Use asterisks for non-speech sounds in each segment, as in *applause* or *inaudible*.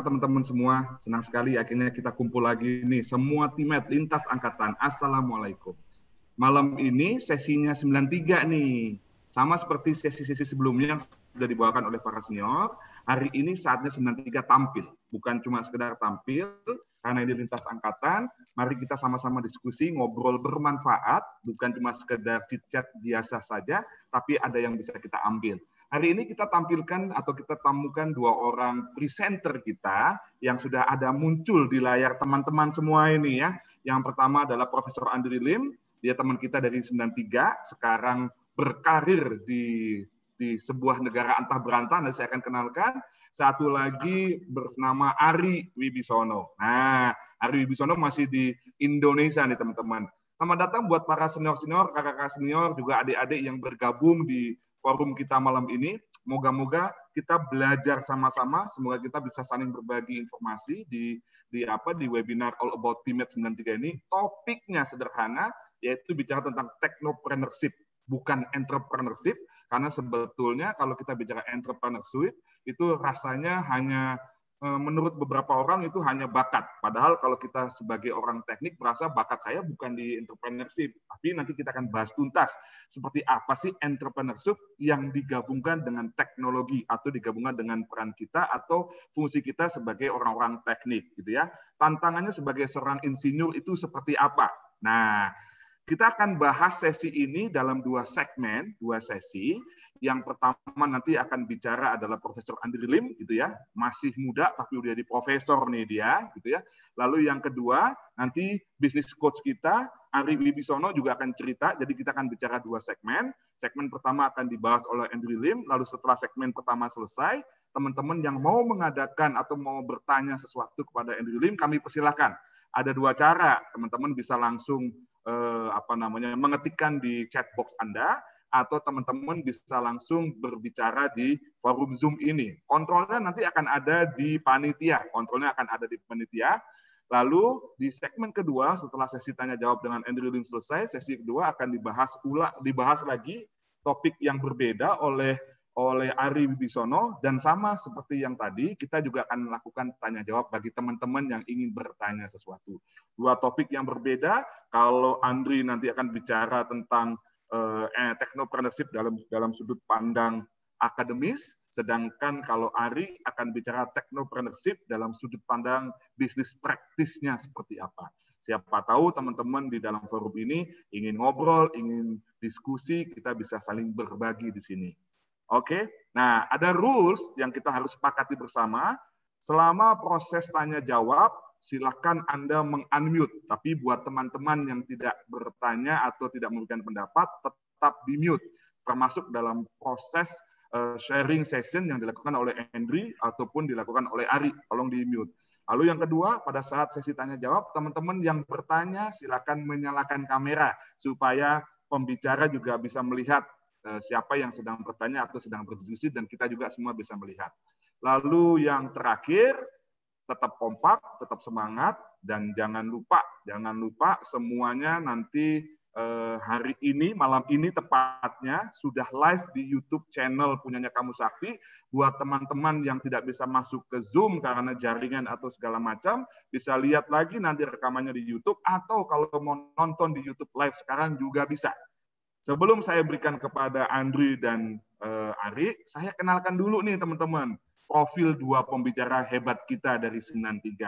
teman-teman semua. Senang sekali akhirnya kita kumpul lagi nih semua timet lintas angkatan. Assalamualaikum. Malam ini sesinya 93 nih. Sama seperti sesi-sesi sebelumnya yang sudah dibawakan oleh para senior, hari ini saatnya 93 tampil. Bukan cuma sekedar tampil, karena ini lintas angkatan, mari kita sama-sama diskusi, ngobrol bermanfaat, bukan cuma sekedar cicat biasa saja, tapi ada yang bisa kita ambil. Hari ini kita tampilkan atau kita tamukan dua orang presenter kita yang sudah ada muncul di layar teman-teman semua ini ya. Yang pertama adalah Profesor Andri Lim, dia teman kita dari 93, sekarang berkarir di di sebuah negara antah berantah nanti saya akan kenalkan. Satu lagi bernama Ari Wibisono. Nah, Ari Wibisono masih di Indonesia nih teman-teman. Selamat datang buat para senior-senior, kakak-kakak senior, juga adik-adik yang bergabung di forum kita malam ini. Moga-moga kita belajar sama-sama, semoga kita bisa saling berbagi informasi di di apa di webinar All About Teammate 93 ini. Topiknya sederhana yaitu bicara tentang technopreneurship, bukan entrepreneurship karena sebetulnya kalau kita bicara entrepreneurship itu rasanya hanya Eh, menurut beberapa orang itu hanya bakat. Padahal kalau kita sebagai orang teknik merasa bakat saya bukan di entrepreneurship, tapi nanti kita akan bahas tuntas seperti apa sih entrepreneurship yang digabungkan dengan teknologi atau digabungkan dengan peran kita atau fungsi kita sebagai orang-orang teknik gitu ya. Tantangannya sebagai seorang insinyur itu seperti apa? Nah, kita akan bahas sesi ini dalam dua segmen, dua sesi yang pertama nanti akan bicara adalah Profesor Andri Lim gitu ya, masih muda tapi udah jadi profesor nih dia gitu ya. Lalu yang kedua nanti bisnis coach kita Ari Wibisono juga akan cerita, jadi kita akan bicara dua segmen. Segmen pertama akan dibahas oleh Andri Lim, lalu setelah segmen pertama selesai, teman-teman yang mau mengadakan atau mau bertanya sesuatu kepada Andri Lim, kami persilahkan. Ada dua cara, teman-teman bisa langsung eh, apa namanya mengetikkan di chat box Anda atau teman-teman bisa langsung berbicara di forum Zoom ini. Kontrolnya nanti akan ada di panitia, kontrolnya akan ada di panitia. Lalu di segmen kedua setelah sesi tanya jawab dengan Andrew Lim selesai, sesi kedua akan dibahas ulang dibahas lagi topik yang berbeda oleh oleh Ari Wibisono dan sama seperti yang tadi kita juga akan melakukan tanya jawab bagi teman-teman yang ingin bertanya sesuatu. Dua topik yang berbeda. Kalau Andri nanti akan bicara tentang eh, eh teknopreneurship dalam dalam sudut pandang akademis, sedangkan kalau Ari akan bicara teknopreneurship dalam sudut pandang bisnis praktisnya seperti apa. Siapa tahu teman-teman di dalam forum ini ingin ngobrol, ingin diskusi, kita bisa saling berbagi di sini. Oke, okay? nah ada rules yang kita harus sepakati bersama. Selama proses tanya jawab, silakan Anda mengunmute. Tapi buat teman-teman yang tidak bertanya atau tidak memberikan pendapat, tetap di mute. Termasuk dalam proses eh, sharing session yang dilakukan oleh Andri ataupun dilakukan oleh Ari. Tolong di mute. Lalu yang kedua, pada saat sesi tanya jawab, teman-teman yang bertanya silakan menyalakan kamera supaya pembicara juga bisa melihat eh, siapa yang sedang bertanya atau sedang berdiskusi dan kita juga semua bisa melihat. Lalu yang terakhir, tetap kompak, tetap semangat, dan jangan lupa, jangan lupa semuanya nanti eh, hari ini, malam ini tepatnya, sudah live di YouTube channel punyanya Kamu Sakti. Buat teman-teman yang tidak bisa masuk ke Zoom karena jaringan atau segala macam, bisa lihat lagi nanti rekamannya di YouTube, atau kalau mau nonton di YouTube live sekarang juga bisa. Sebelum saya berikan kepada Andri dan eh, Ari, saya kenalkan dulu nih teman-teman profil dua pembicara hebat kita dari 93.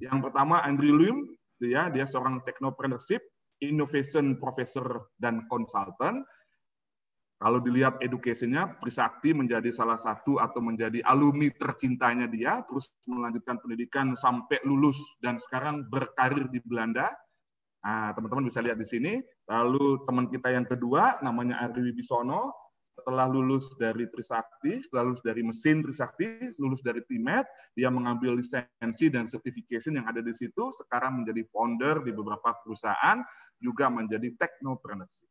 Yang pertama Andrew Lim, dia, ya, dia seorang technopreneurship, innovation professor dan consultant. Kalau dilihat education-nya, Prisakti menjadi salah satu atau menjadi alumni tercintanya dia, terus melanjutkan pendidikan sampai lulus dan sekarang berkarir di Belanda. teman nah, teman-teman bisa lihat di sini. Lalu teman kita yang kedua namanya Ardi Wibisono, setelah lulus dari Trisakti, setelah lulus dari mesin Trisakti, lulus dari TIMET, dia mengambil lisensi dan sertifikasi yang ada di situ, sekarang menjadi founder di beberapa perusahaan, juga menjadi teknopreneurship.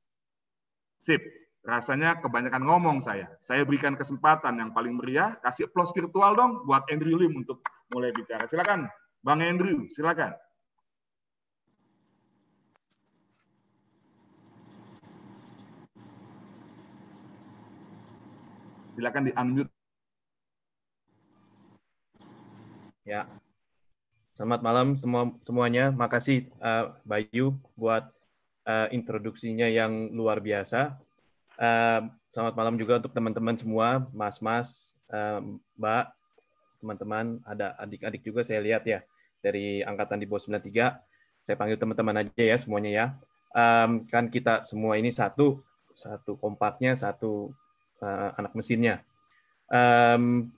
Sip, rasanya kebanyakan ngomong saya. Saya berikan kesempatan yang paling meriah, kasih plus virtual dong buat Andrew Lim untuk mulai bicara. Silakan, Bang Andrew, silakan. Silakan di unmute. Ya. Selamat malam semua semuanya. Makasih uh, Bayu buat uh, introduksinya yang luar biasa. Uh, selamat malam juga untuk teman-teman semua, mas-mas, uh, mbak, teman-teman, ada adik-adik juga saya lihat ya dari angkatan di bawah 93. Saya panggil teman-teman aja ya semuanya ya. Um, kan kita semua ini satu, satu kompaknya, satu uh, anak mesinnya. Um,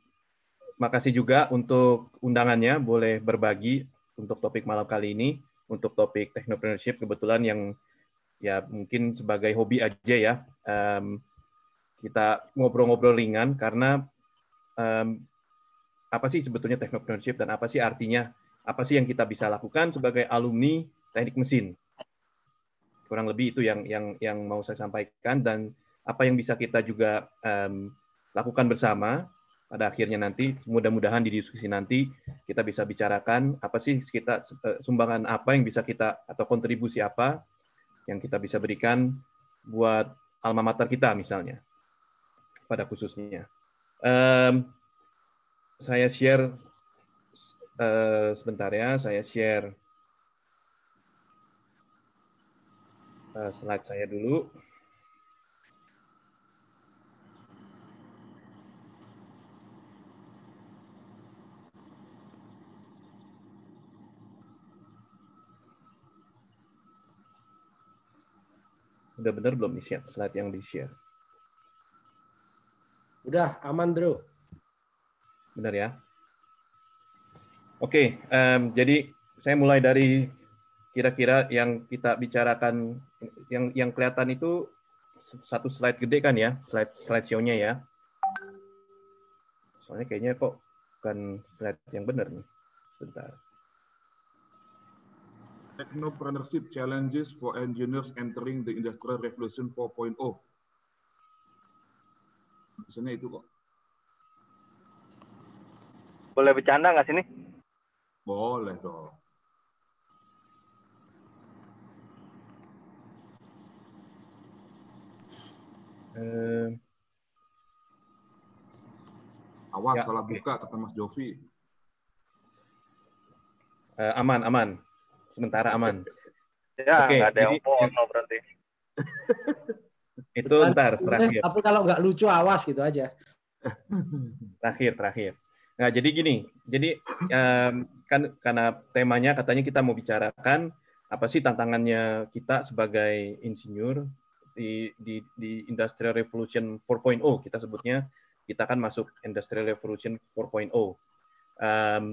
makasih juga untuk undangannya, boleh berbagi untuk topik malam kali ini, untuk topik technopreneurship kebetulan yang ya mungkin sebagai hobi aja ya. Um, kita ngobrol-ngobrol ringan karena um, apa sih sebetulnya technopreneurship dan apa sih artinya? Apa sih yang kita bisa lakukan sebagai alumni teknik mesin? Kurang lebih itu yang yang yang mau saya sampaikan dan apa yang bisa kita juga um, lakukan bersama pada akhirnya nanti mudah-mudahan di diskusi nanti kita bisa bicarakan apa sih kita eh, sumbangan apa yang bisa kita atau kontribusi apa yang kita bisa berikan buat alma mater kita misalnya pada khususnya um, saya share uh, sebentar ya saya share uh, slide saya dulu. Udah bener belum nih slide yang di-share? Udah, aman, bro. Bener ya? Oke, okay, um, jadi saya mulai dari kira-kira yang kita bicarakan, yang yang kelihatan itu satu slide gede kan ya, slide slide show-nya ya. Soalnya kayaknya kok bukan slide yang benar nih. Sebentar. Technopreneurship challenges for engineers entering the industrial revolution 4.0. Misalnya itu kok. Boleh bercanda nggak sini? Boleh dong. Eh, Awas ya, salah okay. buka kata Mas Jovi. Eh, aman, aman sementara aman. Ya, okay, ada jadi, yang porno berarti. itu ntar terakhir. Eh, tapi kalau nggak lucu awas gitu aja. terakhir, terakhir. Nah, jadi gini, jadi um, kan karena temanya katanya kita mau bicarakan apa sih tantangannya kita sebagai insinyur di di di Industrial Revolution 4.0 kita sebutnya kita kan masuk Industrial Revolution 4.0. Um,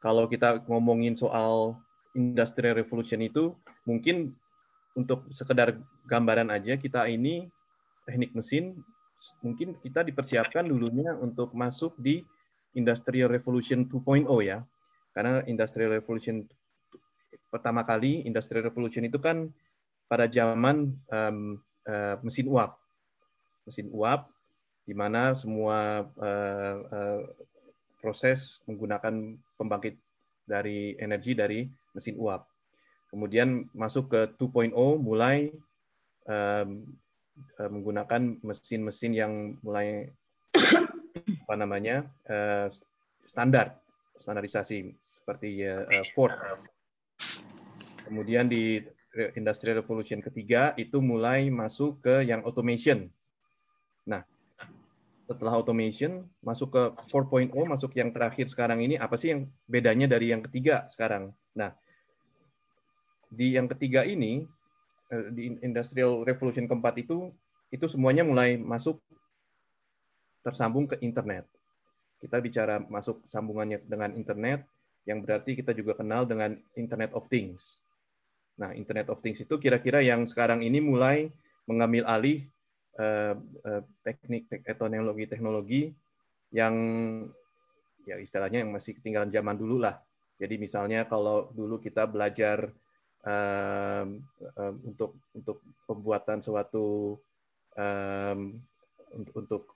kalau kita ngomongin soal Industrial Revolution itu mungkin untuk sekedar gambaran aja kita ini teknik mesin mungkin kita dipersiapkan dulunya untuk masuk di Industrial Revolution 2.0 ya. Karena Industrial Revolution pertama kali Industrial Revolution itu kan pada zaman um, uh, mesin uap. Mesin uap di mana semua uh, uh, proses menggunakan pembangkit dari energi dari mesin uap. Kemudian masuk ke 2.0 mulai um, menggunakan mesin-mesin yang mulai apa namanya uh, standar standarisasi seperti uh, Ford. Kemudian di industrial revolution ketiga itu mulai masuk ke yang automation. Nah, setelah automation masuk ke 4.0 masuk yang terakhir sekarang ini apa sih yang bedanya dari yang ketiga sekarang? Nah, di yang ketiga ini eh, di industrial revolution keempat itu itu semuanya mulai masuk tersambung ke internet. Kita bicara masuk sambungannya dengan internet yang berarti kita juga kenal dengan internet of things. Nah, internet of things itu kira-kira yang sekarang ini mulai mengambil alih eh, eh, teknik teknologi-teknologi yang ya istilahnya yang masih ketinggalan zaman dulu lah. Jadi misalnya kalau dulu kita belajar um, um, untuk untuk pembuatan suatu um, untuk,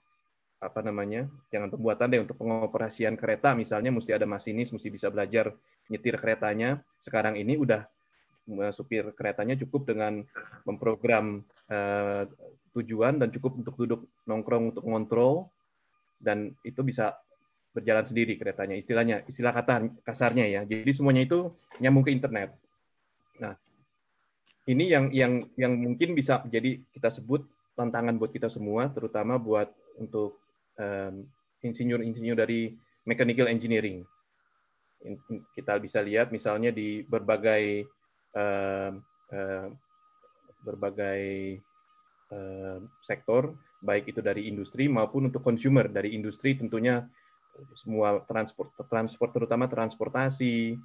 apa namanya jangan pembuatan deh untuk pengoperasian kereta misalnya mesti ada masinis mesti bisa belajar nyetir keretanya sekarang ini udah eh, supir keretanya cukup dengan memprogram uh, tujuan dan cukup untuk duduk nongkrong untuk ngontrol dan itu bisa berjalan sendiri keretanya istilahnya istilah kata kasarnya ya jadi semuanya itu nyambung ke internet Nah, ini yang yang yang mungkin bisa jadi kita sebut tantangan buat kita semua, terutama buat untuk insinyur-insinyur um, dari mechanical engineering. Kita bisa lihat misalnya di berbagai uh, uh, berbagai uh, sektor, baik itu dari industri maupun untuk consumer. Dari industri tentunya semua transport, transport terutama transportasi,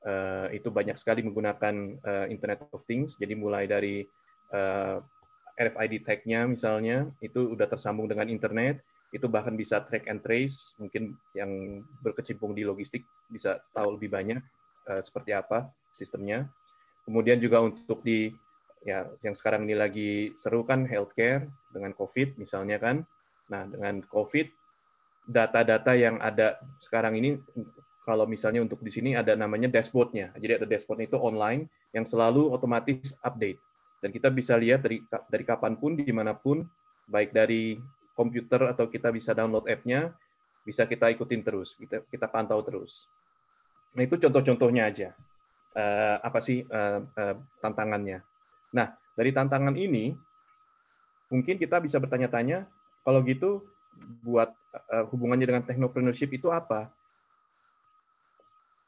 Eh, itu banyak sekali menggunakan uh, Internet of Things. Jadi mulai dari uh, eh, RFID tag-nya misalnya, itu udah tersambung dengan internet, itu bahkan bisa track and trace, mungkin yang berkecimpung di logistik bisa tahu lebih banyak uh, seperti apa sistemnya. Kemudian juga untuk di ya yang sekarang ini lagi seru kan healthcare dengan COVID misalnya kan. Nah, dengan COVID data-data yang ada sekarang ini kalau misalnya untuk di sini ada namanya dashboardnya. Jadi ada dashboard itu online yang selalu otomatis update. Dan kita bisa lihat dari dari kapanpun, dimanapun, baik dari komputer atau kita bisa download app-nya, bisa kita ikutin terus, kita, kita pantau terus. Nah itu contoh-contohnya aja. Uh, apa sih uh, uh, tantangannya? Nah dari tantangan ini, mungkin kita bisa bertanya-tanya, kalau gitu buat uh, hubungannya dengan teknopreneurship itu apa?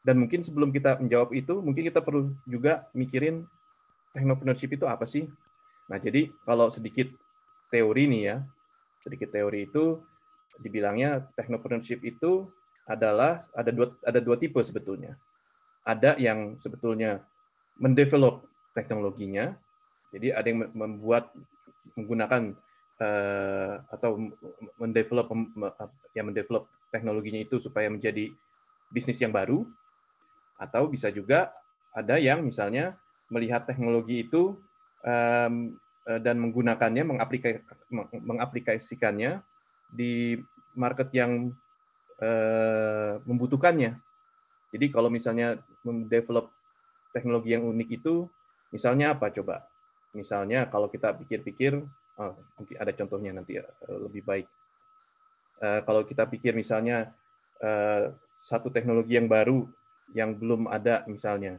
Dan mungkin sebelum kita menjawab itu, mungkin kita perlu juga mikirin teknopreneurship itu apa sih? Nah, jadi kalau sedikit teori nih ya, sedikit teori itu dibilangnya teknopreneurship itu adalah ada dua ada dua tipe sebetulnya. Ada yang sebetulnya mendevelop teknologinya. Jadi ada yang membuat menggunakan eh, atau mendevelop ya mendevelop teknologinya itu supaya menjadi bisnis yang baru. Atau bisa juga ada yang misalnya melihat teknologi itu um, dan menggunakannya, mengaplikasi, mengaplikasikannya di market yang uh, membutuhkannya. Jadi kalau misalnya mendevelop teknologi yang unik itu, misalnya apa coba? Misalnya kalau kita pikir-pikir, oh, mungkin ada contohnya nanti eh, lebih baik. Uh, kalau kita pikir misalnya uh, satu teknologi yang baru yang belum ada misalnya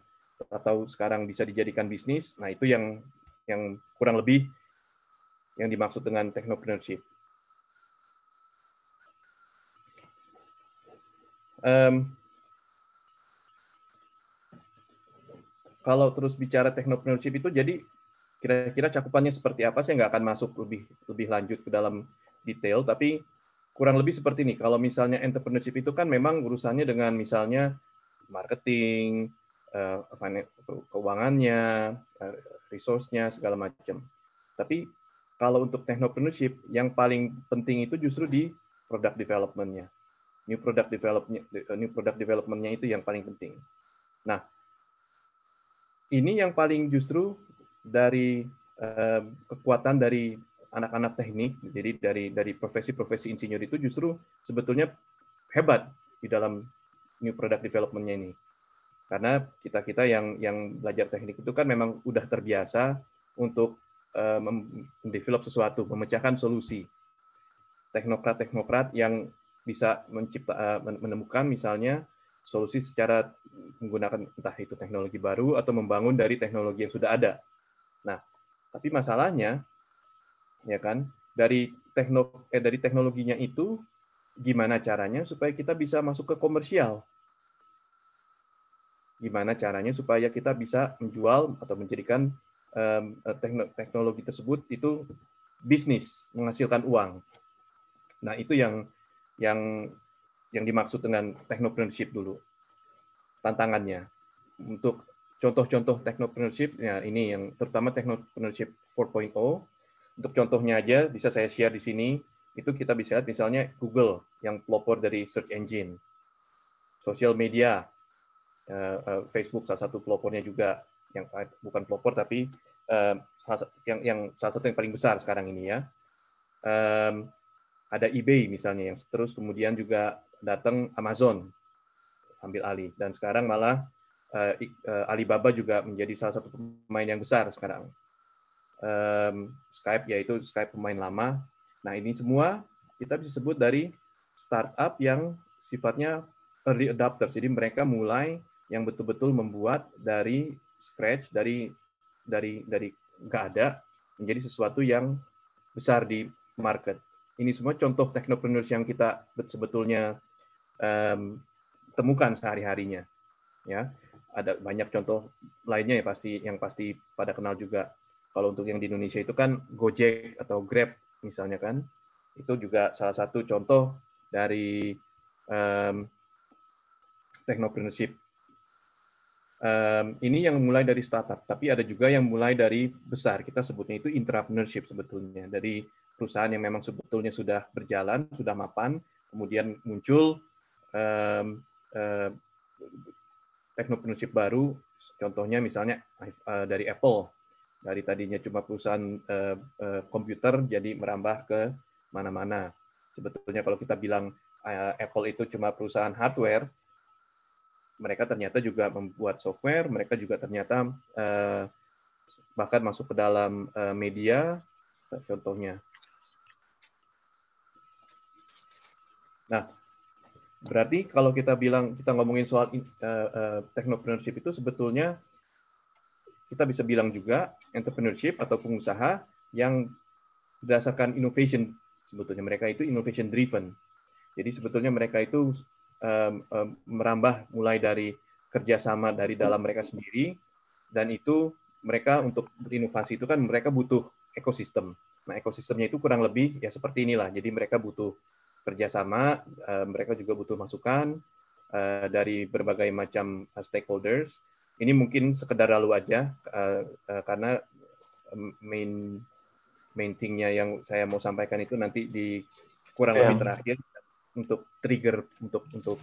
atau sekarang bisa dijadikan bisnis. Nah, itu yang yang kurang lebih yang dimaksud dengan technopreneurship. Um, kalau terus bicara technopreneurship itu jadi kira-kira cakupannya seperti apa? Saya nggak akan masuk lebih lebih lanjut ke dalam detail, tapi kurang lebih seperti ini. Kalau misalnya entrepreneurship itu kan memang urusannya dengan misalnya marketing, eh, keuangannya, eh, resource-nya, segala macam. Tapi kalau untuk technopreneurship, yang paling penting itu justru di product development-nya. New product development eh, new product development itu yang paling penting. Nah, ini yang paling justru dari kekuatan dari anak-anak teknik, jadi dari dari profesi-profesi insinyur itu justru sebetulnya hebat di dalam new product development-nya ini. Karena kita-kita yang yang belajar teknik itu kan memang udah terbiasa untuk uh, eh, mendevelop sesuatu, memecahkan solusi. Teknokrat-teknokrat yang bisa mencipta eh, menemukan misalnya solusi secara menggunakan entah itu teknologi baru atau membangun dari teknologi yang sudah ada. Nah, tapi masalahnya ya kan dari teknok eh, dari teknologinya itu gimana caranya supaya kita bisa masuk ke komersial? Gimana caranya supaya kita bisa menjual atau menjadikan eh, teknologi tersebut itu bisnis, menghasilkan uang. Nah, itu yang yang yang dimaksud dengan technopreneurship dulu. Tantangannya untuk contoh-contoh technopreneurship ya ini yang terutama technopreneurship 4.0. Untuk contohnya aja bisa saya share di sini itu kita bisa lihat misalnya Google yang pelopor dari search engine, social media, eh, eh, Facebook salah satu pelopornya juga yang eh, bukan pelopor tapi yang yang salah satu yang paling besar sekarang ini ya. Ada eBay misalnya yang terus kemudian juga datang Amazon ambil alih dan sekarang malah Alibaba juga menjadi salah satu pemain yang besar sekarang. Skype yaitu Skype pemain lama Nah, ini semua kita bisa sebut dari startup yang sifatnya early adopters. Jadi mereka mulai yang betul-betul membuat dari scratch dari dari dari nggak ada menjadi sesuatu yang besar di market. Ini semua contoh teknopreneurs yang kita sebetulnya um, temukan sehari-harinya. Ya, ada banyak contoh lainnya ya pasti yang pasti pada kenal juga. Kalau untuk yang di Indonesia itu kan Gojek atau Grab misalnya kan itu juga salah satu contoh dari um, teknopreneurship. Um, ini yang mulai dari startup, tapi ada juga yang mulai dari besar. Kita sebutnya itu intrapreneurship sebetulnya. Dari perusahaan yang memang sebetulnya sudah berjalan, sudah mapan, kemudian muncul um, um, eh, teknopreneurship baru, contohnya misalnya uh, dari Apple dari tadinya cuma perusahaan eh, eh, komputer jadi merambah ke mana-mana. Sebetulnya kalau kita bilang eh, Apple itu cuma perusahaan hardware, mereka ternyata juga membuat software, mereka juga ternyata bahkan masuk ke dalam media, contohnya. Nah, berarti kalau kita bilang kita ngomongin soal eh, teknopreneurship itu sebetulnya kita bisa bilang juga entrepreneurship atau pengusaha yang berdasarkan innovation sebetulnya mereka itu innovation driven. Jadi sebetulnya mereka itu um, um, merambah mulai dari kerjasama dari dalam mereka sendiri dan itu mereka untuk berinovasi itu kan mereka butuh ekosistem. Nah ekosistemnya itu kurang lebih ya seperti inilah. Jadi mereka butuh kerjasama, um, mereka juga butuh masukan uh, dari berbagai macam eh, stakeholders ini mungkin sekedar lalu aja uh, uh, karena eh, main main thingnya yang saya mau sampaikan itu nanti di kurang yeah. lebih iya. terakhir untuk trigger untuk untuk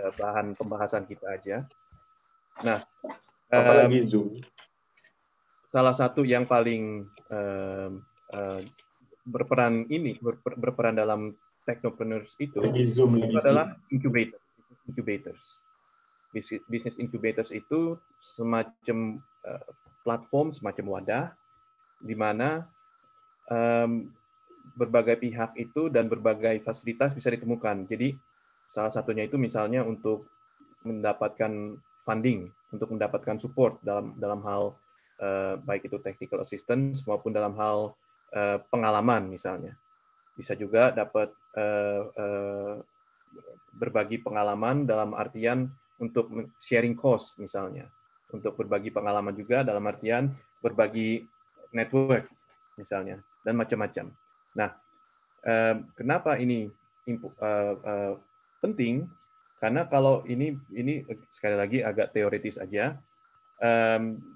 uh, bahan pembahasan kita aja. Nah, apalagi um, Zoom. Salah satu yang paling uh, uh, berperan ini berper, berperan dalam teknopreneurs itu, Zoom, adalah Zoom. incubator, incubators bisnis incubators itu semacam eh, platform, semacam wadah di mana berbagai pihak itu dan berbagai fasilitas bisa ditemukan. Jadi salah satunya itu misalnya untuk mendapatkan funding, untuk mendapatkan support dalam dalam hal eh, baik itu technical assistance maupun dalam hal eh, pengalaman misalnya. Bisa juga dapat berbagi pengalaman dalam artian untuk sharing cost misalnya, untuk berbagi pengalaman juga dalam artian berbagi network misalnya dan macam-macam. Nah, eh, kenapa ini eh, eh, penting? Karena kalau ini ini sekali lagi agak teoritis aja.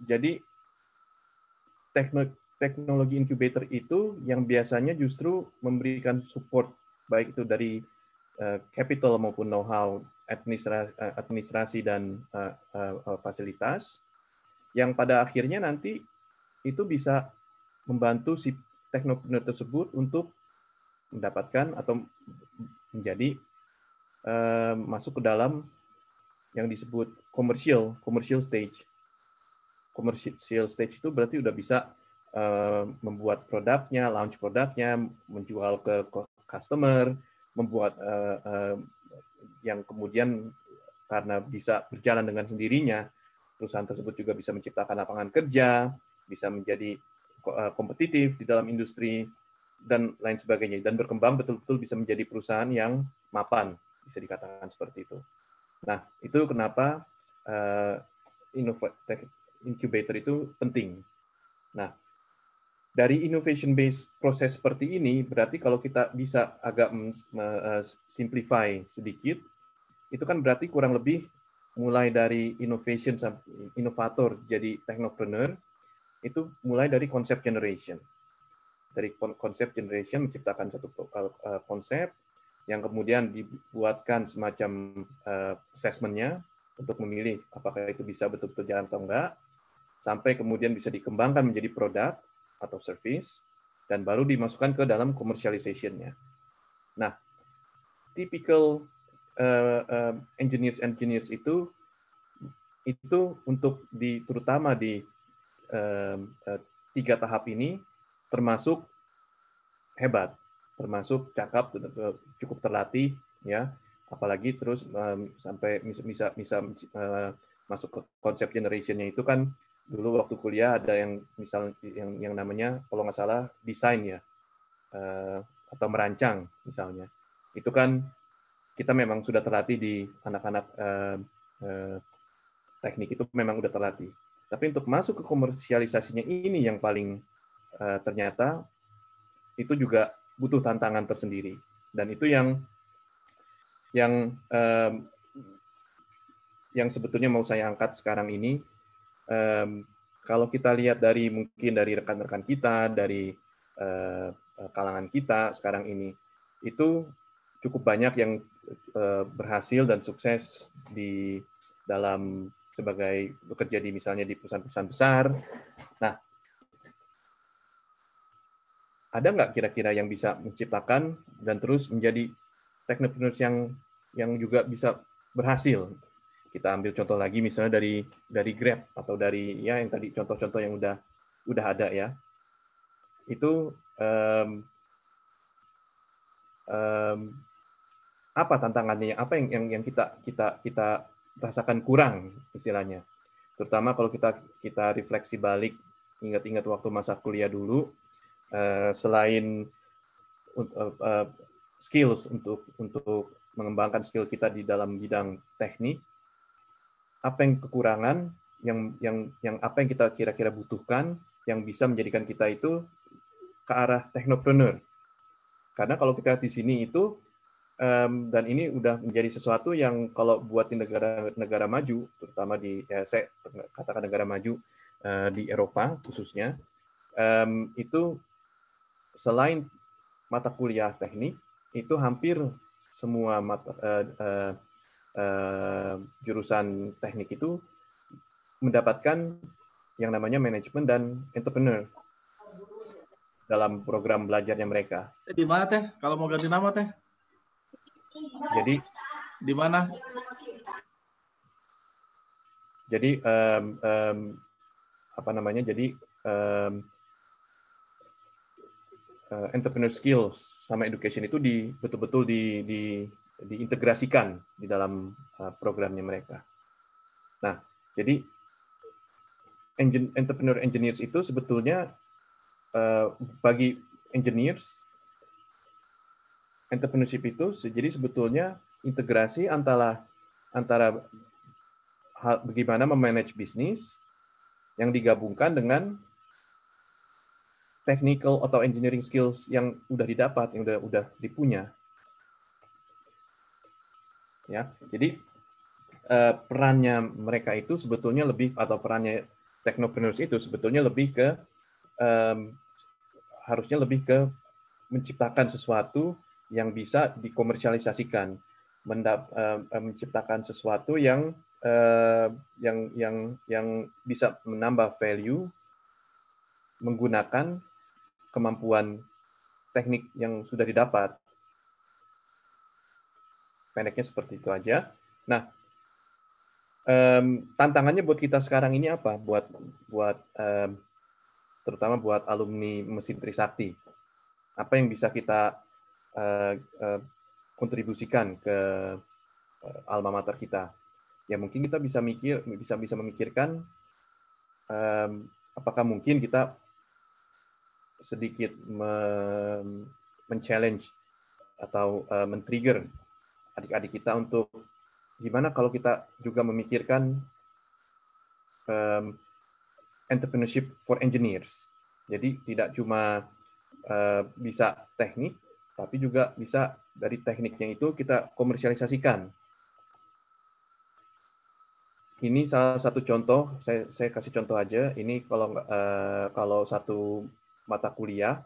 jadi teknologi incubator itu yang biasanya justru memberikan support baik itu dari Eh, capital maupun know-how administrasi, eh, administrasi dan uh, uh, fasilitas yang pada akhirnya nanti itu bisa membantu si teknopreneur tersebut untuk mendapatkan atau menjadi uh, masuk ke dalam yang disebut commercial commercial stage commercial stage itu berarti udah bisa uh, membuat produknya launch produknya menjual ke customer membuat uh, uh, yang kemudian karena bisa berjalan dengan sendirinya, perusahaan tersebut juga bisa menciptakan lapangan kerja, bisa menjadi eh, kompetitif di dalam industri dan lain sebagainya dan berkembang betul-betul bisa menjadi perusahaan yang mapan bisa dikatakan seperti itu. Nah itu kenapa uh, incubator itu penting. Nah dari innovation based proses seperti ini berarti kalau kita bisa agak eh, simplify sedikit itu kan berarti kurang lebih mulai dari innovation inovator jadi technopreneur itu mulai dari konsep generation dari konsep generation menciptakan satu eh, konsep yang kemudian dibuatkan semacam eh, assessmentnya untuk memilih apakah itu bisa betul-betul jalan atau enggak sampai kemudian bisa dikembangkan menjadi produk atau service dan baru dimasukkan ke dalam commercialization-nya. Nah, typical uh, uh, engineers engineers itu itu untuk di terutama di uh, uh, tiga tahap ini termasuk hebat, termasuk cakap cukup terlatih ya, apalagi terus um, sampai bisa bisa, uh, masuk ke konsep generationnya itu kan dulu waktu kuliah ada yang misal yang yang namanya kalau nggak salah desain ya uh, atau merancang misalnya itu kan kita memang sudah terlatih di anak-anak uh, uh, teknik itu memang sudah terlatih tapi untuk masuk ke komersialisasinya ini yang paling uh, ternyata itu juga butuh tantangan tersendiri dan itu yang yang uh, yang sebetulnya mau saya angkat sekarang ini um, kalau kita lihat dari mungkin dari rekan-rekan kita, dari uh, kalangan kita sekarang ini, itu cukup banyak yang uh, berhasil dan sukses di dalam sebagai bekerja di misalnya di perusahaan-perusahaan besar. Nah, ada nggak kira-kira yang bisa menciptakan dan terus menjadi teknopreneur yang yang juga bisa berhasil kita ambil contoh lagi misalnya dari dari Grab atau dari ya yang tadi contoh-contoh yang udah udah ada ya itu um, um, apa tantangannya apa yang yang, yang kita kita kita rasakan kurang istilahnya terutama kalau kita kita refleksi balik ingat-ingat waktu masa kuliah dulu uh, selain uh, uh, skills untuk untuk mengembangkan skill kita di dalam bidang teknik apa yang kekurangan yang yang yang apa yang kita kira-kira butuhkan yang bisa menjadikan kita itu ke arah teknopreneur. Karena kalau kita di sini itu um, dan ini udah menjadi sesuatu yang kalau buat di negara-negara maju, terutama di ya saya katakan negara maju uh, di Eropa khususnya, um, itu selain mata kuliah teknik itu hampir semua mata, uh, uh, eh, jurusan teknik itu mendapatkan yang namanya manajemen dan entrepreneur dalam program belajarnya mereka. Eh, di mana teh? Kalau mau ganti nama teh? Jadi di mana? Jadi um, um, apa namanya? Jadi um, uh, entrepreneur skills sama education itu di betul-betul di, di diintegrasikan di dalam uh, programnya mereka. Nah, jadi entrepreneur engineers itu sebetulnya uh, bagi engineers entrepreneurship itu jadi sebetulnya integrasi antara antara hal, bagaimana memanage bisnis yang digabungkan dengan technical atau engineering skills yang sudah didapat, yang sudah udah dipunya ya jadi eh, perannya mereka itu sebetulnya lebih atau perannya teknopreneurs itu sebetulnya lebih ke eh, harusnya lebih ke menciptakan sesuatu yang bisa dikomersialisasikan mendap, eh, menciptakan sesuatu yang eh, yang yang yang bisa menambah value menggunakan kemampuan teknik yang sudah didapat pendeknya seperti itu aja. Nah, um, tantangannya buat kita sekarang ini apa? Buat buat um, terutama buat alumni Mesin Trisakti. Apa yang bisa kita uh, uh, kontribusikan ke uh, alma mater kita? Ya mungkin kita bisa mikir bisa bisa memikirkan um, apakah mungkin kita sedikit me men-challenge atau uh, men-trigger adik-adik kita untuk gimana kalau kita juga memikirkan um, entrepreneurship for engineers. Jadi tidak cuma uh, bisa teknik, tapi juga bisa dari tekniknya itu kita komersialisasikan. Ini salah satu contoh, saya, saya kasih contoh aja. Ini kalau uh, kalau satu mata kuliah,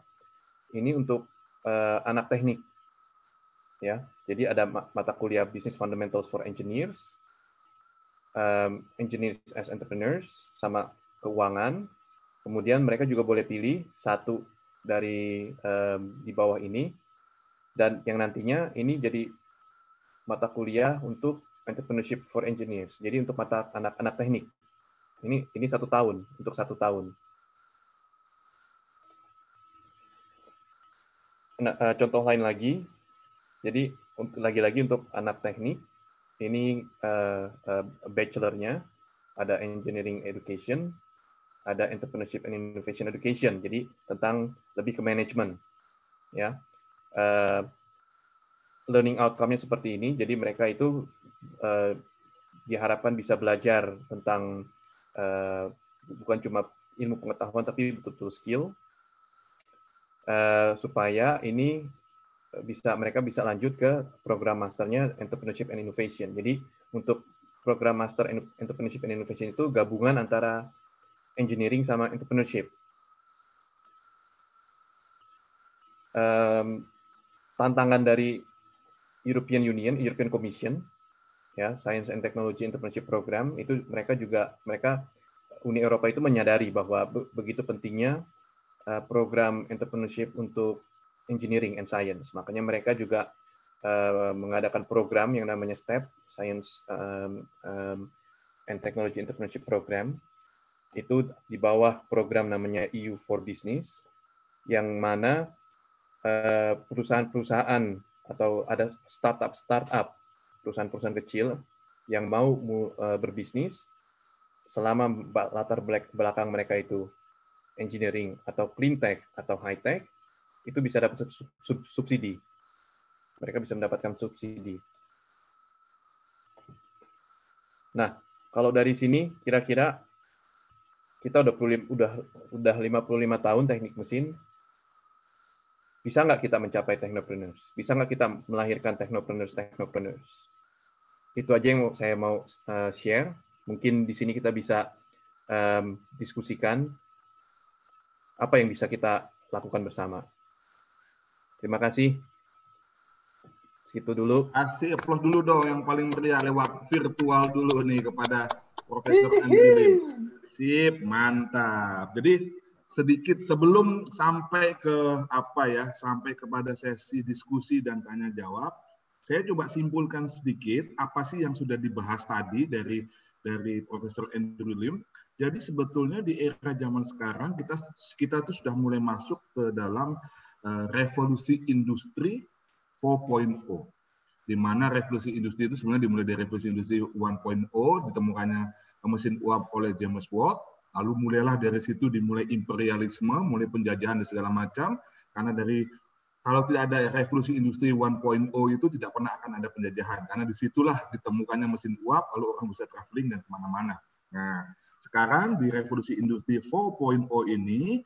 ini untuk uh, anak teknik, ya jadi ada mata kuliah Business Fundamentals for Engineers, um, Engineers as Entrepreneurs, sama keuangan. Kemudian mereka juga boleh pilih satu dari um, di bawah ini, dan yang nantinya ini jadi mata kuliah untuk Entrepreneurship for Engineers. Jadi untuk mata anak-anak teknik. Ini ini satu tahun untuk satu tahun. Nah, eh, contoh lain lagi jadi lagi-lagi untuk anak teknik, ini uh, uh, bachelornya ada engineering education, ada entrepreneurship and innovation education. Jadi tentang lebih ke manajemen, ya. Uh, learning outcome-nya seperti ini. Jadi mereka itu uh, diharapkan bisa belajar tentang uh, bukan cuma ilmu pengetahuan tapi betul-betul skill uh, supaya ini bisa mereka bisa lanjut ke program masternya entrepreneurship and innovation. Jadi untuk program master entrepreneurship and innovation itu gabungan antara engineering sama entrepreneurship. tantangan dari European Union, European Commission, ya Science and Technology Entrepreneurship Program itu mereka juga mereka Uni Eropa itu menyadari bahwa begitu pentingnya eh, program entrepreneurship untuk engineering and science. Makanya mereka juga uh, mengadakan program yang namanya STEP, Science um, um, and Technology Entrepreneurship Program. Itu di bawah program namanya EU for Business, yang mana eh, perusahaan-perusahaan atau ada startup-startup, perusahaan-perusahaan kecil yang mau eh, berbisnis selama latar belakang mereka itu engineering atau clean tech atau high tech itu bisa dapat sub, sub, subsidi. Mereka bisa mendapatkan subsidi. Nah, kalau dari sini kira-kira kita udah udah udah 55 tahun teknik mesin. Bisa nggak kita mencapai technopreneurs? Bisa nggak kita melahirkan technopreneurs technopreneurs? Itu aja yang saya mau eh, share. Mungkin di sini kita bisa diskusikan apa yang bisa kita lakukan bersama. Terima kasih. Segitu dulu. Kasih upload dulu dong yang paling meriah lewat virtual dulu nih kepada Profesor Andri Sip, mantap. Jadi sedikit sebelum sampai ke apa ya, sampai kepada sesi diskusi dan tanya jawab, saya coba simpulkan sedikit apa sih yang sudah dibahas tadi dari dari Profesor Andrew Lim. Jadi sebetulnya di era zaman sekarang kita kita tuh sudah mulai masuk ke dalam Eh, revolusi industri 4.0 di mana revolusi industri itu sebenarnya dimulai dari revolusi industri 1.0 ditemukannya mesin uap oleh James Watt lalu mulailah dari situ dimulai imperialisme mulai penjajahan dan segala macam karena dari kalau tidak ada revolusi industri 1.0 itu tidak pernah akan ada penjajahan karena disitulah ditemukannya mesin uap lalu orang bisa traveling dan kemana-mana nah sekarang di revolusi industri 4.0 ini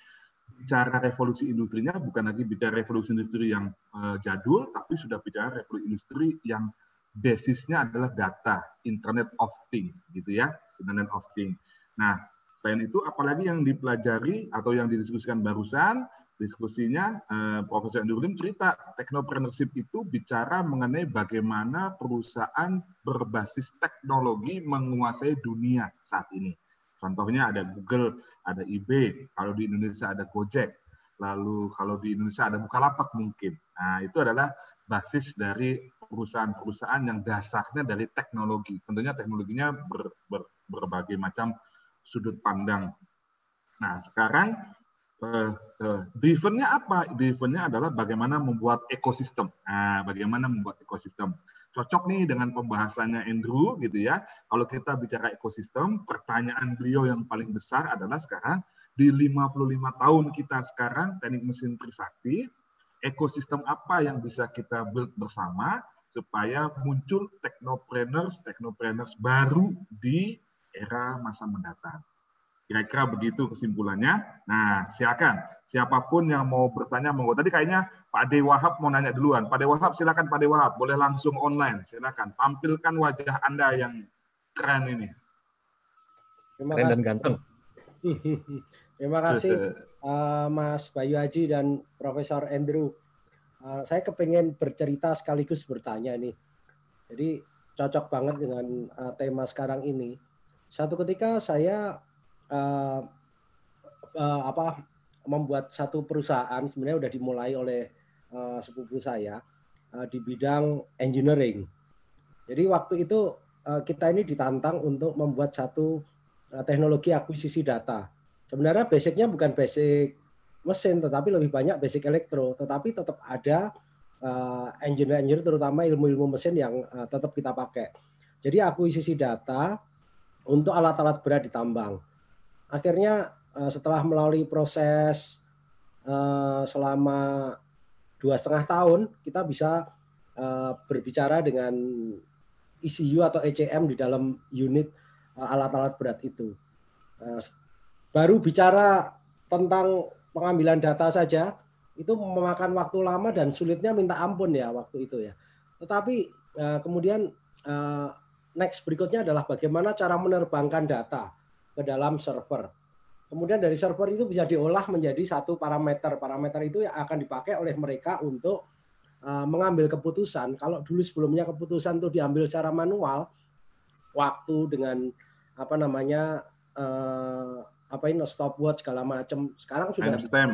bicara revolusi industrinya bukan lagi bicara revolusi industri yang uh, jadul, tapi sudah bicara revolusi industri yang basisnya adalah data, Internet of thing, gitu ya, Internet of thing. Nah, selain itu, apalagi yang dipelajari atau yang didiskusikan barusan, diskusinya eh, Profesor Andrew Lim cerita teknopreneurship itu bicara mengenai bagaimana perusahaan berbasis teknologi menguasai dunia saat ini. Contohnya ada Google, ada eBay, kalau di Indonesia ada Gojek, lalu kalau di Indonesia ada Bukalapak mungkin. Nah, itu adalah basis dari perusahaan-perusahaan yang dasarnya dari teknologi. Tentunya teknologinya ber, ber, berbagai macam sudut pandang. Nah, sekarang eh, eh, driven-nya apa? Driven-nya adalah bagaimana membuat ekosistem. Nah, bagaimana membuat ekosistem cocok nih dengan pembahasannya Andrew gitu ya. Kalau kita bicara ekosistem, pertanyaan beliau yang paling besar adalah sekarang di 55 tahun kita sekarang teknik mesin Trisakti, ekosistem apa yang bisa kita build bersama supaya muncul teknopreneurs, teknopreneurs baru di era masa mendatang. Kira-kira begitu kesimpulannya. Nah, silakan siapapun yang mau bertanya monggo. Tadi kayaknya Pak De Wahab mau nanya duluan. Pak De Wahab silakan Pak De Wahab, boleh langsung online, silakan. Tampilkan wajah Anda yang keren ini. Terima keren dan ganteng. *laughs* Terima kasih uh, Mas Bayu Haji dan Profesor Andrew. Uh, saya kepengen bercerita sekaligus bertanya nih. Jadi cocok banget dengan uh, tema sekarang ini. Satu ketika saya uh, uh, apa membuat satu perusahaan sebenarnya sudah dimulai oleh Eh, sepupu saya eh, di bidang engineering. Jadi waktu itu eh, kita ini ditantang untuk membuat satu teknologi akuisisi data. Sebenarnya basicnya bukan basic mesin, tetapi lebih banyak basic elektro. Tetapi tetap ada engineer-engineer, terutama ilmu-ilmu mesin yang tetap kita pakai. Jadi akuisisi data untuk alat-alat berat ditambang. Akhirnya setelah melalui proses selama dua setengah tahun kita bisa uh, berbicara dengan ECU atau ECM di dalam unit alat eh, alat-alat berat itu. Uh, baru bicara tentang pengambilan data saja itu memakan waktu lama dan sulitnya minta ampun ya waktu itu ya. Tetapi uh, kemudian uh, next berikutnya adalah bagaimana cara menerbangkan data ke dalam server. Kemudian dari server itu bisa diolah menjadi satu parameter. Parameter itu yang akan dipakai oleh mereka untuk eh, mengambil keputusan. Kalau dulu sebelumnya keputusan itu diambil secara manual, waktu dengan apa namanya uh, apa ini stopwatch segala macam. Sekarang sudah timestamp.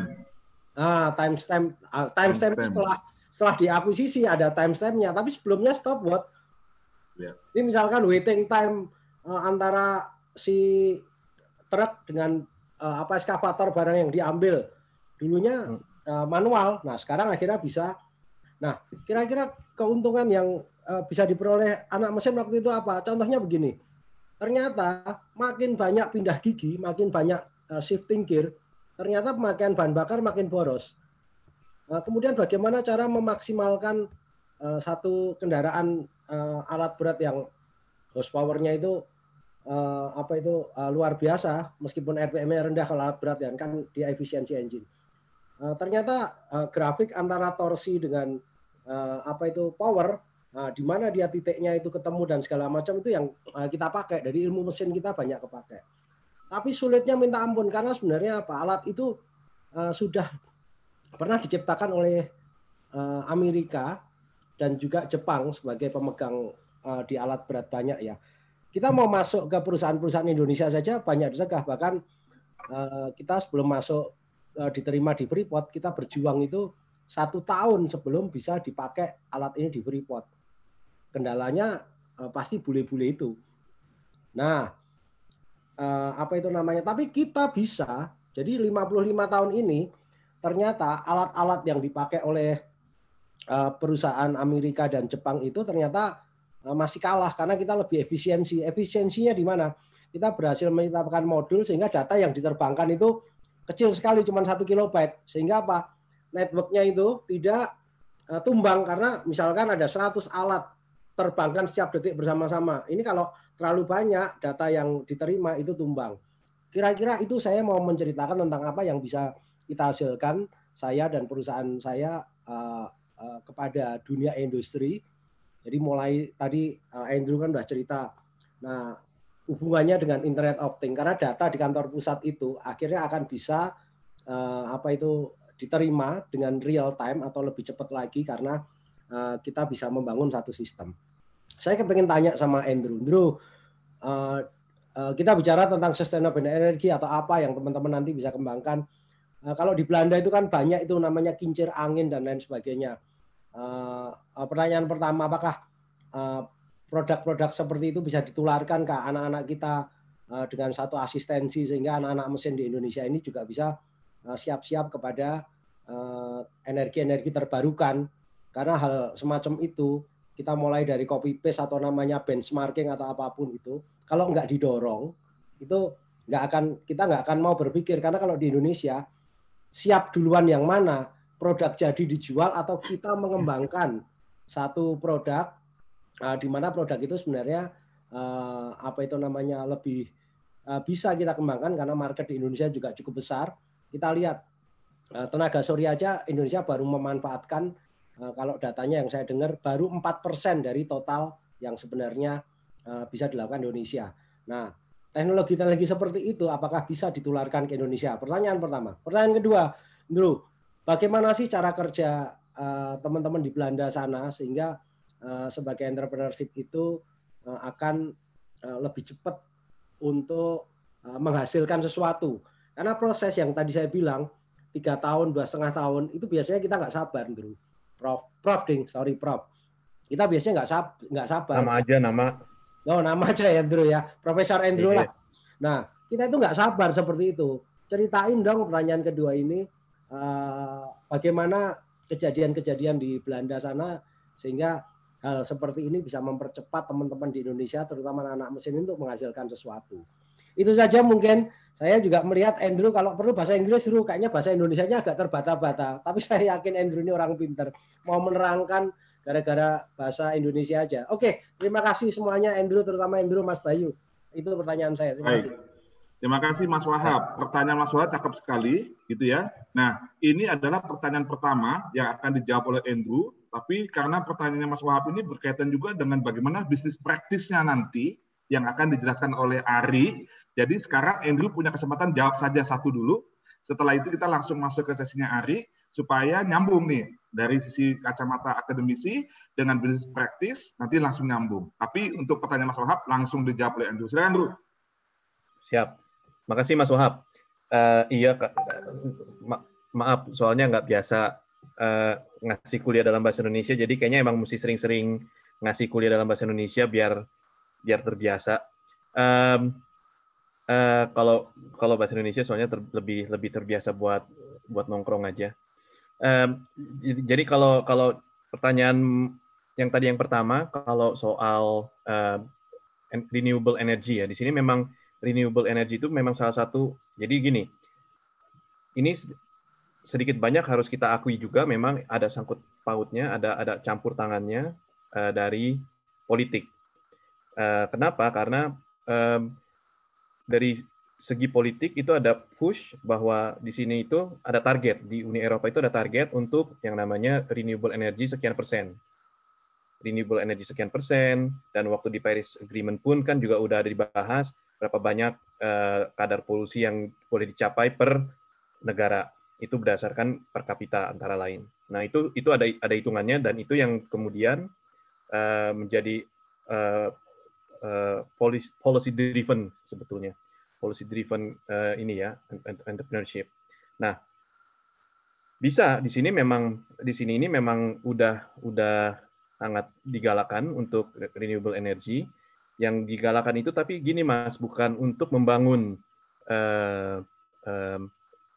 Ah, timestamp ah, timestamp time setelah setelah diakuisisi ada timestampnya, tapi sebelumnya stopwatch. Yeah. Ini misalkan waiting time uh, antara si truk dengan uh, apa eskavator barang yang diambil dulunya uh, manual nah sekarang akhirnya bisa nah kira-kira keuntungan yang uh, bisa diperoleh anak mesin waktu itu apa contohnya begini ternyata makin banyak pindah gigi makin banyak uh, shifting gear ternyata pemakaian bahan bakar makin boros uh, kemudian bagaimana cara memaksimalkan uh, satu kendaraan uh, alat berat yang horsepowernya itu uh, apa itu uh, luar biasa meskipun RPM-nya rendah kalau alat berat ya kan di efisiensi engine. Uh, ternyata uh, grafik antara torsi dengan uh, apa itu power uh, di mana dia titiknya itu ketemu dan segala macam itu yang uh, kita pakai dari ilmu mesin kita banyak kepakai. Tapi sulitnya minta ampun karena sebenarnya apa alat itu uh, sudah pernah diciptakan oleh uh, Amerika dan juga Jepang sebagai pemegang uh, di alat berat banyak ya kita mau masuk ke perusahaan-perusahaan Indonesia saja banyak juga bahkan uh, kita sebelum masuk uh, diterima di Freeport kita berjuang itu satu tahun sebelum bisa dipakai alat ini di Freeport kendalanya uh, pasti bule-bule itu nah apa itu namanya tapi kita bisa jadi 55 tahun ini ternyata alat-alat yang dipakai oleh perusahaan Amerika dan Jepang itu ternyata Eh, masih kalah karena kita lebih efisiensi. Efisiensinya di mana? Kita berhasil menetapkan modul sehingga data yang diterbangkan itu kecil sekali, cuma satu kilobyte. Sehingga apa? Networknya itu tidak eh, tumbang karena misalkan ada 100 alat terbangkan setiap detik bersama-sama. Ini kalau terlalu banyak data yang diterima itu tumbang. Kira-kira itu saya mau menceritakan tentang apa yang bisa kita hasilkan saya dan perusahaan saya uh, uh, kepada dunia industri jadi mulai tadi eh, Andrew kan sudah cerita, nah hubungannya dengan Internet of Things karena data di kantor pusat itu akhirnya akan bisa uh, apa itu diterima dengan real time atau lebih cepat lagi karena uh, kita bisa membangun satu sistem. Saya kepengen tanya sama Andrew, Andrew uh, uh, kita bicara tentang sustainable energy atau apa yang teman-teman nanti bisa kembangkan. Uh, kalau di Belanda itu kan banyak itu namanya kincir angin dan lain sebagainya Eh, eh, pertanyaan pertama, apakah eh, produk-produk seperti itu bisa ditularkan ke anak-anak kita dengan satu asistensi sehingga anak-anak mesin di Indonesia ini juga bisa siap-siap kepada energi-energi terbarukan karena hal semacam itu kita mulai dari copy paste atau namanya benchmarking atau apapun itu kalau nggak didorong itu nggak akan kita nggak akan mau berpikir karena kalau di Indonesia siap duluan yang mana produk jadi dijual atau kita mengembangkan satu produk uh, di mana produk itu sebenarnya uh, apa itu namanya lebih uh, bisa kita kembangkan karena market di Indonesia juga cukup besar. Kita lihat uh, tenaga surya aja Indonesia baru memanfaatkan uh, kalau datanya yang saya dengar baru 4% dari total yang sebenarnya uh, bisa dilakukan Indonesia. Nah, teknologi-teknologi seperti itu apakah bisa ditularkan ke Indonesia? Pertanyaan pertama. Pertanyaan kedua, Andrew, bagaimana sih cara kerja eh, teman-teman uh, di Belanda sana sehingga uh, sebagai entrepreneurship itu uh, akan uh, lebih cepat untuk uh, menghasilkan sesuatu karena proses yang tadi saya bilang tiga tahun dua setengah tahun itu biasanya kita nggak sabar bro. prof prof ding sorry prof kita biasanya nggak sab nggak sabar nama aja nama no oh, nama aja ya Andrew ya Profesor Andrew yeah. lah nah kita itu nggak sabar seperti itu ceritain dong pertanyaan kedua ini Eh, bagaimana kejadian-kejadian di Belanda sana sehingga hal seperti ini bisa mempercepat teman-teman di Indonesia terutama anak-anak mesin untuk menghasilkan sesuatu. Itu saja mungkin saya juga melihat Andrew kalau perlu bahasa Inggris seru kayaknya bahasa Indonesianya agak terbata-bata tapi *laughs* saya yakin Andrew ini orang pinter mau menerangkan gara-gara bahasa Indonesia aja. Oke, terima kasih semuanya Andrew terutama Andrew Mas Bayu. Itu pertanyaan saya. Terima kasih. Hai. Terima kasih Mas Wahab. Pertanyaan Mas Wahab cakep sekali, gitu ya. Nah, ini adalah pertanyaan pertama yang akan dijawab oleh Andrew. Tapi karena pertanyaannya Mas Wahab ini berkaitan juga dengan bagaimana bisnis praktisnya nanti yang akan dijelaskan oleh Ari. Jadi sekarang Andrew punya kesempatan jawab saja satu dulu. Setelah itu kita langsung masuk ke sesinya Ari supaya nyambung nih dari sisi kacamata akademisi dengan bisnis praktis nanti langsung nyambung. Tapi untuk pertanyaan Mas Wahab langsung dijawab oleh Andrew. Silakan Andrew. Siap. Makasih Mas Wahab. Uh, iya, ma maaf, soalnya nggak biasa uh, ngasih kuliah dalam bahasa Indonesia, jadi kayaknya emang mesti sering-sering ngasih kuliah dalam bahasa Indonesia biar biar terbiasa. Um, uh, kalau kalau bahasa Indonesia soalnya ter, lebih lebih terbiasa buat buat nongkrong aja. Um, jadi kalau kalau pertanyaan yang tadi yang pertama kalau soal uh, renewable energy ya di sini memang renewable energy itu memang salah satu. Jadi gini, ini sedikit banyak harus kita akui juga memang ada sangkut pautnya, ada ada campur tangannya uh, dari politik. Uh, kenapa? Karena um, dari segi politik itu ada push bahwa di sini itu ada target di Uni Eropa itu ada target untuk yang namanya renewable energy sekian persen renewable energy sekian persen dan waktu di Paris Agreement pun kan juga udah ada dibahas berapa banyak uh, kadar polusi yang boleh dicapai per negara itu berdasarkan per kapita antara lain. Nah itu itu ada ada hitungannya dan itu yang kemudian eh, menjadi eh, policy, policy driven sebetulnya policy driven ini ya entrepreneurship. Nah bisa di sini memang di sini ini memang udah udah sangat digalakan untuk renewable energy yang digalakan itu tapi gini mas bukan untuk membangun uh, uh,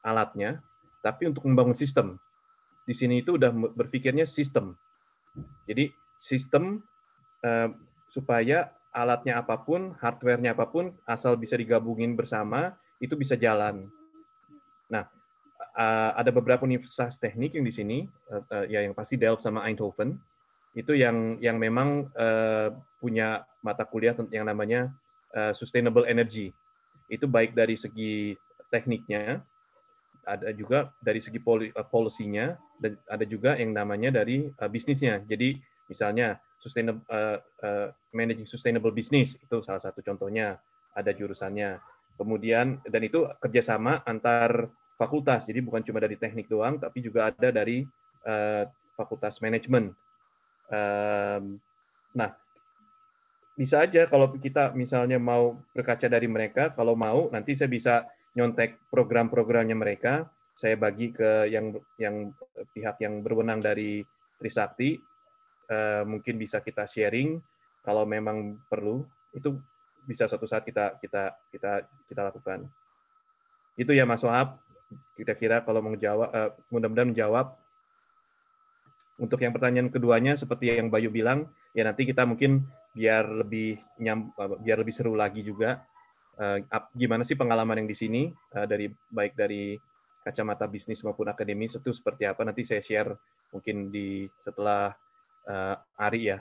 alatnya tapi untuk membangun sistem di sini itu udah berpikirnya sistem jadi sistem uh, supaya alatnya apapun hardwarenya apapun asal bisa digabungin bersama itu bisa jalan nah uh, ada beberapa universitas teknik yang di sini uh, uh, ya yang pasti Delft sama Eindhoven itu yang yang memang uh, punya mata kuliah yang namanya uh, sustainable energy. Itu baik dari segi tekniknya, ada juga dari segi polisinya eh, dan ada juga yang namanya dari uh, bisnisnya. Jadi misalnya sustainable uh, uh, managing sustainable business itu salah satu contohnya ada jurusannya. Kemudian dan itu kerjasama antar fakultas. Jadi bukan cuma dari teknik doang, tapi juga ada dari uh, fakultas manajemen Um, nah, bisa aja kalau kita misalnya mau berkaca dari mereka, kalau mau nanti saya bisa nyontek program-programnya mereka, saya bagi ke yang yang eh, pihak yang berwenang dari Trisakti, uh, mungkin bisa kita sharing kalau memang perlu itu bisa suatu saat kita kita kita kita lakukan. Itu ya Mas Wahab, kira-kira kalau menjawab uh, eh, mudah-mudahan menjawab untuk yang pertanyaan keduanya seperti yang Bayu bilang ya nanti kita mungkin biar lebih nyam eh, biar lebih seru lagi juga uh, gimana sih pengalaman yang di sini uh, dari baik dari kacamata bisnis maupun akademis itu seperti apa nanti saya share mungkin di setelah uh, Ari ya.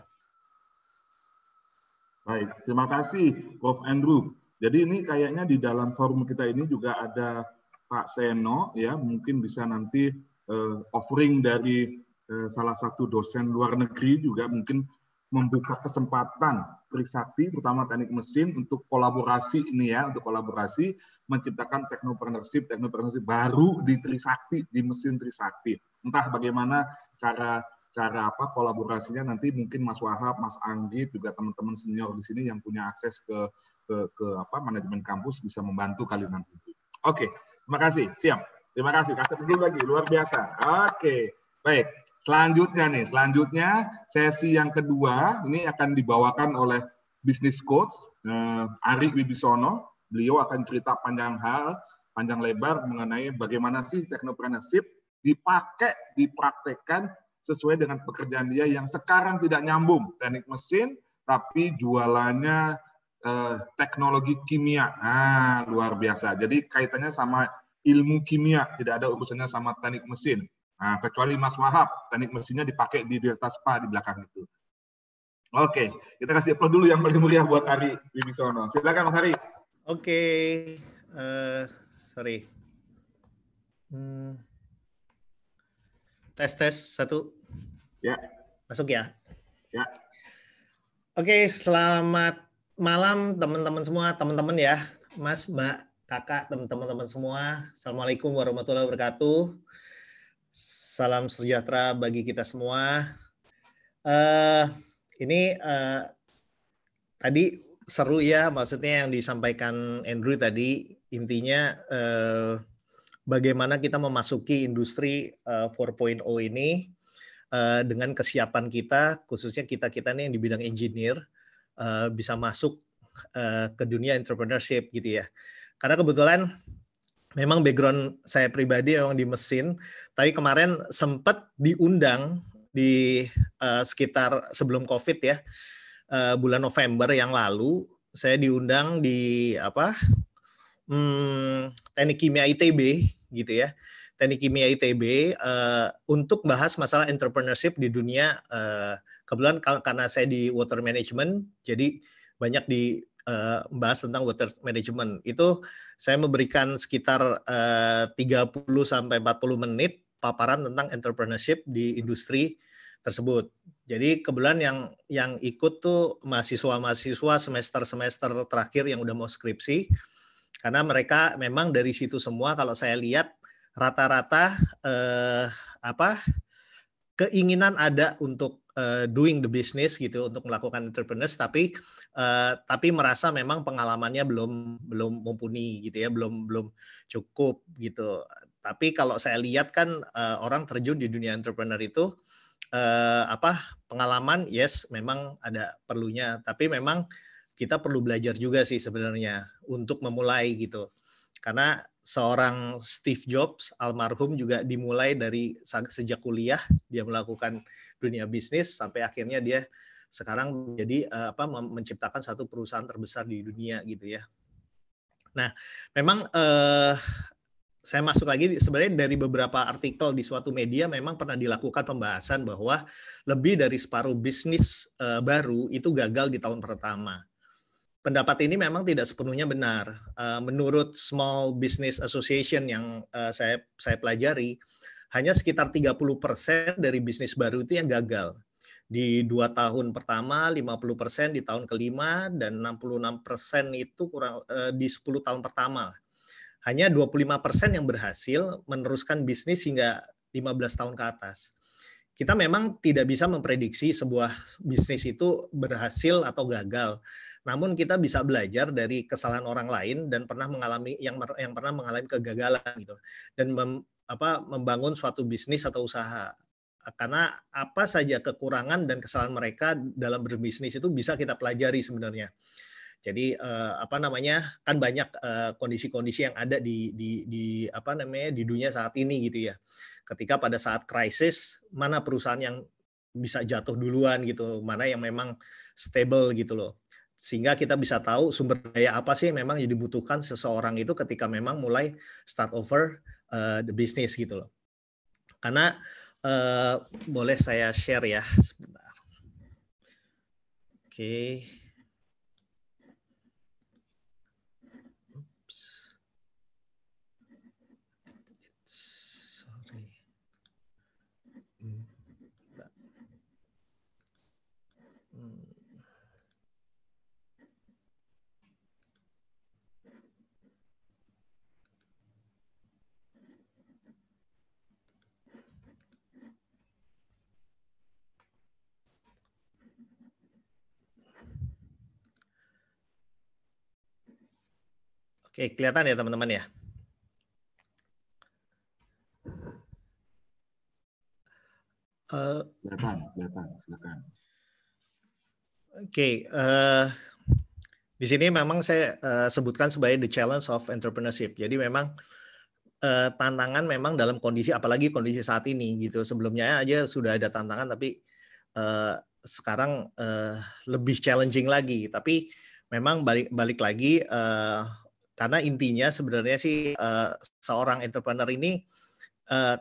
Baik, terima kasih Prof Andrew. Jadi ini kayaknya di dalam forum kita ini juga ada Pak Seno ya, mungkin bisa nanti offering dari Eh, salah satu dosen luar negeri juga mungkin membuka kesempatan Trisakti terutama teknik mesin untuk kolaborasi ini ya untuk kolaborasi menciptakan teknopreneurship teknopreneurship baru di Trisakti di mesin Trisakti entah bagaimana cara cara apa kolaborasinya nanti mungkin Mas Wahab Mas Anggi juga teman-teman senior di sini yang punya akses ke ke, ke apa manajemen kampus bisa membantu kali nanti oke terima kasih siap terima kasih kasih dulu lagi luar biasa oke baik Selanjutnya nih, selanjutnya sesi yang kedua ini akan dibawakan oleh bisnis coach eh, Ari Wibisono. Beliau akan cerita panjang hal, panjang lebar mengenai bagaimana sih teknopreneurship dipakai, dipraktekkan sesuai dengan pekerjaan dia yang sekarang tidak nyambung teknik mesin, tapi jualannya eh, teknologi kimia. Nah, luar biasa. Jadi kaitannya sama ilmu kimia, tidak ada urusannya sama teknik mesin. Nah, kecuali Mas Wahab, teknik mesinnya dipakai di Delta Spa di belakang itu. Oke, kita kasih applause dulu yang paling meriah buat Ari Wibisono. Silakan Mas Ari. Oke, uh, sorry. Hmm. Tes tes satu. Ya. Masuk ya. Ya. Oke, selamat malam teman-teman semua, teman-teman ya, Mas, Mbak, Kakak, teman-teman semua. Assalamualaikum warahmatullahi wabarakatuh. Salam sejahtera bagi kita semua. Uh, ini uh, tadi seru ya, maksudnya yang disampaikan Andrew tadi intinya uh, bagaimana kita memasuki industri uh, 4.0 ini uh, dengan kesiapan kita, khususnya kita kita nih yang di bidang engineer uh, bisa masuk uh, ke dunia entrepreneurship gitu ya. Karena kebetulan memang background saya pribadi memang di mesin, tapi kemarin sempat diundang di uh, sekitar sebelum COVID ya uh, bulan November yang lalu saya diundang di apa hmm, teknik kimia ITB gitu ya teknik kimia ITB uh, eh, untuk bahas masalah entrepreneurship di dunia uh, kebetulan karena saya di water management jadi banyak di uh, tentang water management. Itu saya memberikan sekitar eh, uh, 30 sampai 40 menit paparan tentang entrepreneurship di industri tersebut. Jadi kebetulan yang yang ikut tuh mahasiswa-mahasiswa semester-semester terakhir yang udah mau skripsi karena mereka memang dari situ semua kalau saya lihat rata-rata eh, apa keinginan ada untuk uh, doing the business gitu untuk melakukan entrepreneurs tapi uh, tapi merasa memang pengalamannya belum belum mumpuni gitu ya belum belum cukup gitu tapi kalau saya lihat kan uh, orang terjun di dunia entrepreneur itu uh, apa pengalaman yes memang ada perlunya tapi memang kita perlu belajar juga sih sebenarnya untuk memulai gitu karena seorang Steve Jobs almarhum juga dimulai dari sejak kuliah dia melakukan dunia bisnis sampai akhirnya dia sekarang jadi eh, apa menciptakan satu perusahaan terbesar di dunia gitu ya. Nah, memang eh, saya masuk lagi sebenarnya dari beberapa artikel di suatu media memang pernah dilakukan pembahasan bahwa lebih dari separuh bisnis uh, baru itu gagal di tahun pertama pendapat ini memang tidak sepenuhnya benar. Uh, menurut Small Business Association yang uh, saya saya pelajari, hanya sekitar 30% dari bisnis baru itu yang gagal. Di dua tahun pertama 50%, di tahun kelima, dan 66% itu kurang uh, di 10 tahun pertama. Hanya 25% yang berhasil meneruskan bisnis hingga 15 tahun ke atas kita memang tidak bisa memprediksi sebuah bisnis itu berhasil atau gagal. Namun kita bisa belajar dari kesalahan orang lain dan pernah mengalami yang yang pernah mengalami kegagalan gitu dan mem, apa membangun suatu bisnis atau usaha. Karena apa saja kekurangan dan kesalahan mereka dalam berbisnis itu bisa kita pelajari sebenarnya. Jadi eh, apa namanya kan banyak eh, kondisi-kondisi eh, yang ada di, di di apa namanya di dunia saat ini gitu ya ketika pada saat krisis mana perusahaan yang bisa jatuh duluan gitu, mana yang memang stable gitu loh. Sehingga kita bisa tahu sumber daya apa sih yang memang dibutuhkan seseorang itu ketika memang mulai start over uh, the business gitu loh. Karena uh, boleh saya share ya sebentar. Oke. Okay. Oke, kelihatan ya teman-teman ya. Eh, kelihatan, uh, kelihatan, Oke, okay, uh, eh, di sini memang saya uh, sebutkan sebagai the challenge of entrepreneurship. Jadi memang uh, tantangan memang dalam kondisi apalagi kondisi saat ini gitu. Sebelumnya aja sudah ada tantangan tapi uh, sekarang uh, lebih challenging lagi. Tapi memang balik balik lagi uh, karena intinya sebenarnya sih uh, seorang entrepreneur ini uh,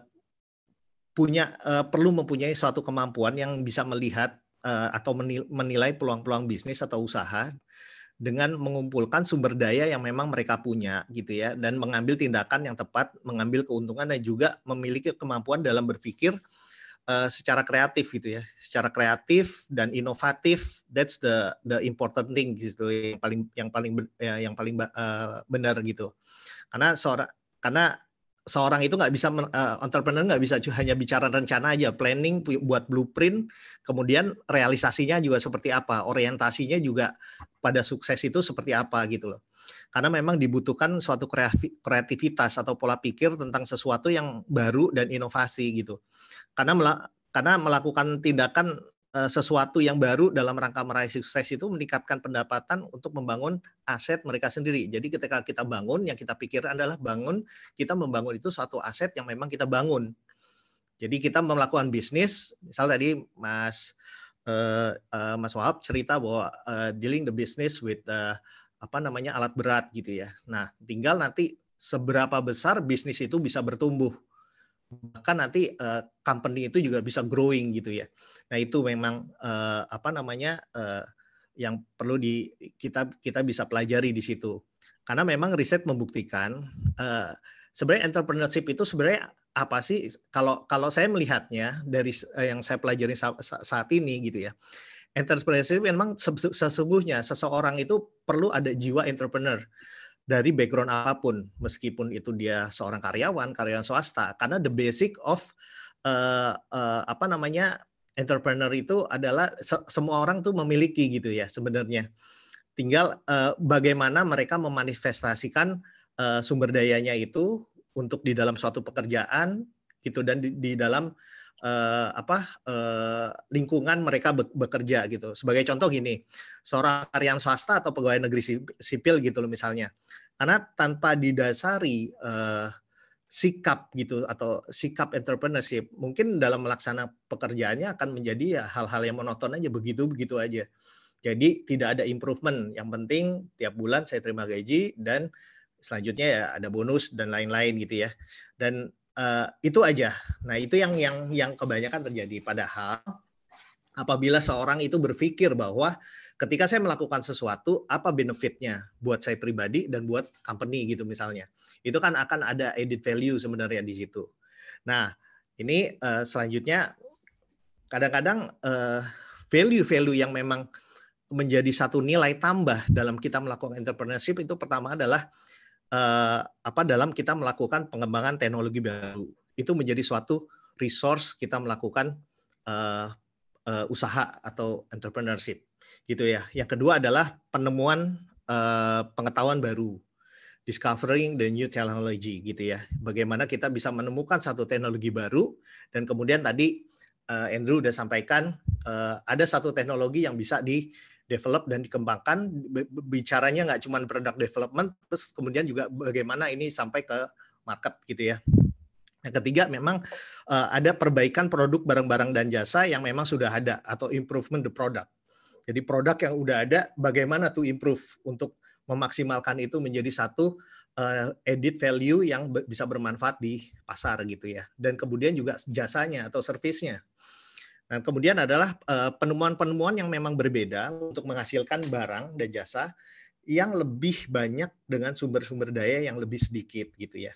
punya uh, perlu mempunyai suatu kemampuan yang bisa melihat uh, atau menilai peluang-peluang bisnis atau usaha dengan mengumpulkan sumber daya yang memang mereka punya gitu ya dan mengambil tindakan yang tepat, mengambil keuntungan dan juga memiliki kemampuan dalam berpikir uh, secara kreatif gitu ya, secara kreatif dan inovatif. That's the the important thing gitu yang paling yang paling ya, yang paling uh, benar gitu. Karena seorang karena seorang itu nggak bisa uh, entrepreneur nggak bisa hanya bicara rencana aja planning buat blueprint kemudian realisasinya juga seperti apa orientasinya juga pada sukses itu seperti apa gitu loh karena memang dibutuhkan suatu kreativitas atau pola pikir tentang sesuatu yang baru dan inovasi gitu karena karena melakukan tindakan Eh, sesuatu yang baru dalam rangka meraih sukses itu meningkatkan pendapatan untuk membangun aset mereka sendiri. Jadi ketika kita bangun, yang kita pikir adalah bangun, kita membangun itu suatu aset yang memang kita bangun. Jadi kita melakukan bisnis, misal tadi Mas uh, uh, Mas Wahab cerita bahwa uh, dealing the business with uh, apa namanya alat berat gitu ya. Nah, tinggal nanti seberapa besar bisnis itu bisa bertumbuh bahkan nanti uh, company itu juga bisa growing gitu ya. Nah itu memang uh, apa namanya uh, yang perlu di kita kita bisa pelajari di situ. Karena memang riset membuktikan uh, sebenarnya entrepreneurship itu sebenarnya apa sih? Kalau kalau saya melihatnya dari uh, yang saya pelajari sa saat ini gitu ya. Entrepreneurship memang sesungguhnya seseorang itu perlu ada jiwa entrepreneur dari background apapun, meskipun itu dia seorang karyawan, karyawan swasta, karena the basic of uh, uh, apa namanya entrepreneur itu adalah se semua orang tuh memiliki gitu ya sebenarnya. Tinggal uh, bagaimana mereka memanifestasikan uh, sumber dayanya itu untuk di dalam suatu pekerjaan gitu dan di, di dalam eh, apa eh, lingkungan mereka bekerja gitu. Sebagai contoh gini, seorang karyawan swasta atau pegawai negeri sipil gitu loh misalnya. Karena tanpa didasari eh, sikap gitu atau sikap entrepreneurship mungkin dalam melaksana pekerjaannya akan menjadi ya hal-hal yang monoton aja begitu begitu aja jadi tidak ada improvement yang penting tiap bulan saya terima gaji dan selanjutnya ya ada bonus dan lain-lain gitu ya dan Eh, itu aja. Nah, itu yang yang yang kebanyakan terjadi. Padahal apabila seorang itu berpikir bahwa ketika saya melakukan sesuatu apa benefitnya buat saya pribadi dan buat company gitu misalnya itu kan akan ada added value sebenarnya di situ nah ini uh, selanjutnya kadang-kadang value eh, value-value yang memang menjadi satu nilai tambah dalam kita melakukan entrepreneurship itu pertama adalah eh, apa dalam kita melakukan pengembangan teknologi baru itu menjadi suatu resource kita melakukan eh, eh, usaha atau entrepreneurship gitu ya. Yang kedua adalah penemuan eh, pengetahuan baru discovering the new technology gitu ya. Bagaimana kita bisa menemukan satu teknologi baru dan kemudian tadi uh, Andrew udah sampaikan uh, ada satu teknologi yang bisa di develop dan dikembangkan bicaranya nggak cuma product development terus kemudian juga bagaimana ini sampai ke market gitu ya. Yang ketiga memang uh, ada perbaikan produk barang-barang dan jasa yang memang sudah ada atau improvement the product. Jadi produk yang udah ada bagaimana tuh improve untuk memaksimalkan itu menjadi satu uh, edit value yang bisa bermanfaat di pasar gitu ya. Dan kemudian juga jasanya atau servisnya Nah, kemudian adalah eh, penemuan-penemuan yang memang berbeda untuk menghasilkan barang dan jasa yang lebih banyak dengan sumber-sumber daya yang lebih sedikit gitu ya.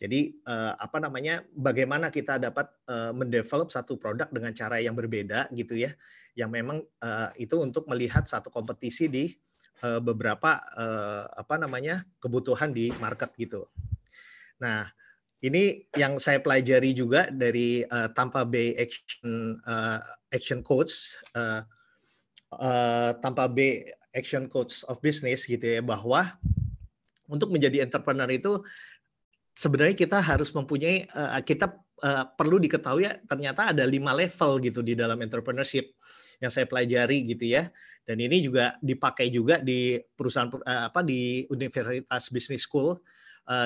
Jadi eh, apa namanya? Bagaimana kita dapat eh, mendevelop satu produk dengan cara yang berbeda gitu ya, yang memang itu untuk melihat satu kompetisi di beberapa apa namanya kebutuhan di market gitu. Nah, ini yang saya pelajari juga dari uh, Tampa Bay Action uh, Action Coach uh, uh, Tampa Bay Action Coach of Business gitu ya bahwa untuk menjadi entrepreneur itu sebenarnya kita harus mempunyai uh, kita uh, perlu diketahui ya ternyata ada lima level gitu di dalam entrepreneurship yang saya pelajari gitu ya. Dan ini juga dipakai juga di perusahaan apa di Universitas Business School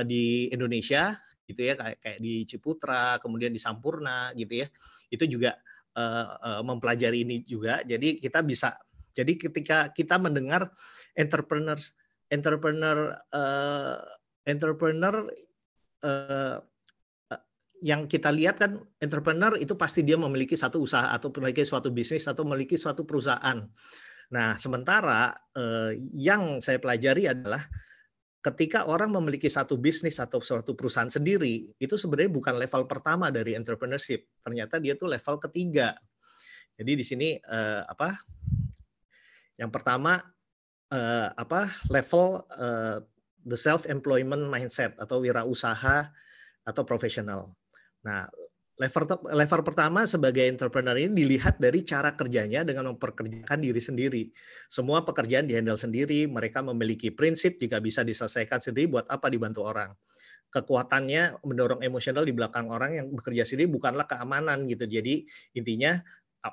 di Indonesia gitu ya kayak kayak di Ciputra kemudian di Sampurna gitu ya itu juga uh, uh, mempelajari ini juga jadi kita bisa jadi ketika kita mendengar entrepreneurs entrepreneur uh, entrepreneur uh, yang kita lihat kan entrepreneur itu pasti dia memiliki satu usaha atau memiliki suatu bisnis atau memiliki suatu perusahaan. Nah, sementara eh, yang saya pelajari adalah ketika orang memiliki satu bisnis atau suatu perusahaan sendiri, itu sebenarnya bukan level pertama dari entrepreneurship. Ternyata dia tuh level ketiga. Jadi di sini eh, apa? Yang pertama eh, apa? Level eh, the self employment mindset atau wirausaha atau profesional. Nah, level level pertama sebagai entrepreneur ini dilihat dari cara kerjanya dengan memperkerjakan diri sendiri. Semua pekerjaan dihandle sendiri, mereka memiliki prinsip jika bisa diselesaikan sendiri buat apa dibantu orang. Kekuatannya mendorong emosional di belakang orang yang bekerja sendiri bukanlah keamanan gitu. Jadi intinya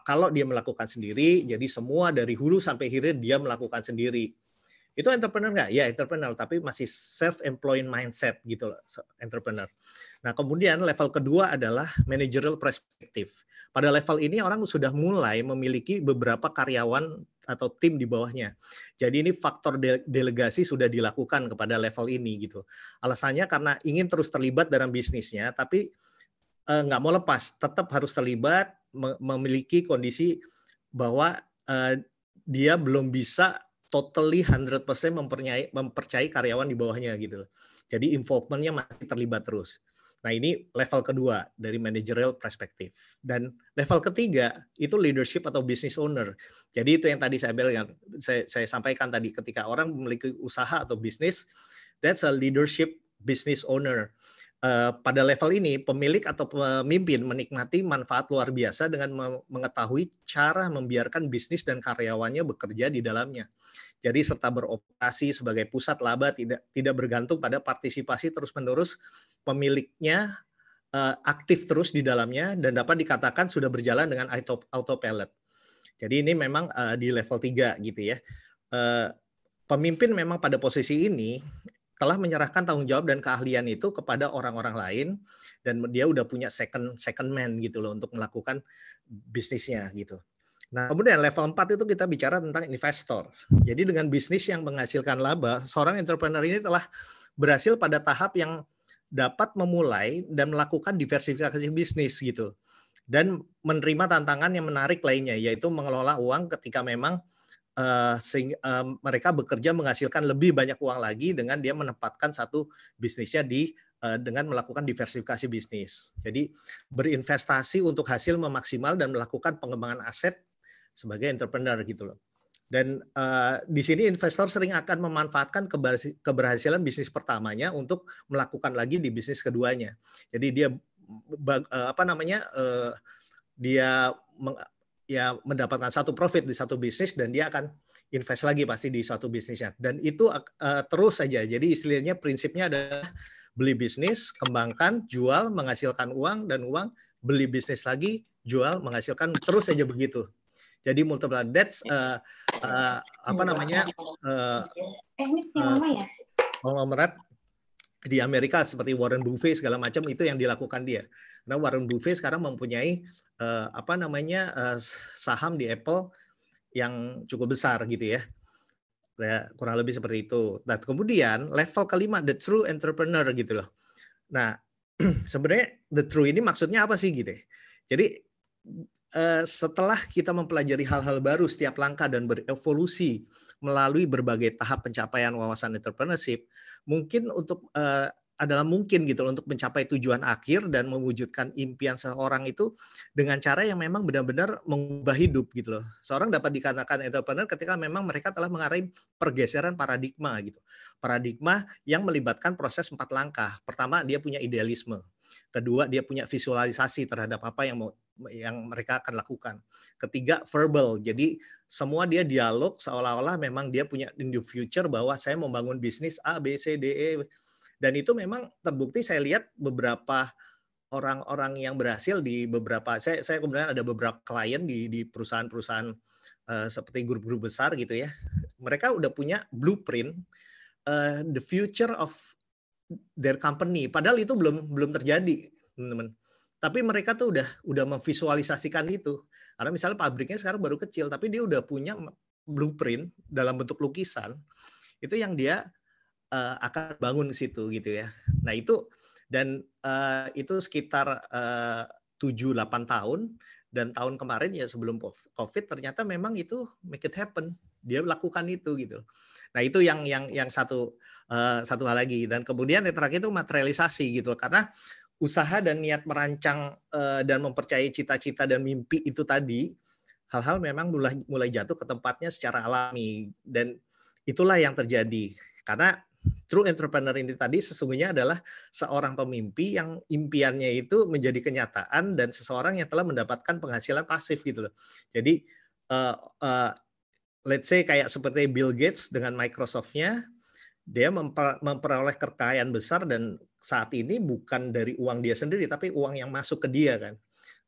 kalau dia melakukan sendiri, jadi semua dari hulu sampai hilir dia melakukan sendiri itu entrepreneur nggak? Ya entrepreneur, tapi masih self-employed mindset gitu loh, entrepreneur. Nah kemudian level kedua adalah managerial perspective. Pada level ini orang sudah mulai memiliki beberapa karyawan atau tim di bawahnya. Jadi ini faktor delegasi sudah dilakukan kepada level ini gitu. Alasannya karena ingin terus terlibat dalam bisnisnya, tapi eh, mau lepas, tetap harus terlibat, memiliki kondisi bahwa eh, dia belum bisa totally 100% mempercayai, mempercayai karyawan di bawahnya gitu loh. Jadi involvementnya masih terlibat terus. Nah ini level kedua dari managerial perspektif. Dan level ketiga itu leadership atau business owner. Jadi itu yang tadi saya bilang, saya, saya sampaikan tadi ketika orang memiliki usaha atau bisnis, that's a leadership business owner. Eh, pada level ini pemilik atau pemimpin menikmati manfaat luar biasa dengan mengetahui cara membiarkan bisnis dan karyawannya bekerja di dalamnya. Jadi serta beroperasi sebagai pusat laba tidak tidak bergantung pada partisipasi terus-menerus pemiliknya eh, aktif terus di dalamnya dan dapat dikatakan sudah berjalan dengan auto autopilot. Jadi ini memang eh, di level 3 gitu ya pemimpin memang pada posisi ini telah menyerahkan tanggung jawab dan keahlian itu kepada orang-orang lain dan dia udah punya second second man gitu loh untuk melakukan bisnisnya gitu. Nah, kemudian level 4 itu kita bicara tentang investor. Jadi dengan bisnis yang menghasilkan laba, seorang entrepreneur ini telah berhasil pada tahap yang dapat memulai dan melakukan diversifikasi bisnis gitu. Dan menerima tantangan yang menarik lainnya yaitu mengelola uang ketika memang uh, eh, sehingga, uh, eh, mereka bekerja menghasilkan lebih banyak uang lagi dengan dia menempatkan satu bisnisnya di uh, dengan melakukan diversifikasi bisnis. Jadi berinvestasi untuk hasil memaksimal dan melakukan pengembangan aset sebagai entrepreneur gitu loh. Dan uh, di sini investor sering akan memanfaatkan keberhasilan bisnis pertamanya untuk melakukan lagi di bisnis keduanya. Jadi dia mm, apa namanya dia ya mendapatkan satu profit di satu bisnis dan dia akan invest lagi pasti di satu bisnisnya dan itu uh, terus saja jadi istilahnya prinsipnya adalah beli bisnis kembangkan jual menghasilkan uang dan uang beli bisnis lagi jual menghasilkan terus saja begitu jadi multiple debts uh, eh, uh, eh, apa namanya uh, uh, konglomerat di Amerika seperti Warren Buffett segala macam itu yang dilakukan dia. Nah Warren Buffett sekarang mempunyai uh, apa namanya uh, saham di Apple yang cukup besar gitu ya. ya. Kurang lebih seperti itu. Nah kemudian level kelima the true entrepreneur gitu loh. Nah *clears throat* sebenarnya the true ini maksudnya apa sih gitu? Ya? Jadi eh, setelah kita mempelajari hal-hal baru setiap langkah dan berevolusi melalui berbagai tahap pencapaian wawasan entrepreneurship mungkin untuk uh, adalah mungkin gitu untuk mencapai tujuan akhir dan mewujudkan impian seseorang itu dengan cara yang memang benar-benar mengubah hidup gitu loh. Seorang dapat dikatakan entrepreneur ketika memang mereka telah mengalami pergeseran paradigma gitu. Paradigma yang melibatkan proses empat langkah. Pertama, dia punya idealisme. Kedua, dia punya visualisasi terhadap apa yang mau yang mereka akan lakukan. Ketiga, verbal. Jadi semua dia dialog seolah-olah memang dia punya in the future bahwa saya membangun bisnis A, B, C, D, E. Dan itu memang terbukti saya lihat beberapa orang-orang yang berhasil di beberapa saya saya kemudian ada beberapa klien di perusahaan-perusahaan uh, seperti grup-grup besar gitu ya. Mereka udah punya blueprint uh, the future of their company. Padahal itu belum belum terjadi, teman-teman tapi mereka tuh udah udah memvisualisasikan itu karena misalnya pabriknya sekarang baru kecil tapi dia udah punya blueprint dalam bentuk lukisan itu yang dia uh, akan bangun di situ gitu ya nah itu dan uh, itu sekitar eh, tujuh delapan tahun dan tahun kemarin ya sebelum covid ternyata memang itu make it happen dia lakukan itu gitu nah itu yang yang yang satu uh, satu hal lagi dan kemudian yang terakhir itu materialisasi gitu karena usaha dan niat merancang uh, dan mempercayai cita-cita dan mimpi itu tadi, hal-hal memang mulai mulai jatuh ke tempatnya secara alami dan itulah yang terjadi. Karena true entrepreneur ini tadi sesungguhnya adalah seorang pemimpi yang impiannya itu menjadi kenyataan dan seseorang yang telah mendapatkan penghasilan pasif gitu loh. Jadi uh, uh, let's say kayak seperti Bill Gates dengan Microsoft-nya, dia memperoleh kekayaan besar dan saat ini bukan dari uang dia sendiri tapi uang yang masuk ke dia kan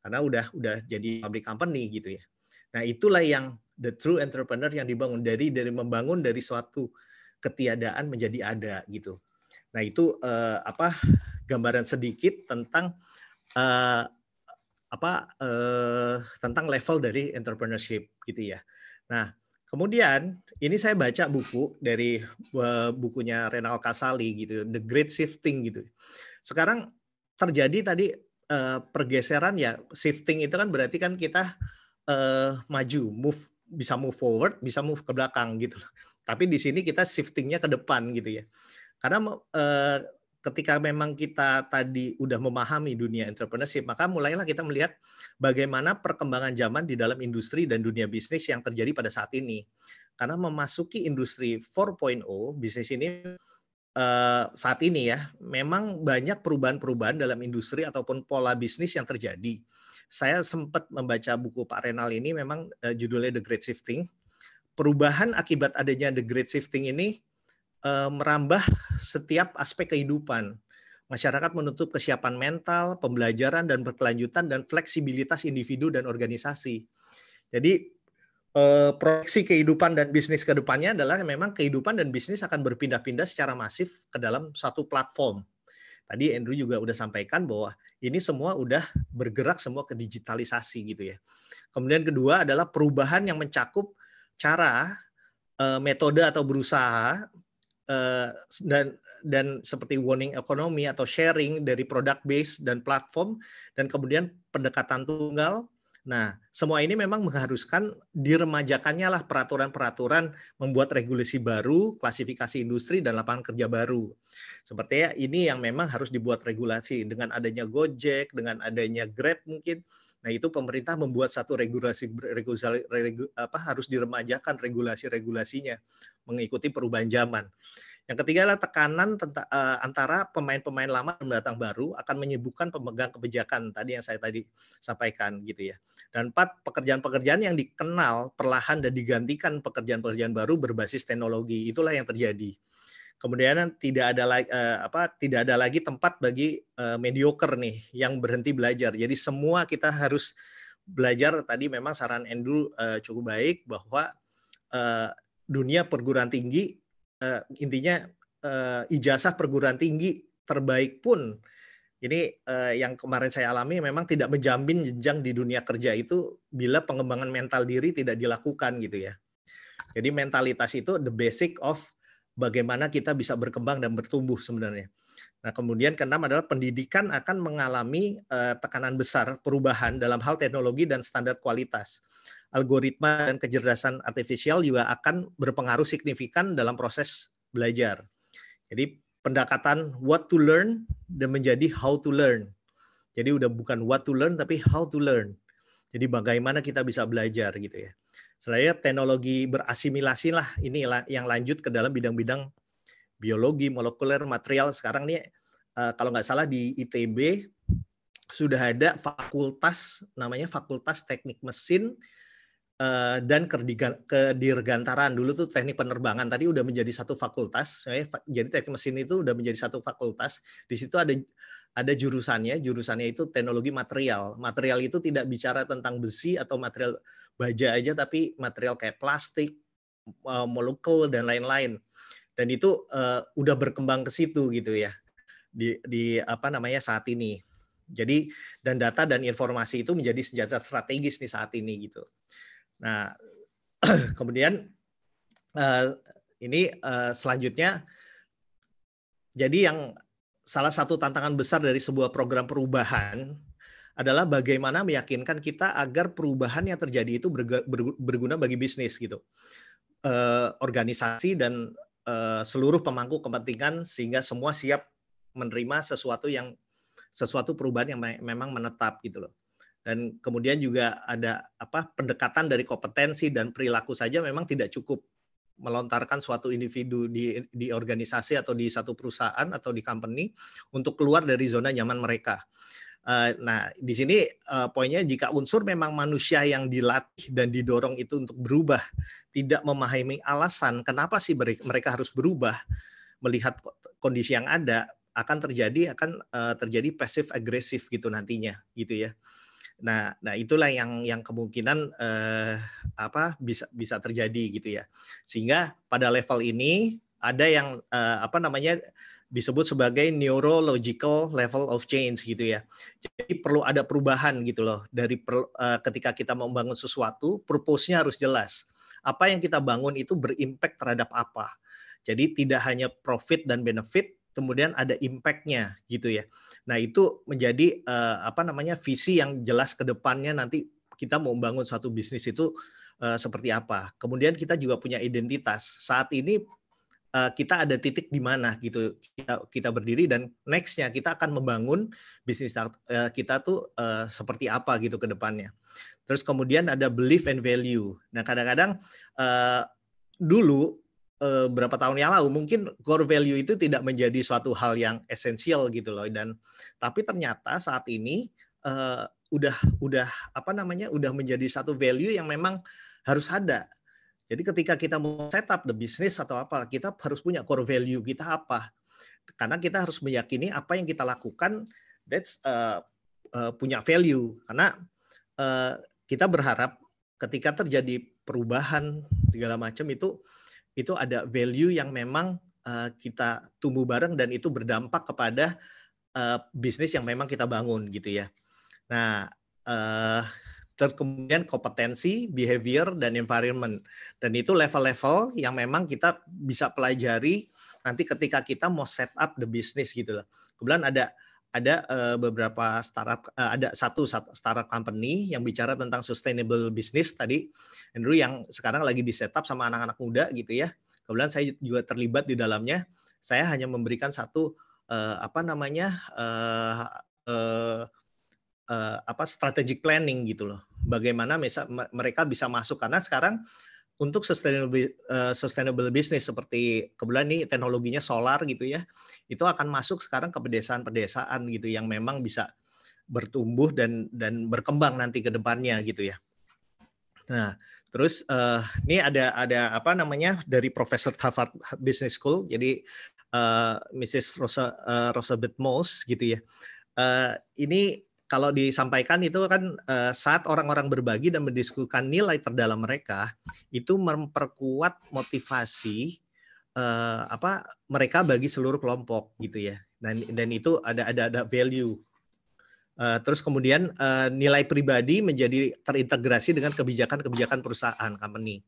karena udah udah jadi public company gitu ya nah itulah yang the true entrepreneur yang dibangun dari dari membangun dari suatu ketiadaan menjadi ada gitu nah itu eh, apa gambaran sedikit tentang eh, apa eh, tentang level dari entrepreneurship gitu ya nah Kemudian ini saya baca buku dari eh, bukunya Renal Kasali gitu, The Great Shifting gitu. Sekarang terjadi tadi uh, pergeseran ya, shifting itu kan berarti kan kita uh, maju, move bisa move forward, bisa move ke belakang gitu. Tapi di sini kita shiftingnya ke depan gitu ya. Karena uh, ketika memang kita tadi udah memahami dunia entrepreneurship, maka mulailah kita melihat bagaimana perkembangan zaman di dalam industri dan dunia bisnis yang terjadi pada saat ini. Karena memasuki industri 4.0, bisnis ini eh, saat ini ya, memang banyak perubahan-perubahan dalam industri ataupun pola bisnis yang terjadi. Saya sempat membaca buku Pak Renal ini memang eh, judulnya The Great Shifting. Perubahan akibat adanya The Great Shifting ini Eh, merambah setiap aspek kehidupan. Masyarakat menutup kesiapan mental, pembelajaran dan berkelanjutan dan fleksibilitas individu dan organisasi. Jadi eh, proyeksi kehidupan dan bisnis ke depannya adalah memang kehidupan dan bisnis akan berpindah-pindah secara masif ke dalam satu platform. Tadi Andrew juga udah sampaikan bahwa ini semua udah bergerak semua ke digitalisasi gitu ya. Kemudian kedua adalah perubahan yang mencakup cara eh, metode atau berusaha Eh, dan dan seperti warning ekonomi atau sharing dari product base dan platform dan kemudian pendekatan tunggal Nah, semua ini memang mengharuskan diremajakannya lah peraturan-peraturan membuat regulasi baru, klasifikasi industri dan lapangan kerja baru. Sepertinya ini yang memang harus dibuat regulasi dengan adanya Gojek, dengan adanya Grab mungkin. Nah, itu pemerintah membuat satu regulasi, regulasi regu, apa harus diremajakan regulasi-regulasinya mengikuti perubahan zaman. Yang ketiga adalah tekanan tenta, uh, antara pemain-pemain lama dan pendatang baru akan menyibukkan pemegang kebijakan tadi yang saya tadi sampaikan gitu ya. Dan empat, pekerjaan-pekerjaan yang dikenal perlahan dan digantikan pekerjaan-pekerjaan baru berbasis teknologi. Itulah yang terjadi. Kemudian tidak ada lagi uh, eh, apa tidak ada lagi tempat bagi uh, mediocre nih yang berhenti belajar. Jadi semua kita harus belajar tadi memang saran Endul uh, cukup baik bahwa uh, dunia perguruan tinggi uh, intinya uh, ijazah perguruan tinggi terbaik pun ini uh, yang kemarin saya alami memang tidak menjamin jenjang di dunia kerja itu bila pengembangan mental diri tidak dilakukan gitu ya. Jadi mentalitas itu the basic of bagaimana kita bisa berkembang dan bertumbuh sebenarnya. Nah, kemudian keenam adalah pendidikan akan mengalami uh, tekanan besar perubahan dalam hal teknologi dan standar kualitas algoritma dan kecerdasan artifisial juga akan berpengaruh signifikan dalam proses belajar. Jadi pendekatan what to learn dan menjadi how to learn. Jadi udah bukan what to learn tapi how to learn. Jadi bagaimana kita bisa belajar gitu ya. Sebenarnya teknologi berasimilasi lah ini yang lanjut ke dalam bidang-bidang biologi, molekuler, material. Sekarang nih eh, kalau nggak salah di ITB sudah ada fakultas namanya Fakultas Teknik Mesin Eh, dan kedirgantaraan dulu tuh teknik penerbangan tadi udah menjadi satu fakultas eh, jadi teknik mesin itu udah menjadi satu fakultas di situ ada ada jurusannya jurusannya itu teknologi material material itu tidak bicara tentang besi atau material baja aja tapi material kayak plastik eh, molekul dan lain-lain dan itu uh, udah berkembang ke situ gitu ya di di apa namanya saat ini jadi dan data dan informasi itu menjadi senjata strategis nih saat ini gitu. Nah, *clears throat* kemudian eh, ini eh, selanjutnya jadi yang salah satu tantangan besar dari sebuah program perubahan adalah bagaimana meyakinkan kita agar perubahan yang terjadi itu berguna bagi bisnis gitu, eh, organisasi dan seluruh pemangku kepentingan sehingga semua siap menerima sesuatu yang sesuatu perubahan yang memang menetap gitu loh dan kemudian juga ada apa pendekatan dari kompetensi dan perilaku saja memang tidak cukup melontarkan suatu individu di di organisasi atau di satu perusahaan atau di company untuk keluar dari zona nyaman mereka. Eh, nah, di sini eh, poinnya jika unsur memang manusia yang dilatih dan didorong itu untuk berubah, tidak memahami alasan kenapa sih mereka harus berubah, melihat kondisi yang ada akan terjadi akan eh, terjadi pasif agresif gitu nantinya gitu ya. Nah, nah itulah yang yang kemungkinan eh, apa bisa bisa terjadi gitu ya. Sehingga pada level ini ada yang eh, apa namanya disebut sebagai neurological level of change gitu ya. Jadi perlu ada perubahan gitu loh dari per, eh, ketika kita membangun sesuatu, purpose-nya harus jelas. Apa yang kita bangun itu berimpact terhadap apa. Jadi tidak hanya profit dan benefit, kemudian ada impact-nya gitu ya. Nah, itu menjadi uh, apa namanya visi yang jelas ke depannya nanti kita mau membangun suatu bisnis itu uh, seperti apa. Kemudian kita juga punya identitas. Saat ini uh, kita ada titik di mana gitu kita kita berdiri dan nextnya kita akan membangun bisnis uh, kita tuh uh, seperti apa gitu ke depannya. Terus kemudian ada belief and value. Nah, kadang-kadang uh, dulu Eh, berapa tahun yang lalu mungkin core value itu tidak menjadi suatu hal yang esensial gitu loh dan tapi ternyata saat ini eh, udah udah apa namanya udah menjadi satu value yang memang harus ada. Jadi ketika kita mau setup the business atau apa, kita harus punya core value kita apa. Karena kita harus meyakini apa yang kita lakukan that's uh, uh, punya value. Karena uh, kita berharap ketika terjadi perubahan segala macam itu itu ada value yang memang uh, kita tumbuh bareng dan itu berdampak kepada uh, bisnis yang memang kita bangun gitu ya. Nah, uh, terus kemudian kompetensi, behavior dan environment. Dan itu level-level yang memang kita bisa pelajari nanti ketika kita mau set up the business gitu loh. Kemudian ada ada uh, beberapa startup uh, ada satu startup company yang bicara tentang sustainable business tadi Andrew yang sekarang lagi di setup sama anak-anak muda gitu ya kebetulan saya juga terlibat di dalamnya saya hanya memberikan satu uh, apa namanya uh, uh, uh, apa strategic planning gitu loh bagaimana mereka bisa masuk karena sekarang untuk sustainable uh, sustainable business seperti kebetulan nih teknologinya solar gitu ya itu akan masuk sekarang ke pedesaan-pedesaan gitu yang memang bisa bertumbuh dan dan berkembang nanti ke depannya gitu ya. Nah, terus uh, ini ada ada apa namanya dari Profesor Harvard Business School. Jadi uh, eh, Mrs. Rosa uh, Rosa Moss gitu ya. Uh, ini kalau disampaikan itu kan eh, saat orang-orang berbagi dan mendiskusikan nilai terdalam mereka itu memperkuat motivasi eh, apa mereka bagi seluruh kelompok gitu ya dan dan itu ada ada ada value eh, terus kemudian nilai pribadi menjadi terintegrasi dengan kebijakan-kebijakan perusahaan company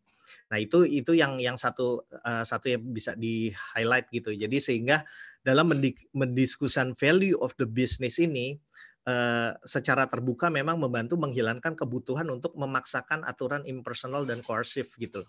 nah itu itu yang yang satu uh, satu yang bisa di highlight gitu jadi sehingga dalam mendiskusikan value of the business ini Eh, secara terbuka memang membantu menghilangkan kebutuhan untuk memaksakan aturan impersonal dan coercive gitu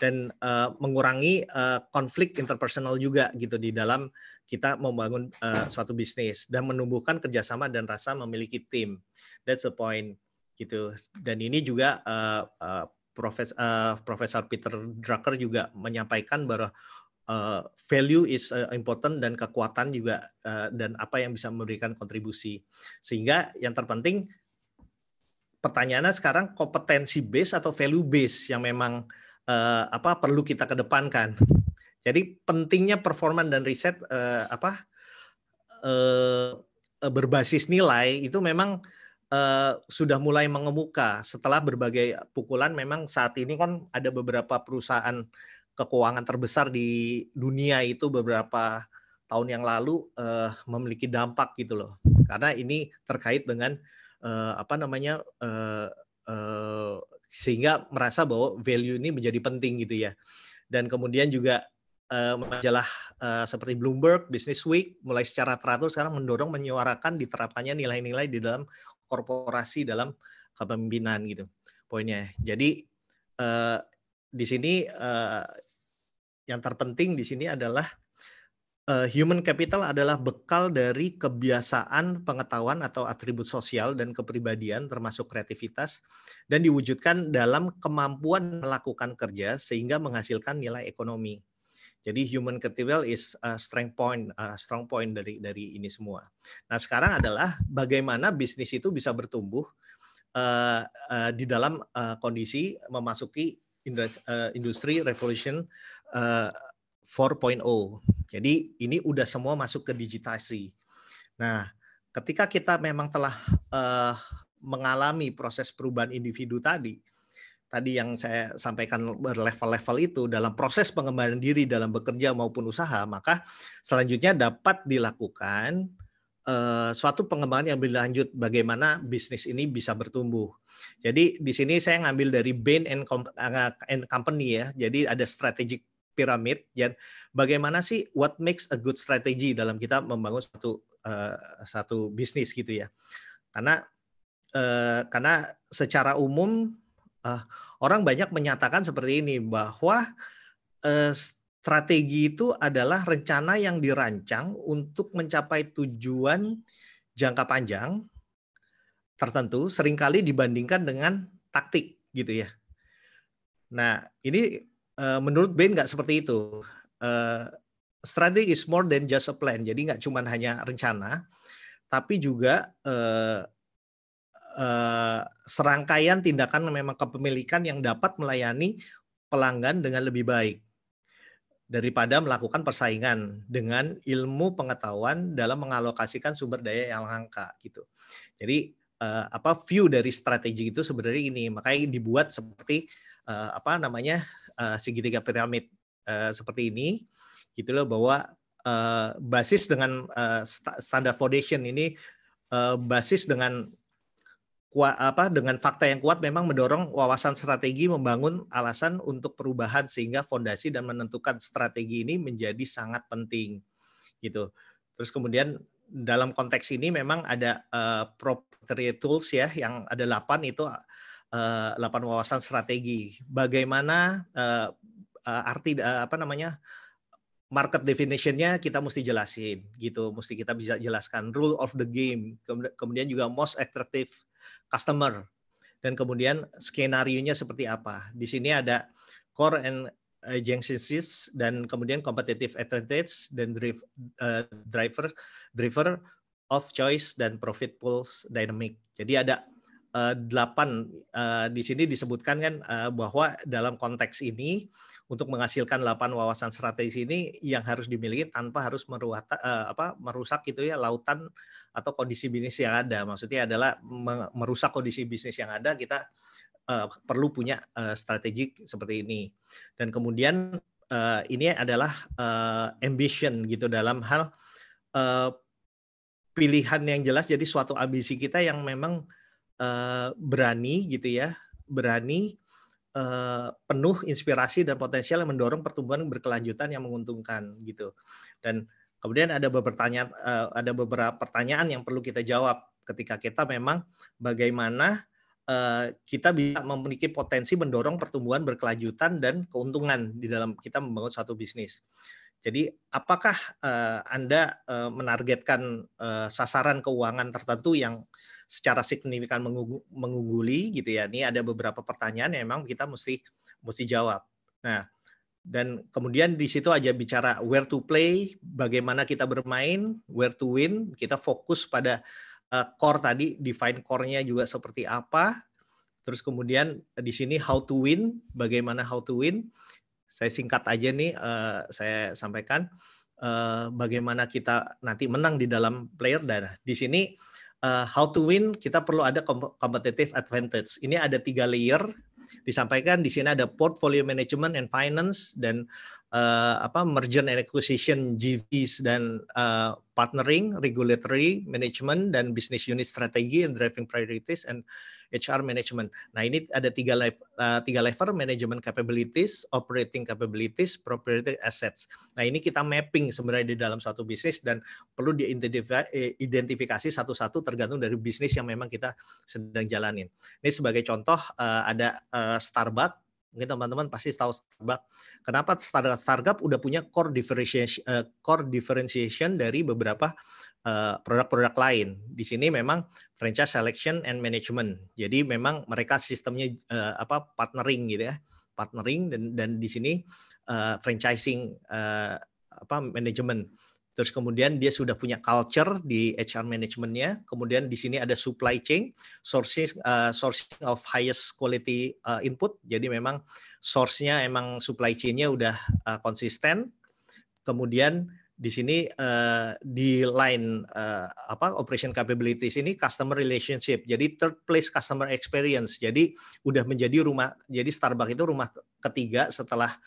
dan uh, mengurangi uh, konflik interpersonal juga gitu di dalam kita membangun uh, suatu bisnis dan menumbuhkan kerjasama dan rasa memiliki tim that's the point gitu dan ini juga uh, uh, Profes, uh, Profesor Peter Drucker juga menyampaikan bahwa uh, value is uh, important dan kekuatan juga uh, dan apa yang bisa memberikan kontribusi. Sehingga yang terpenting pertanyaannya sekarang kompetensi base atau value base yang memang uh, apa perlu kita kedepankan. Jadi pentingnya performan dan riset uh, apa uh, berbasis nilai itu memang uh, sudah mulai mengemuka setelah berbagai pukulan memang saat ini kan ada beberapa perusahaan keuangan terbesar di dunia itu beberapa tahun yang lalu uh, memiliki dampak gitu loh karena ini terkait dengan uh, apa namanya uh, uh, sehingga merasa bahwa value ini menjadi penting gitu ya dan kemudian juga uh, majalah uh, seperti Bloomberg, Business Week mulai secara teratur sekarang mendorong menyuarakan diterapkannya nilai-nilai di dalam korporasi dalam kepemimpinan gitu poinnya jadi uh, di sini uh, yang terpenting di sini adalah uh, human capital adalah bekal dari kebiasaan, pengetahuan atau atribut sosial dan kepribadian termasuk kreativitas dan diwujudkan dalam kemampuan melakukan kerja sehingga menghasilkan nilai ekonomi. Jadi human capital is a strength point, a strong point dari dari ini semua. Nah sekarang adalah bagaimana bisnis itu bisa bertumbuh uh, uh, di dalam uh, kondisi memasuki Eh, industri revolution 4.0. Eh, Jadi ini udah semua masuk ke digitasi. Nah, ketika kita memang telah uh, mengalami proses perubahan individu tadi, tadi yang saya sampaikan berlevel-level itu dalam proses pengembangan diri dalam bekerja maupun usaha, maka selanjutnya dapat dilakukan Eh, suatu pengembangan yang lebih lanjut bagaimana bisnis ini bisa bertumbuh. Jadi di sini saya ngambil dari Bain and, eh, Company ya. Jadi ada strategic pyramid dan bagaimana sih what makes a good strategy dalam kita membangun satu uh, eh, satu bisnis gitu ya. Karena uh, karena secara umum uh, orang banyak menyatakan seperti ini bahwa uh, Strategi itu adalah rencana yang dirancang untuk mencapai tujuan jangka panjang tertentu seringkali dibandingkan dengan taktik gitu ya. Nah, ini eh, menurut Ben nggak seperti itu. Uh, strategi is more than just a plan. Jadi nggak cuma hanya rencana, tapi juga uh, uh, serangkaian tindakan memang kepemilikan yang dapat melayani pelanggan dengan lebih baik daripada melakukan persaingan dengan ilmu pengetahuan dalam mengalokasikan sumber daya yang langka gitu. Jadi uh, apa view dari strategi itu sebenarnya ini makanya dibuat seperti uh, apa namanya uh, segitiga piramid uh, seperti ini gitu loh bahwa uh, basis dengan uh, standar foundation ini uh, basis dengan kuat, apa dengan fakta yang kuat memang mendorong wawasan strategi membangun alasan untuk perubahan sehingga fondasi dan menentukan strategi ini menjadi sangat penting gitu. Terus kemudian dalam konteks ini memang ada uh, proprietary tools ya yang ada delapan itu uh, wawasan strategi. Bagaimana uh, arti uh, apa namanya? market definitionnya kita mesti jelasin gitu mesti kita bisa jelaskan rule of the game kemudian juga most attractive customer dan kemudian skenario-nya seperti apa. Di sini ada core and agencies dan kemudian competitive advantage dan drive, uh, driver driver of choice dan profit pools dynamic. Jadi ada 8 eh, eh, di sini disebutkan kan eh, bahwa dalam konteks ini untuk menghasilkan 8 wawasan strategis ini yang harus dimiliki tanpa harus meruata, apa, merusak gitu ya lautan atau kondisi bisnis yang ada. Maksudnya adalah merusak kondisi bisnis yang ada kita perlu punya strategik strategi seperti ini. Dan kemudian ini adalah ambition gitu dalam hal pilihan yang jelas jadi suatu ambisi kita yang memang Eh, berani gitu ya, berani uh, penuh inspirasi dan potensial yang mendorong pertumbuhan berkelanjutan yang menguntungkan gitu. Dan kemudian ada beberapa uh, eh, ada beberapa pertanyaan yang perlu kita jawab ketika kita memang bagaimana uh, kita bisa memiliki potensi mendorong pertumbuhan berkelanjutan dan keuntungan di dalam kita membangun suatu bisnis. Jadi apakah uh, Anda uh, menargetkan uh, sasaran keuangan tertentu yang secara signifikan mengungguli gitu ya. Ini ada beberapa pertanyaan yang memang kita mesti mesti jawab. Nah, dan kemudian di situ aja bicara where to play, bagaimana kita bermain, where to win, kita fokus pada uh, core tadi, define core-nya juga seperti apa, Terus kemudian di sini how to win, bagaimana how to win. Saya singkat aja nih, uh, saya sampaikan uh, bagaimana kita nanti menang di dalam player dan di sini uh, how to win kita perlu ada competitive advantage. Ini ada tiga layer disampaikan di sini ada portfolio management and finance dan uh, apa merger and acquisition GVs dan uh, partnering, regulatory management dan business unit strategi and driving priorities and HR management. Nah ini ada tiga level, uh, tiga level management capabilities, operating capabilities, property assets. Nah ini kita mapping sebenarnya di dalam suatu bisnis dan perlu diidentifikasi eh, satu-satu tergantung dari bisnis yang memang kita sedang jalanin. Ini sebagai contoh uh, ada uh, Starbucks Mungkin teman-teman pasti tahu Starbucks. Kenapa Starbucks Startup udah punya core differentiation uh, core differentiation dari beberapa produk eh, produk-produk lain. Di sini memang franchise selection and management. Jadi memang mereka sistemnya uh, apa partnering gitu ya. Partnering dan dan di sini uh, franchising uh, apa manajemen. Terus kemudian dia sudah punya culture di HR manajemennya. Kemudian di sini ada supply chain, sourcing uh, sourcing of highest quality uh, input. Jadi memang source-nya emang supply chain-nya udah uh, konsisten. Kemudian di sini uh, di line uh, apa operation capabilities ini customer relationship jadi third place customer experience jadi udah menjadi rumah jadi Starbucks itu rumah ketiga setelah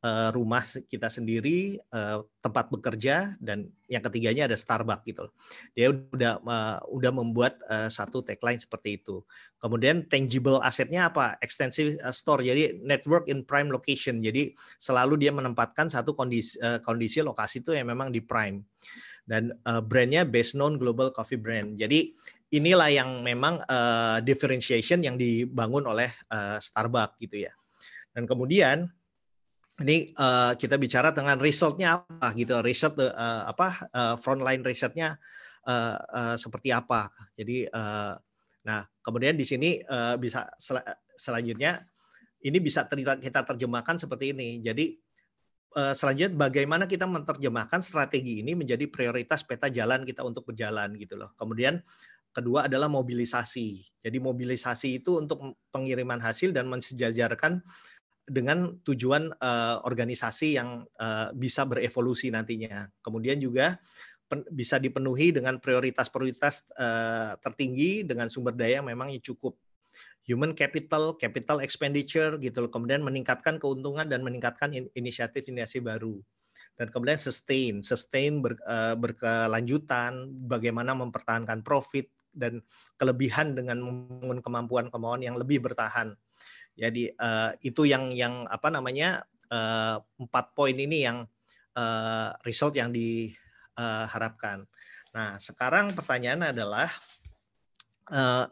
Eh, rumah kita sendiri, eh, tempat bekerja, dan yang ketiganya ada Starbucks gitu. Dia udah udah membuat eh, satu tagline seperti itu. Kemudian tangible asetnya apa? Extensive store. Jadi network in prime location. Jadi selalu dia menempatkan satu kondisi kondisi lokasi itu yang memang di prime. Dan brandnya best known global coffee brand. Jadi inilah yang memang differentiation yang dibangun oleh Starbucks gitu ya. Dan kemudian ini uh, kita bicara dengan resultnya apa gitu riset uh, apa uh, frontline risetnya uh, uh, seperti apa jadi uh, nah kemudian di sini uh, bisa sel selanjutnya ini bisa kita terjemahkan seperti ini jadi uh, selanjutnya bagaimana kita menerjemahkan strategi ini menjadi prioritas peta jalan kita untuk berjalan gitu loh kemudian kedua adalah mobilisasi jadi mobilisasi itu untuk pengiriman hasil dan mensejajarkan dengan tujuan uh, organisasi yang uh, bisa berevolusi nantinya. Kemudian juga pen, bisa dipenuhi dengan prioritas-prioritas uh, tertinggi dengan sumber daya yang memang cukup human capital, capital expenditure gitu Loh. Kemudian meningkatkan keuntungan dan meningkatkan inisiatif inisiasi baru. Dan kemudian sustain, sustain ber, uh, berkelanjutan, bagaimana mempertahankan profit dan kelebihan dengan kemampuan-kemampuan yang lebih bertahan jadi uh, itu yang yang apa namanya eh, empat uh, poin ini yang uh, result yang diharapkan. Uh, nah sekarang pertanyaan adalah uh,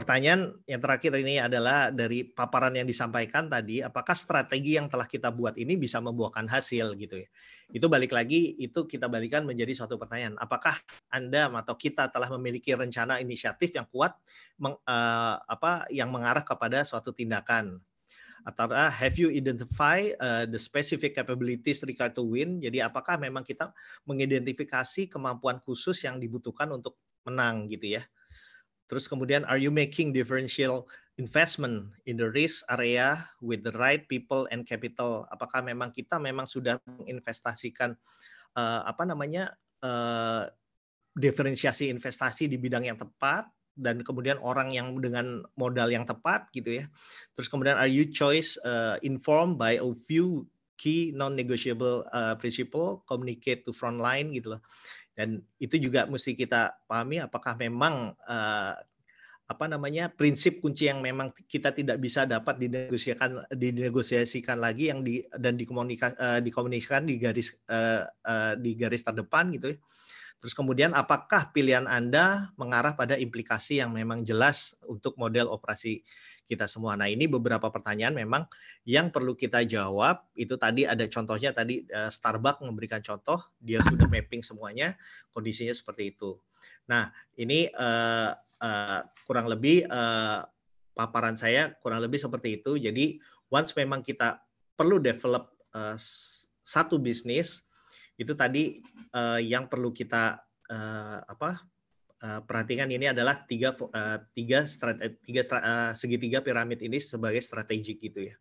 pertanyaan yang terakhir ini adalah dari paparan yang disampaikan tadi, apakah strategi yang telah kita buat ini bisa membuahkan hasil gitu ya? Itu balik lagi, itu kita balikan menjadi suatu pertanyaan. Apakah Anda atau kita telah memiliki rencana inisiatif yang kuat meng, uh, apa yang mengarah kepada suatu tindakan? Atau ah, have you identify uh, the specific capabilities required to win? Jadi apakah memang kita mengidentifikasi kemampuan khusus yang dibutuhkan untuk menang gitu ya? Terus kemudian, are you making differential investment in the risk area with the right people and capital? Apakah memang kita memang sudah menginvestasikan uh, apa namanya uh, diferensiasi investasi di bidang yang tepat dan kemudian orang yang dengan modal yang tepat gitu ya. Terus kemudian are you choice uh, informed by a few key non-negotiable uh, principle communicate to frontline gitu loh. Dan itu juga mesti kita pahami apakah memang uh, apa namanya prinsip kunci yang memang kita tidak bisa dapat dinegosiasikan dinegosiasikan lagi yang di dan dikomunikasi uh, eh, dikomunikasikan di garis uh, uh, di garis terdepan gitu ya. Terus kemudian apakah pilihan Anda mengarah pada implikasi yang memang jelas untuk model operasi kita semua. Nah, ini beberapa pertanyaan memang yang perlu kita jawab. Itu tadi ada contohnya tadi eh, Starbucks memberikan contoh, dia sudah mapping semuanya, kondisinya seperti itu. Nah, ini uh, uh, kurang lebih uh, paparan saya kurang lebih seperti itu. Jadi, once memang kita perlu develop uh, satu bisnis, itu tadi uh, yang perlu kita uh, apa Eh, perhatikan ini adalah tiga eh, tiga, eh, tiga segitiga piramid ini sebagai strategi gitu ya.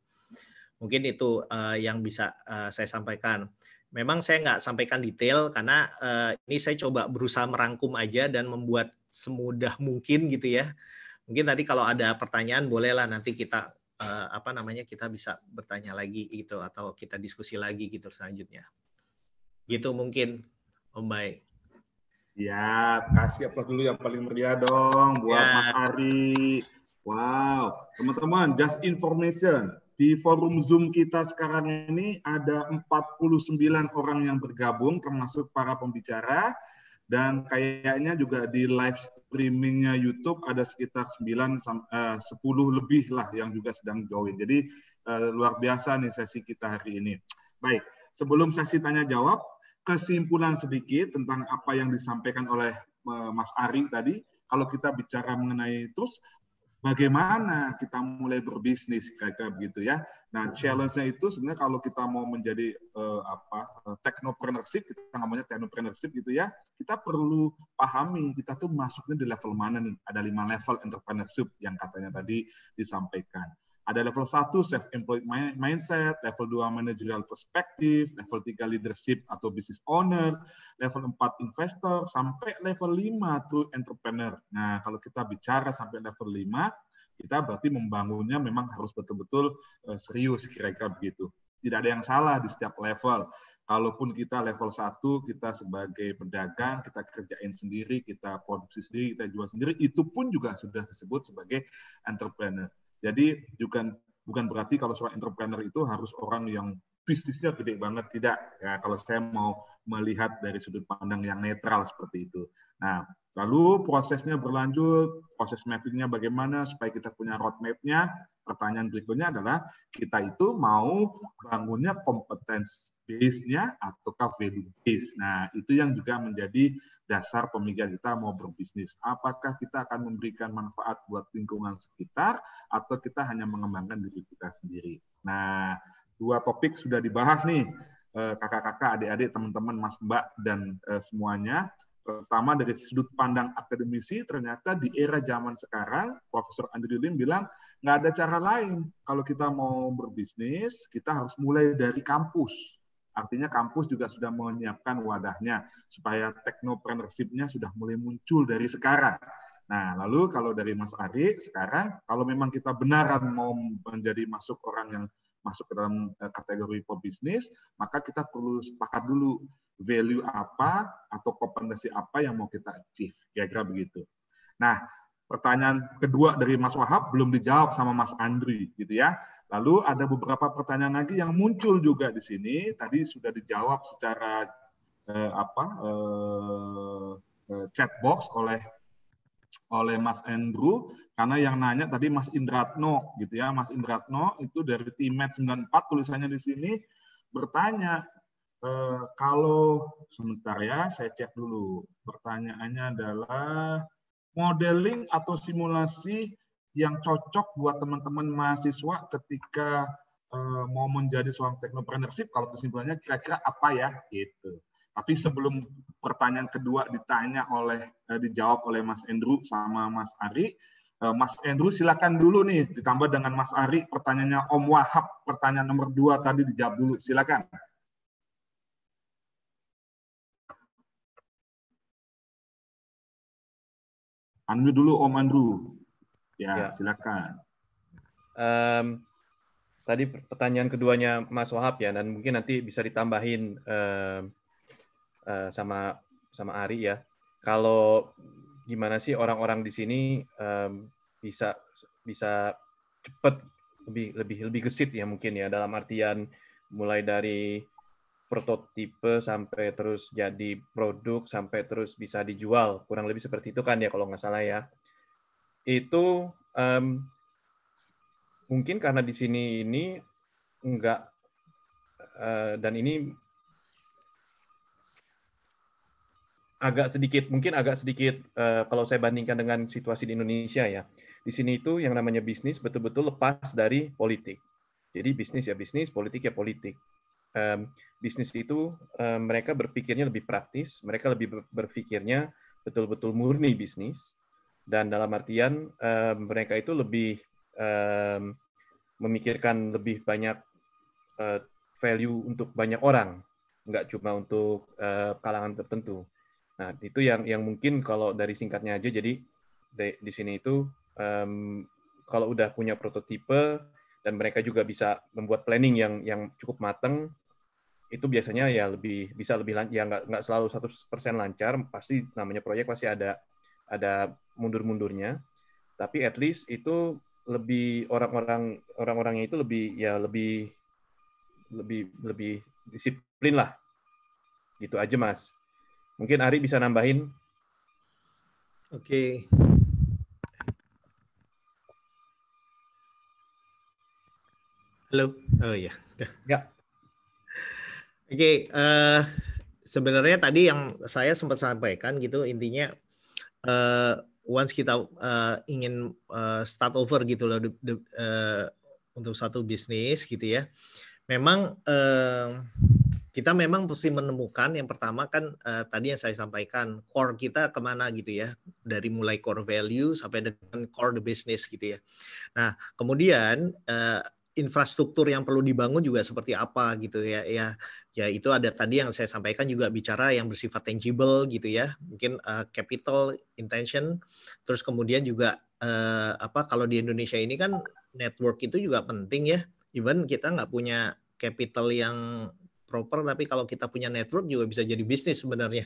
Mungkin itu yang bisa saya sampaikan. Memang saya nggak sampaikan detail karena ini saya coba berusaha merangkum aja dan membuat semudah mungkin gitu ya. Mungkin tadi kalau ada pertanyaan bolehlah nanti kita apa namanya kita bisa bertanya lagi gitu atau kita diskusi lagi gitu selanjutnya. Gitu mungkin Om Baik. Siap, kasih apa dulu yang paling meriah dong buat ya. Mas Ari. Wow, teman-teman, just information. Di forum Zoom kita sekarang ini ada 49 orang yang bergabung termasuk para pembicara dan kayaknya juga di live streamingnya YouTube ada sekitar 9 10 eh, lebih lah yang juga sedang join. Jadi eh, luar biasa nih sesi kita hari ini. Baik, sebelum sesi tanya jawab, kesimpulan sedikit tentang apa yang disampaikan oleh eh, Mas Ari tadi, kalau kita bicara mengenai terus bagaimana kita mulai berbisnis kayak begitu ya. Nah, challenge-nya itu sebenarnya kalau kita mau menjadi eh, apa eh, teknopreneurship, kita namanya teknopreneurship gitu ya, kita perlu pahami kita tuh masuknya di level mana nih. Ada lima level entrepreneurship yang katanya tadi disampaikan. Ada level 1 self-employed mindset, level 2 managerial perspective, level 3 leadership atau business owner, level 4 investor, sampai level 5 tuh entrepreneur. Nah, kalau kita bicara sampai level 5, kita berarti membangunnya memang harus betul-betul eh, serius kira-kira begitu. Tidak ada yang salah di setiap level. Kalaupun kita level 1, kita sebagai pedagang, kita kerjain sendiri, kita produksi sendiri, kita jual sendiri, itu pun juga sudah disebut sebagai entrepreneur. Jadi bukan bukan berarti kalau seorang entrepreneur itu harus orang yang bisnisnya gede banget tidak ya kalau saya mau melihat dari sudut pandang yang netral seperti itu. Nah, lalu prosesnya berlanjut, proses mappingnya bagaimana supaya kita punya roadmapnya. Pertanyaan berikutnya adalah kita itu mau bangunnya kompetensi base-nya ataukah value base. Nah, itu yang juga menjadi dasar pemikiran kita mau berbisnis. Apakah kita akan memberikan manfaat buat lingkungan sekitar atau kita hanya mengembangkan diri kita sendiri. Nah, dua topik sudah dibahas nih eh, kakak-kakak, adik-adik, teman-teman, mas, mbak, dan eh, semuanya. Pertama dari sudut pandang akademisi, ternyata di era zaman sekarang, Profesor Andri Lim bilang, nggak ada cara lain. Kalau kita mau berbisnis, kita harus mulai dari kampus. Artinya kampus juga sudah menyiapkan wadahnya supaya teknopreneurship-nya sudah mulai muncul dari sekarang. Nah, lalu kalau dari Mas Ari sekarang, kalau memang kita benaran mau menjadi masuk orang yang masuk ke dalam eh, kategori pebisnis, maka kita perlu sepakat dulu value apa atau kompetensi apa yang mau kita achieve. Kira-kira begitu. Nah, pertanyaan kedua dari Mas Wahab belum dijawab sama Mas Andri gitu ya. Lalu ada beberapa pertanyaan lagi yang muncul juga di sini. Tadi sudah dijawab secara eh, apa eh, eh chat box oleh oleh Mas Andrew karena yang nanya tadi Mas Indratno gitu ya Mas Indratno itu dari Timet 94 tulisannya di sini bertanya e, kalau sebentar ya saya cek dulu pertanyaannya adalah modeling atau simulasi yang cocok buat teman-teman mahasiswa ketika e, mau menjadi seorang teknopreneurship kalau kesimpulannya kira-kira apa ya gitu tapi sebelum pertanyaan kedua ditanya oleh eh, dijawab oleh Mas Andrew sama Mas Ari, eh, Mas Andrew silakan dulu nih ditambah dengan Mas Ari pertanyaannya Om Wahab pertanyaan nomor dua tadi dijawab dulu silakan. Andrew dulu Om Andrew. Ya, ya. silakan. Um, tadi pertanyaan keduanya Mas Wahab ya dan mungkin nanti bisa ditambahin um, Eh, sama sama Ari ya. Kalau gimana sih orang-orang di sini um, bisa bisa cepat lebih lebih lebih gesit ya mungkin ya dalam artian mulai dari prototipe sampai terus jadi produk sampai terus bisa dijual kurang lebih seperti itu kan ya kalau nggak salah ya itu um, mungkin karena di sini ini enggak uh, eh, dan ini agak sedikit mungkin agak sedikit uh, kalau saya bandingkan dengan situasi di Indonesia ya. Di sini itu yang namanya bisnis betul-betul lepas dari politik. Jadi bisnis ya bisnis, politik ya politik. Um, bisnis itu um, mereka berpikirnya lebih praktis, mereka lebih berpikirnya betul-betul murni bisnis dan dalam artian um, mereka itu lebih um, memikirkan lebih banyak uh, value untuk banyak orang, nggak cuma untuk uh, kalangan tertentu. Nah, itu yang yang mungkin kalau dari singkatnya aja jadi di, di sini itu um, kalau udah punya prototipe dan mereka juga bisa membuat planning yang yang cukup matang itu biasanya ya lebih bisa lebih ya nggak nggak selalu 100% lancar pasti namanya proyek pasti ada ada mundur-mundurnya tapi at least itu lebih orang-orang orang-orangnya itu lebih ya lebih lebih lebih disiplin lah gitu aja mas Mungkin Ari bisa nambahin. Oke. Okay. Halo. Oh iya. Ya. Oke, okay, uh, eh, sebenarnya tadi yang saya sempat sampaikan gitu intinya uh, once kita uh, ingin uh, start over gitu loh de, de, uh, untuk satu bisnis gitu ya. Memang uh, kita memang mesti menemukan yang pertama kan uh, tadi yang saya sampaikan core kita kemana gitu ya dari mulai core value sampai dengan core the business gitu ya. Nah kemudian uh, infrastruktur yang perlu dibangun juga seperti apa gitu ya ya ya itu ada tadi yang saya sampaikan juga bicara yang bersifat tangible gitu ya mungkin uh, capital intention terus kemudian juga uh, apa kalau di Indonesia ini kan network itu juga penting ya even kita nggak punya capital yang proper tapi kalau kita punya network juga bisa jadi bisnis sebenarnya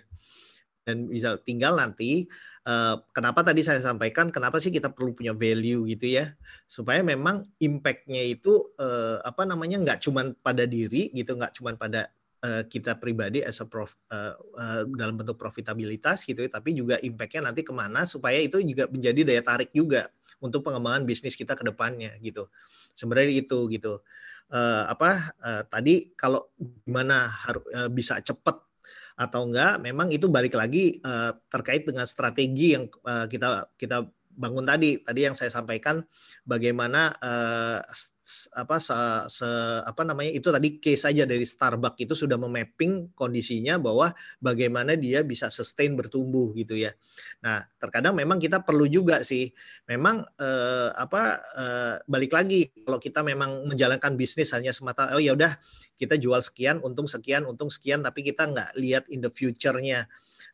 dan bisa tinggal nanti eh, kenapa tadi saya sampaikan kenapa sih kita perlu punya value gitu ya supaya memang impactnya itu eh, apa namanya nggak cuma pada diri gitu nggak cuma pada eh, kita pribadi as a prof, dalam bentuk profitabilitas gitu ya, tapi juga impactnya nanti kemana supaya itu juga menjadi daya tarik juga untuk pengembangan bisnis kita ke depannya gitu sebenarnya itu gitu eh, apa uh, tadi kalau gimana harus uh, eh, bisa cepat atau enggak memang itu balik lagi uh, terkait dengan strategi yang uh, kita kita bangun tadi tadi yang saya sampaikan bagaimana eh, apa se, se apa namanya itu tadi case aja dari Starbucks itu sudah memapping kondisinya bahwa bagaimana dia bisa sustain bertumbuh gitu ya. Nah, terkadang memang kita perlu juga sih memang eh, apa eh, balik lagi kalau kita memang menjalankan bisnis hanya semata oh ya udah kita jual sekian untung sekian untung sekian tapi kita nggak lihat in the future-nya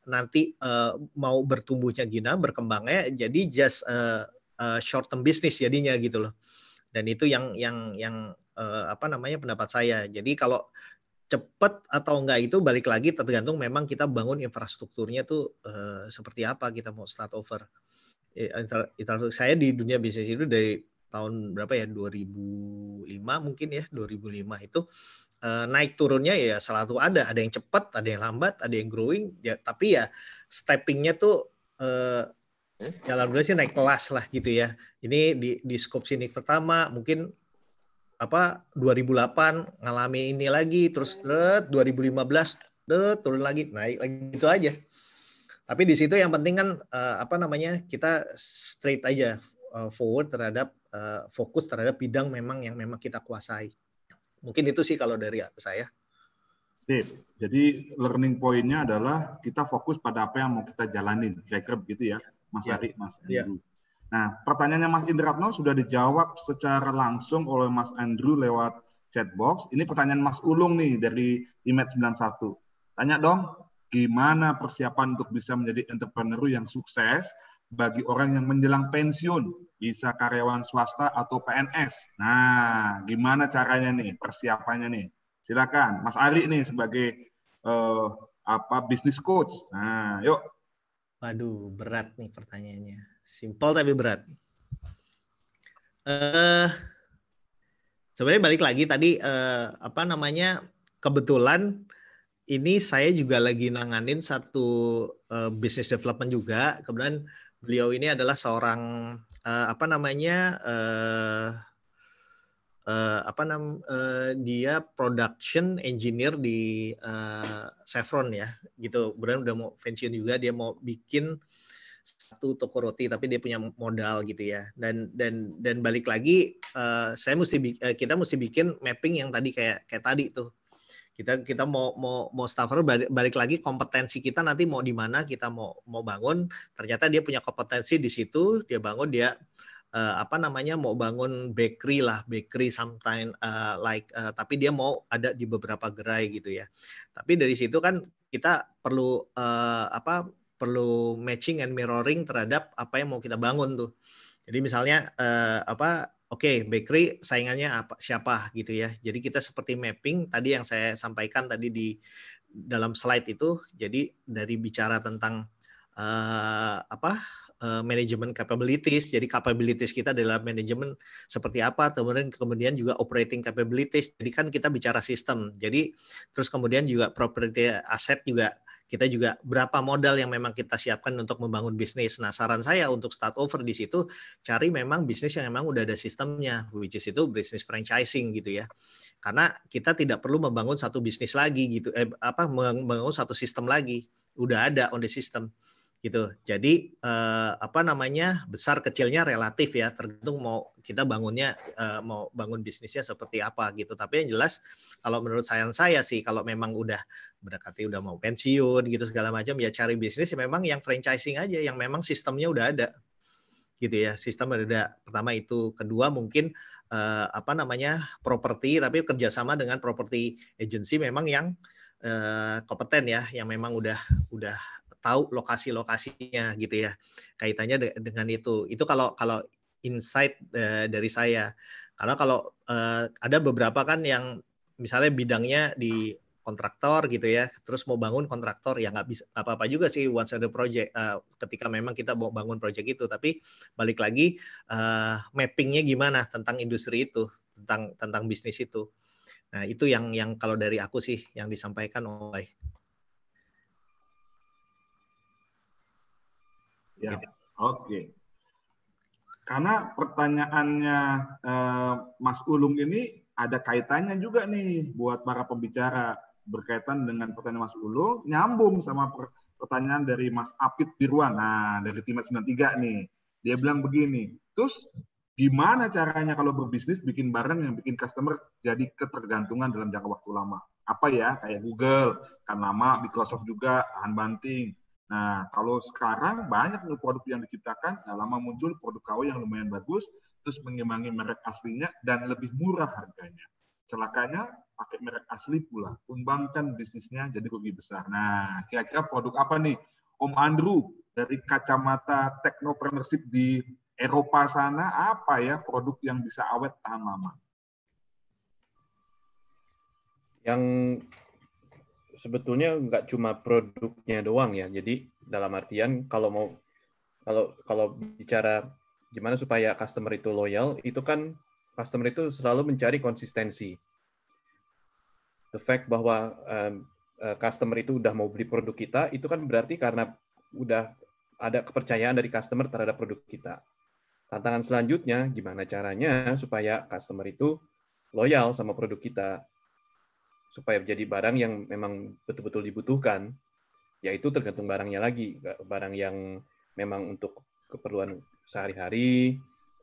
nanti uh, mau bertumbuhnya Gina berkembangnya jadi just uh, eh, uh, eh, short term business jadinya gitu loh dan itu yang yang yang uh, apa namanya pendapat saya jadi kalau cepat atau enggak itu balik lagi tergantung memang kita bangun infrastrukturnya tuh uh, seperti apa kita mau start over infrastruktur saya di dunia bisnis itu dari tahun berapa ya 2005 mungkin ya 2005 itu Eh, naik turunnya ya selalu ada, ada yang cepat, ada yang lambat, ada yang growing, ya, tapi ya steppingnya tuh eh, jalan ya gue sih naik kelas lah gitu ya. Ini di di scope sini pertama mungkin apa 2008 ngalami ini lagi terus dret 2015 dret turun lagi naik lagi gitu aja. Tapi di situ yang penting kan eh, apa namanya kita straight aja eh, forward terhadap eh, fokus terhadap bidang memang yang memang kita kuasai. Mungkin itu sih kalau dari saya. Sip. Jadi learning point-nya adalah kita fokus pada apa yang mau kita jalanin. Kira-kira begitu ya, Mas ya. Ari, Mas iya. Andrew. Ya. Nah, pertanyaannya Mas Indratno sudah dijawab secara langsung oleh Mas Andrew lewat chatbox. Ini pertanyaan Mas Ulung nih dari IMED 91. Tanya dong, gimana persiapan untuk bisa menjadi entrepreneur yang sukses bagi orang yang menjelang pensiun, bisa karyawan swasta atau PNS. Nah, gimana caranya nih persiapannya nih? Silakan Mas Ari nih sebagai uh, apa bisnis coach. Nah, yuk. Waduh, berat nih pertanyaannya. Simpel tapi berat. uh, sebenarnya balik lagi tadi uh, apa namanya kebetulan ini saya juga lagi nanganin satu uh, business development juga kemudian beliau ini adalah seorang uh, apa namanya uh, uh, apa nam uh, dia production engineer di uh, Chevron ya gitu kemudian udah mau pensiun juga dia mau bikin satu toko roti tapi dia punya modal gitu ya dan dan dan balik lagi uh, saya mesti uh, kita mesti bikin mapping yang tadi kayak kayak tadi tuh kita kita mau mau mau staffer balik, balik lagi kompetensi kita nanti mau di mana kita mau mau bangun ternyata dia punya kompetensi di situ dia bangun dia uh, apa namanya mau bangun bakery lah bakery sometime uh, like uh, tapi dia mau ada di beberapa gerai gitu ya tapi dari situ kan kita perlu uh, apa perlu matching and mirroring terhadap apa yang mau kita bangun tuh jadi misalnya uh, apa oke okay, bakery saingannya apa siapa gitu ya. Jadi kita seperti mapping tadi yang saya sampaikan tadi di dalam slide itu. Jadi dari bicara tentang uh, apa uh, manajemen capabilities. Jadi capabilities kita adalah manajemen seperti apa, kemudian kemudian juga operating capabilities. Jadi kan kita bicara sistem. Jadi terus kemudian juga property aset juga kita juga berapa modal yang memang kita siapkan untuk membangun bisnis. Nah, saran saya untuk start over di situ cari memang bisnis yang memang udah ada sistemnya, which is itu bisnis franchising gitu ya. Karena kita tidak perlu membangun satu bisnis lagi gitu, eh, apa membangun satu sistem lagi, udah ada on the system gitu. Jadi eh, apa namanya besar kecilnya relatif ya, tergantung mau kita bangunnya eh, mau bangun bisnisnya seperti apa gitu. Tapi yang jelas kalau menurut sayang saya sih kalau memang udah mendekati udah mau pensiun gitu segala macam ya cari bisnis memang yang franchising aja yang memang sistemnya udah ada gitu ya sistem ada pertama itu kedua mungkin eh, apa namanya properti tapi kerjasama dengan properti agency memang yang eh, kompeten ya yang memang udah udah tahu lokasi-lokasinya gitu ya. Kaitannya de dengan itu. Itu kalau kalau insight uh, dari saya. Karena kalau uh, ada beberapa kan yang misalnya bidangnya di kontraktor gitu ya, terus mau bangun kontraktor ya nggak bisa apa-apa juga sih once ada project uh, ketika memang kita mau bangun project itu, tapi balik lagi uh, mappingnya gimana tentang industri itu, tentang tentang bisnis itu. Nah itu yang yang kalau dari aku sih yang disampaikan oleh Ya, gitu. oke. Karena pertanyaannya eh, Mas Ulung ini ada kaitannya juga nih buat para pembicara berkaitan dengan pertanyaan Mas Ulung, nyambung sama pertanyaan dari Mas Apit Dirwan. Nah, dari tim 93 nih. Dia bilang begini, terus gimana caranya kalau berbisnis bikin barang yang bikin customer jadi ketergantungan dalam jangka waktu lama? Apa ya? Kayak Google, kan lama, Microsoft juga, tahan banting, Nah, kalau sekarang banyak nih produk yang diciptakan, nah lama muncul produk KW yang lumayan bagus, terus mengimbangi merek aslinya dan lebih murah harganya. Celakanya pakai merek asli pula, kumbangkan bisnisnya jadi rugi besar. Nah, kira-kira produk apa nih? Om Andrew dari kacamata teknopreneurship di Eropa sana apa ya produk yang bisa awet tahan lama? Yang sebetulnya nggak cuma produknya doang ya. Jadi dalam artian kalau mau kalau kalau bicara gimana supaya customer itu loyal, itu kan customer itu selalu mencari konsistensi. The fact bahwa um, customer itu udah mau beli produk kita, itu kan berarti karena udah ada kepercayaan dari customer terhadap produk kita. Tantangan selanjutnya, gimana caranya supaya customer itu loyal sama produk kita supaya menjadi barang yang memang betul-betul dibutuhkan, yaitu tergantung barangnya lagi, barang yang memang untuk keperluan sehari-hari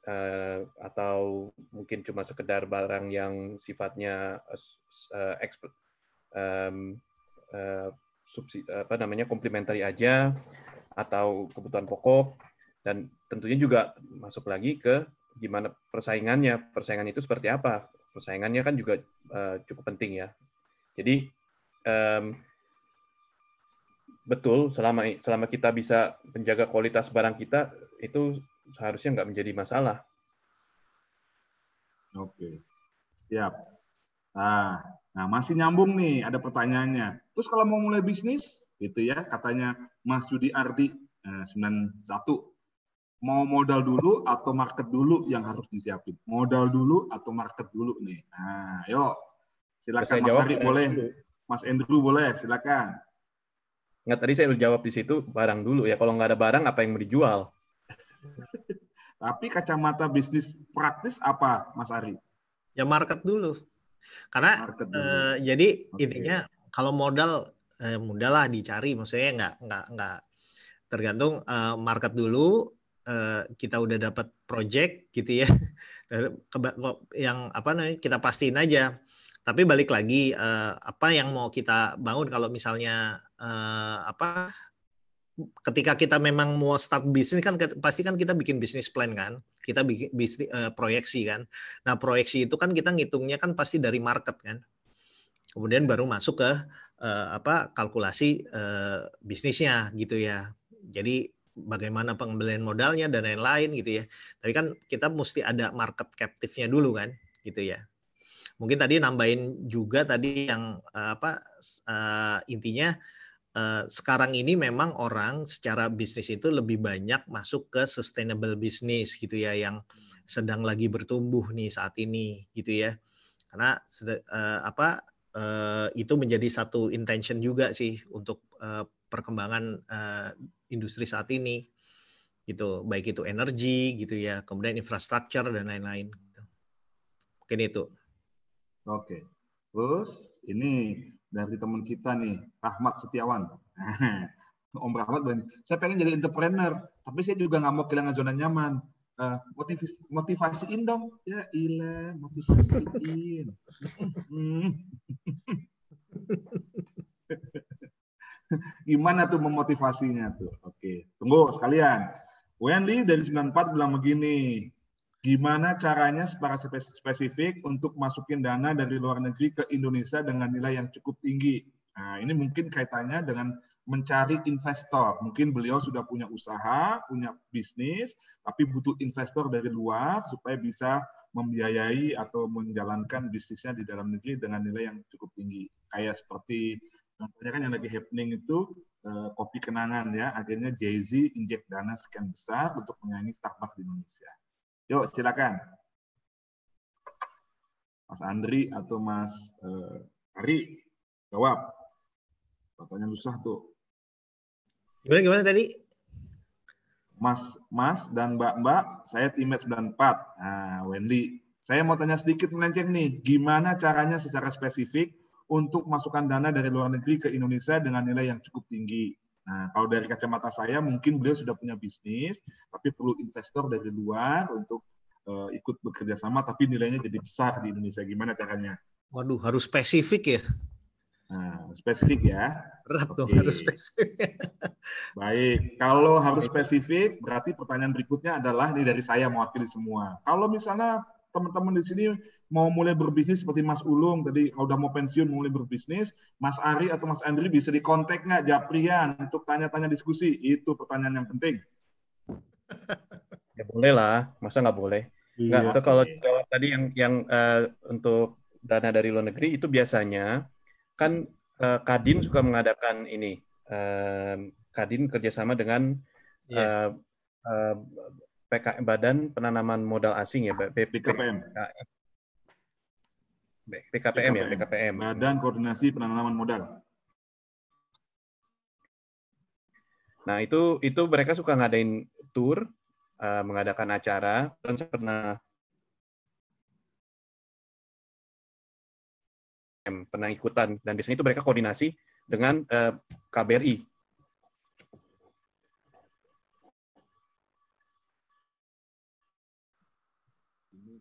eh, atau mungkin cuma sekedar barang yang sifatnya uh, eksp, um, apa namanya komplementari aja atau kebutuhan pokok dan tentunya juga masuk lagi ke gimana persaingannya persaingan itu seperti apa persaingannya kan juga eh, cukup penting ya jadi um, betul selama selama kita bisa menjaga kualitas barang kita itu seharusnya nggak menjadi masalah. Oke, siap. Nah, nah masih nyambung nih ada pertanyaannya. Terus kalau mau mulai bisnis, gitu ya katanya Mas Yudi Ardi eh, sembilan satu mau modal dulu atau market dulu yang harus disiapin? Modal dulu atau market dulu nih? Nah, yuk Silakan Mas jawab, boleh. Mas Andrew boleh, silakan. Nggak tadi saya jawab di situ barang dulu ya. Kalau nggak ada barang apa yang mau dijual? *laughs* Tapi kacamata bisnis praktis apa, Mas Ari? Ya market dulu. Karena market dulu. Eh, jadi okay. intinya kalau modal eh, lah dicari, maksudnya nggak nggak nggak tergantung eh, market dulu Eh, kita udah dapat project gitu ya *laughs* yang apa namanya kita pastiin aja tapi balik lagi uh, apa yang mau kita bangun kalau misalnya uh, apa ketika kita memang mau start bisnis kan pasti kan kita bikin bisnis plan kan kita bikin bisnis uh, eh, proyeksi kan nah proyeksi itu kan kita ngitungnya kan pasti dari market kan kemudian baru masuk ke uh, apa kalkulasi uh, bisnisnya gitu ya jadi bagaimana pengembalian modalnya dan lain-lain gitu ya tapi kan kita mesti ada market captive-nya dulu kan gitu ya Mungkin tadi nambahin juga tadi yang eh, apa uh, intinya Uh, sekarang ini memang orang secara bisnis itu lebih banyak masuk ke sustainable business gitu ya yang sedang lagi bertumbuh nih saat ini gitu ya karena uh, apa uh, itu menjadi satu intention juga sih untuk uh, perkembangan uh, industri saat ini gitu baik itu energi gitu ya kemudian infrastruktur dan lain-lain gitu. mungkin itu Oke. Terus ini dari teman kita nih, Rahmat Setiawan. *laughs* Om Rahmat bilang, saya pengen jadi entrepreneur, tapi saya juga nggak mau kehilangan zona nyaman. Uh, eh, motivasi, motivasiin dong. Ya ilah, motivasiin. Hmm. *laughs* Gimana tuh memotivasinya tuh? Oke, tunggu sekalian. Wendy dari 94 bilang begini, gimana caranya secara spesifik untuk masukin dana dari luar negeri ke Indonesia dengan nilai yang cukup tinggi. Nah, ini mungkin kaitannya dengan mencari investor. Mungkin beliau sudah punya usaha, punya bisnis, tapi butuh investor dari luar supaya bisa membiayai atau menjalankan bisnisnya di dalam negeri dengan nilai yang cukup tinggi. Kayak seperti contohnya kan yang lagi happening itu eh, kopi kenangan ya, akhirnya Jay-Z injek dana sekian besar untuk menyanyi Starbucks di Indonesia. Yuk, silakan. Mas Andri atau Mas uh, Ari, jawab. Pertanyaan susah tuh. Gimana gimana tadi? Mas Mas dan Mbak Mbak, saya timet 94. Nah, Wendy, saya mau tanya sedikit melenceng nih, gimana caranya secara spesifik untuk masukkan dana dari luar negeri ke Indonesia dengan nilai yang cukup tinggi? Nah, kalau dari kacamata saya mungkin beliau sudah punya bisnis, tapi perlu investor dari luar untuk uh, ikut bekerja sama, tapi nilainya jadi besar di Indonesia. Gimana caranya? Waduh, harus spesifik ya. Nah, spesifik ya. Berat dong, harus spesifik. *laughs* Baik, kalau harus spesifik, berarti pertanyaan berikutnya adalah ini dari saya mewakili semua. Kalau misalnya teman-teman di sini mau mulai berbisnis seperti Mas Ulung tadi ah, udah mau pensiun mau mulai berbisnis, Mas Ari atau Mas Andri bisa dikontak nggak Japrian untuk tanya-tanya diskusi? Itu pertanyaan yang penting. *laughs* Ya boleh lah, masa nggak boleh? Iya. Nggak, iya. itu kalau jawab tadi yang yang uh, untuk dana dari luar negeri itu biasanya kan uh, Kadin suka mengadakan ini uh, Kadin kerjasama dengan uh, uh, PKM Badan Penanaman Modal Asing ya, BPKM. BKPM ya, BKPM. Badan Koordinasi Penanaman Modal. Nah, itu itu mereka suka ngadain tour, uh, eh, mengadakan acara, dan saya pernah pernah ikutan dan biasanya itu mereka koordinasi dengan uh, eh, KBRI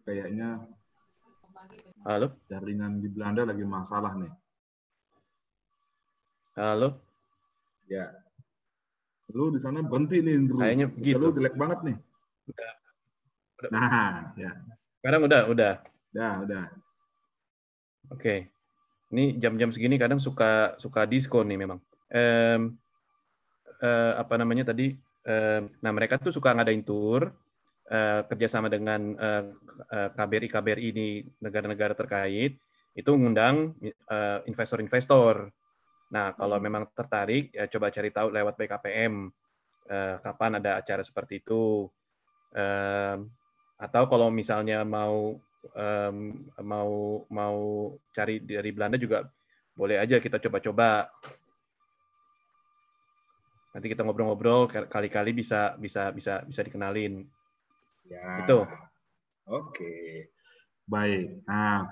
kayaknya Halo? Jaringan di Belanda lagi masalah nih. Halo? Ya. Lu di sana berhenti nih, Andrew. Kayaknya gitu Lu jelek banget nih. Udah. udah. Nah, ya. Sekarang udah, udah. Udah, udah. Oke. Okay. Ini jam-jam segini kadang suka suka diskon nih memang. Um, uh, apa namanya tadi? Um, nah mereka tuh suka ngadain tour, Eh, kerjasama dengan eh, eh, KBRI KBRI ini negara-negara terkait itu mengundang investor-investor. Nah, kalau hmm. memang tertarik, ya coba cari tahu lewat BKPM kapan ada acara seperti itu. Atau kalau misalnya mau mau mau cari dari Belanda juga boleh aja kita coba-coba. Nanti kita ngobrol-ngobrol kali-kali bisa bisa bisa bisa dikenalin. Ya. Itu. Oke. Baik. Nah,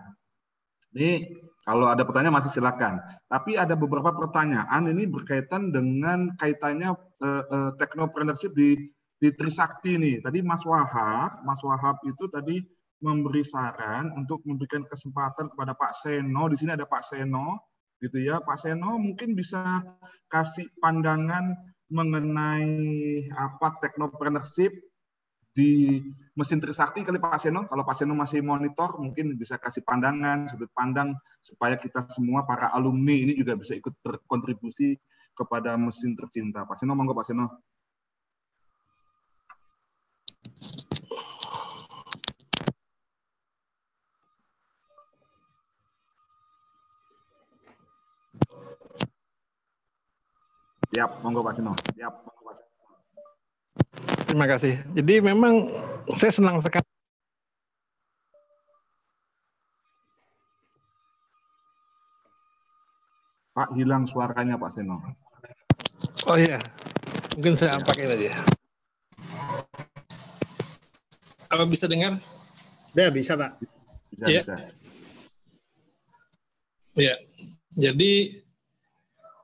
ini kalau ada pertanyaan masih silakan. Tapi ada beberapa pertanyaan ini berkaitan dengan kaitannya eh, eh, teknopreneurship di di Trisakti ini. Tadi Mas Wahab, Mas Wahab itu tadi memberi saran untuk memberikan kesempatan kepada Pak Seno. Di sini ada Pak Seno, gitu ya. Pak Seno mungkin bisa kasih pandangan mengenai apa teknopreneurship di mesin Trisakti kali Pak Seno, kalau Pak Seno masih monitor mungkin bisa kasih pandangan, sudut pandang supaya kita semua para alumni ini juga bisa ikut berkontribusi kepada mesin tercinta. Pak Seno, monggo Pak Seno. Siap, monggo Pak Seno. Siap terima kasih. Jadi memang saya senang sekali Pak hilang suaranya Pak Seno. Oh iya, mungkin saya pakai aja. Apa bisa dengar? Ya bisa Pak. Bisa, ya. bisa. Ya, jadi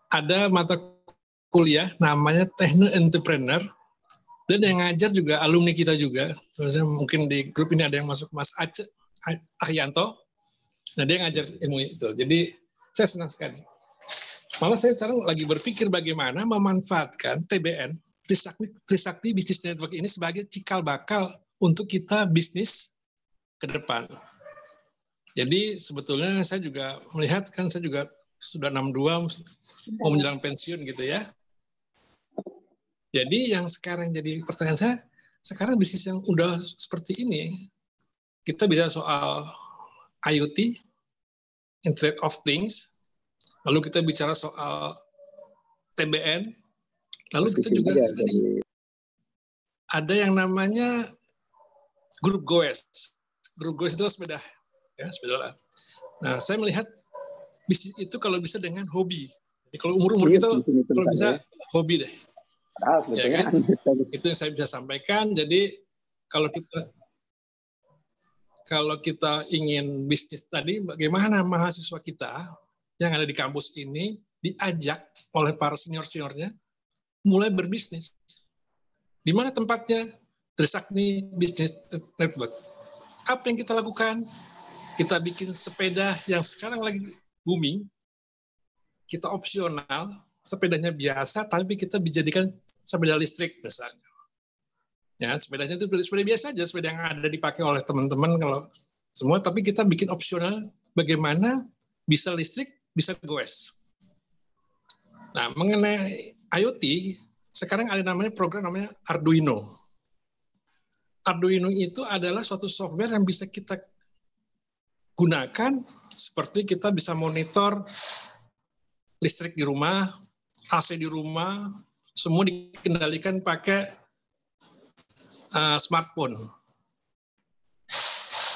ada mata kuliah namanya Techno Entrepreneur dan yang ngajar juga alumni kita juga terusnya mungkin di grup ini ada yang masuk Mas Aceh Ahyanto nah dia ngajar ilmu itu jadi saya senang sekali malah saya sekarang lagi berpikir bagaimana memanfaatkan TBN Trisakti, Trisakti Business Network ini sebagai cikal bakal untuk kita bisnis ke depan. Jadi sebetulnya saya juga melihat kan saya juga sudah 62 mau menjelang pensiun gitu ya. Jadi yang sekarang jadi pertanyaan saya, sekarang bisnis yang udah seperti ini, kita bisa soal IoT, Internet of Things, lalu kita bicara soal TBN, lalu kita juga tadi, ada yang namanya grup goes. Grup goes itu sepeda, ya sepeda. lah. Nah, saya melihat bisnis itu kalau bisa dengan hobi. Jadi kalau umur umur iya, kita kalau bisa hobi deh ya kan? kan? *laughs* itu yang saya bisa sampaikan. Jadi kalau kita kalau kita ingin bisnis tadi, bagaimana mahasiswa kita yang ada di kampus ini diajak oleh para senior-seniornya mulai berbisnis. Di mana tempatnya? Trisakti Business Network. Apa yang kita lakukan? Kita bikin sepeda yang sekarang lagi booming. Kita opsional, sepedanya biasa, tapi kita dijadikan sepeda listrik misalnya. Ya, sepedanya itu sepeda biasa aja, sepeda yang ada dipakai oleh teman-teman kalau semua, tapi kita bikin opsional bagaimana bisa listrik, bisa goes. Nah, mengenai IoT, sekarang ada namanya program namanya Arduino. Arduino itu adalah suatu software yang bisa kita gunakan seperti kita bisa monitor listrik di rumah, AC di rumah, semua dikendalikan pakai uh, smartphone.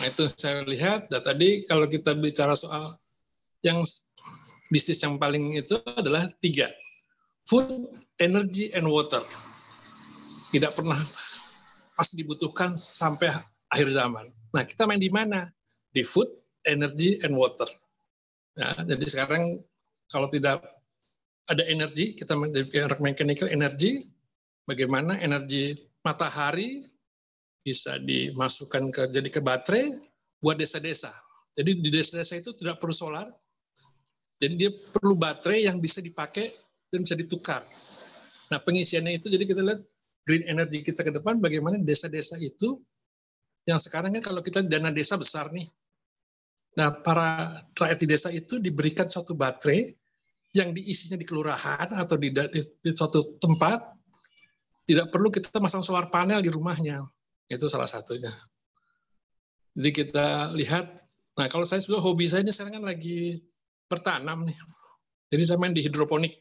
Nah, itu saya lihat. Dan tadi kalau kita bicara soal yang bisnis yang paling itu adalah tiga. Food, energy, and water. Tidak pernah pas dibutuhkan sampai akhir zaman. Nah, kita main di mana? Di food, energy, and water. Nah, jadi sekarang kalau tidak ada energi, kita mendapatkan mechanical energy, bagaimana energi matahari bisa dimasukkan ke jadi ke baterai buat desa-desa. Jadi di desa-desa itu tidak perlu solar. Jadi dia perlu baterai yang bisa dipakai dan bisa ditukar. Nah, pengisiannya itu jadi kita lihat green energy kita ke depan bagaimana desa-desa itu yang sekarang kan kalau kita dana desa besar nih. Nah, para rakyat di desa itu diberikan satu baterai yang diisinya di kelurahan atau di, di, di suatu tempat tidak perlu kita masang solar panel di rumahnya itu salah satunya jadi kita lihat nah kalau saya sebetulnya hobi saya ini sekarang kan lagi bertanam nih jadi saya main di hidroponik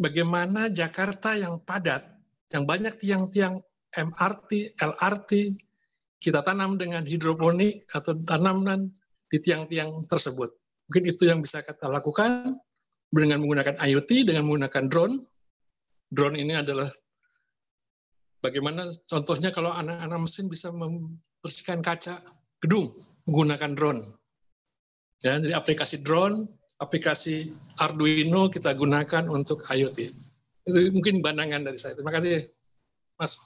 bagaimana Jakarta yang padat yang banyak tiang-tiang MRT LRT kita tanam dengan hidroponik atau tanaman di tiang-tiang tersebut Mungkin itu yang bisa kita lakukan dengan menggunakan IoT, dengan menggunakan drone. Drone ini adalah bagaimana contohnya kalau anak-anak mesin bisa membersihkan kaca gedung menggunakan drone. Ya, jadi aplikasi drone, aplikasi Arduino kita gunakan untuk IoT. Itu mungkin pandangan dari saya. Terima kasih, Mas.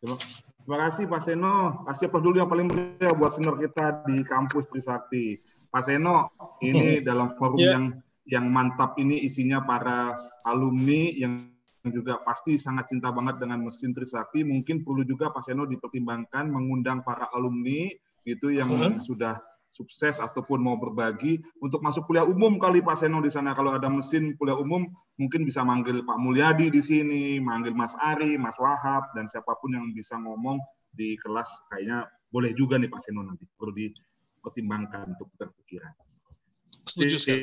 Terima kasih. Terima kasih Pak Seno. Kasih apa dulu yang paling mulia buat senior kita di kampus Trisakti. Pak Seno, ini dalam forum yeah. yang yang mantap ini isinya para alumni yang juga pasti sangat cinta banget dengan mesin Trisakti. Mungkin perlu juga Pak Seno dipertimbangkan mengundang para alumni itu yang hmm. sudah sukses ataupun mau berbagi untuk masuk kuliah umum kali Pak Seno di sana kalau ada mesin kuliah umum mungkin bisa manggil Pak Mulyadi di sini, manggil Mas Ari, Mas Wahab dan siapapun yang bisa ngomong di kelas kayaknya boleh juga nih Pak Seno nanti perlu dipertimbangkan untuk berpikiran. Setuju sih.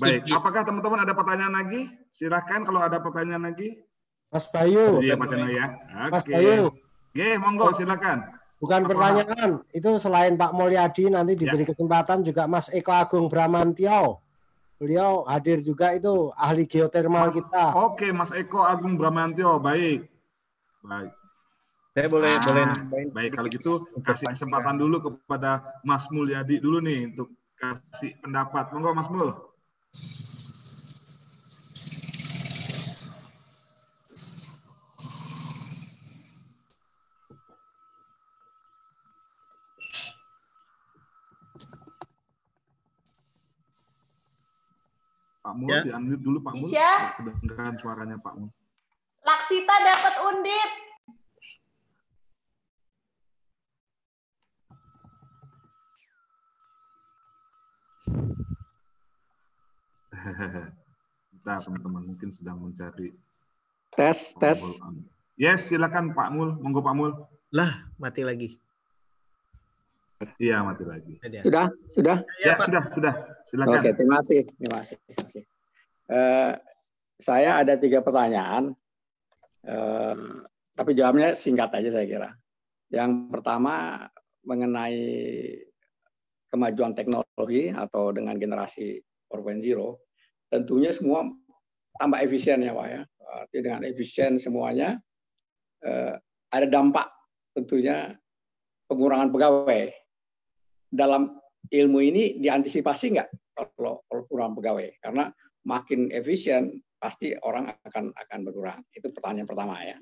Baik, Setuju. apakah teman-teman ada pertanyaan lagi? Silahkan kalau ada pertanyaan lagi. Mas Bayu. Oh, iya Mas Seno ya. Oke. Mas Bayu. Oke, monggo silakan. Bukan pertanyaan, itu selain Pak Mulyadi nanti ya. diberi kesempatan juga Mas Eko Agung Bramantio. Beliau hadir juga itu ahli geotermal Mas, kita. Oke, Mas Eko Agung Bramantio, baik. Baik. Saya boleh ah, boleh nambahin. Baik, kalau gitu kasih kesempatan dulu kepada Mas Mulyadi dulu nih untuk kasih pendapat. Monggo Mas Mul. Pak Mul, ya. di unmute dulu Pak Mul. Isya. Kedengaran suaranya Pak Mul. Laksita dapat undip. Kita *laughs* teman-teman mungkin sedang mencari tes tes. Yes, silakan Pak Mul, monggo Pak Mul. Lah, mati lagi. Iya, mati lagi. Sudah, sudah. Iya, ya, ya sudah, sudah. Silakan. Oke, terima kasih. Terima kasih. Uh, saya ada tiga pertanyaan, uh, tapi jawabnya singkat aja saya kira. Yang pertama mengenai kemajuan teknologi atau dengan generasi 4.0, tentunya semua tambah efisien ya Pak ya. Artinya dengan efisien semuanya, eh, ada dampak tentunya pengurangan pegawai dalam ilmu ini diantisipasi nggak kalau, kurang pegawai? Karena makin efisien pasti orang akan akan berkurang. Itu pertanyaan pertama ya.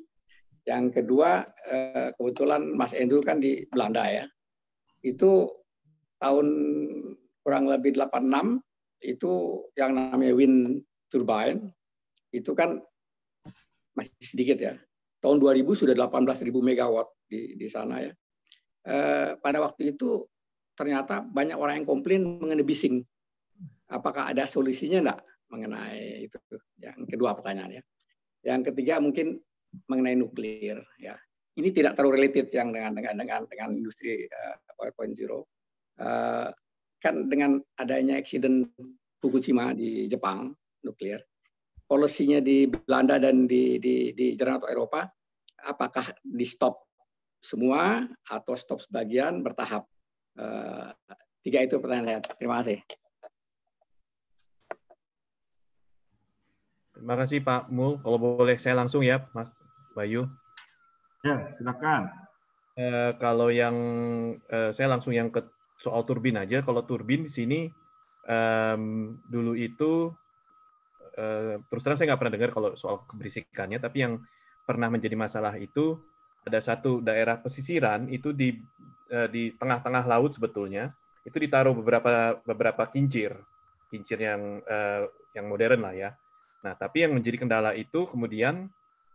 Yang kedua eh, kebetulan Mas Endul kan di Belanda ya. Itu tahun kurang lebih 86 itu yang namanya wind turbine itu kan masih sedikit ya. Tahun 2000 sudah 18.000 megawatt di di sana ya. Eh, pada waktu itu ternyata banyak orang yang komplain mengenai bising. Apakah ada solusinya enggak mengenai itu? Yang kedua pertanyaannya. Yang ketiga mungkin mengenai nuklir ya. Ini tidak terlalu related yang dengan dengan dengan, dengan industri uh, Zero. Uh, kan dengan adanya eksiden Fukushima di Jepang nuklir, polisinya di Belanda dan di di di Jerman atau Eropa apakah di stop semua atau stop sebagian bertahap? Eh, tiga itu pertanyaan saya. Terima kasih. Terima kasih Pak Mul. Kalau boleh saya langsung ya, Mas Bayu. Ya, silakan. E, kalau yang e, saya langsung yang ke soal turbin aja. Kalau turbin di sini e, dulu itu e, terus terang saya nggak pernah dengar kalau soal keberisikannya, tapi yang pernah menjadi masalah itu ada satu daerah pesisiran itu di eh, di tengah-tengah laut sebetulnya itu ditaruh beberapa beberapa kincir kincir yang eh, yang modern lah ya nah tapi yang menjadi kendala itu kemudian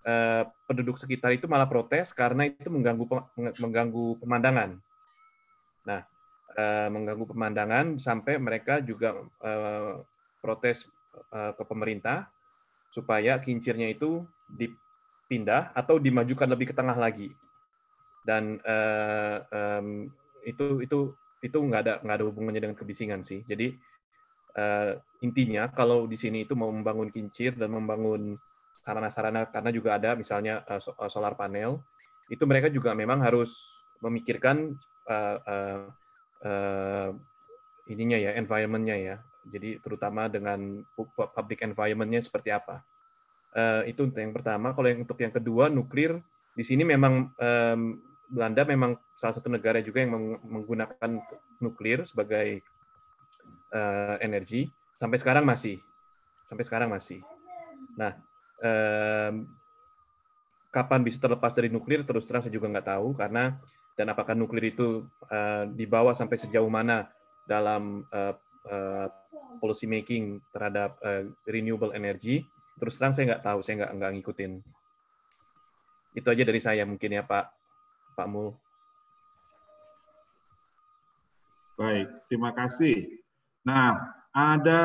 eh, penduduk sekitar itu malah protes karena itu mengganggu mengganggu pemandangan nah mengganggu pemandangan sampai mereka juga protes ke pemerintah supaya kincirnya itu pindah atau dimajukan lebih ke tengah lagi dan uh, um, itu itu itu nggak ada nggak ada hubungannya dengan kebisingan sih jadi uh, intinya kalau di sini itu mau membangun kincir dan membangun sarana-sarana karena juga ada misalnya uh, solar panel itu mereka juga memang harus memikirkan uh, uh, uh, ininya ya environmentnya ya jadi terutama dengan public environmentnya seperti apa Eh, itu untuk yang pertama. Kalau yang untuk yang kedua nuklir di sini memang um, Belanda memang salah satu negara juga yang menggunakan nuklir sebagai uh, energi sampai sekarang masih sampai sekarang masih. Nah, um, kapan bisa terlepas dari nuklir terus terang saya juga nggak tahu karena dan apakah nuklir itu uh, dibawa sampai sejauh mana dalam uh, uh, policy making terhadap uh, renewable energy terus terang saya nggak tahu, saya nggak nggak ngikutin. Itu aja dari saya mungkin ya Pak Pak Mul. Baik, terima kasih. Nah, ada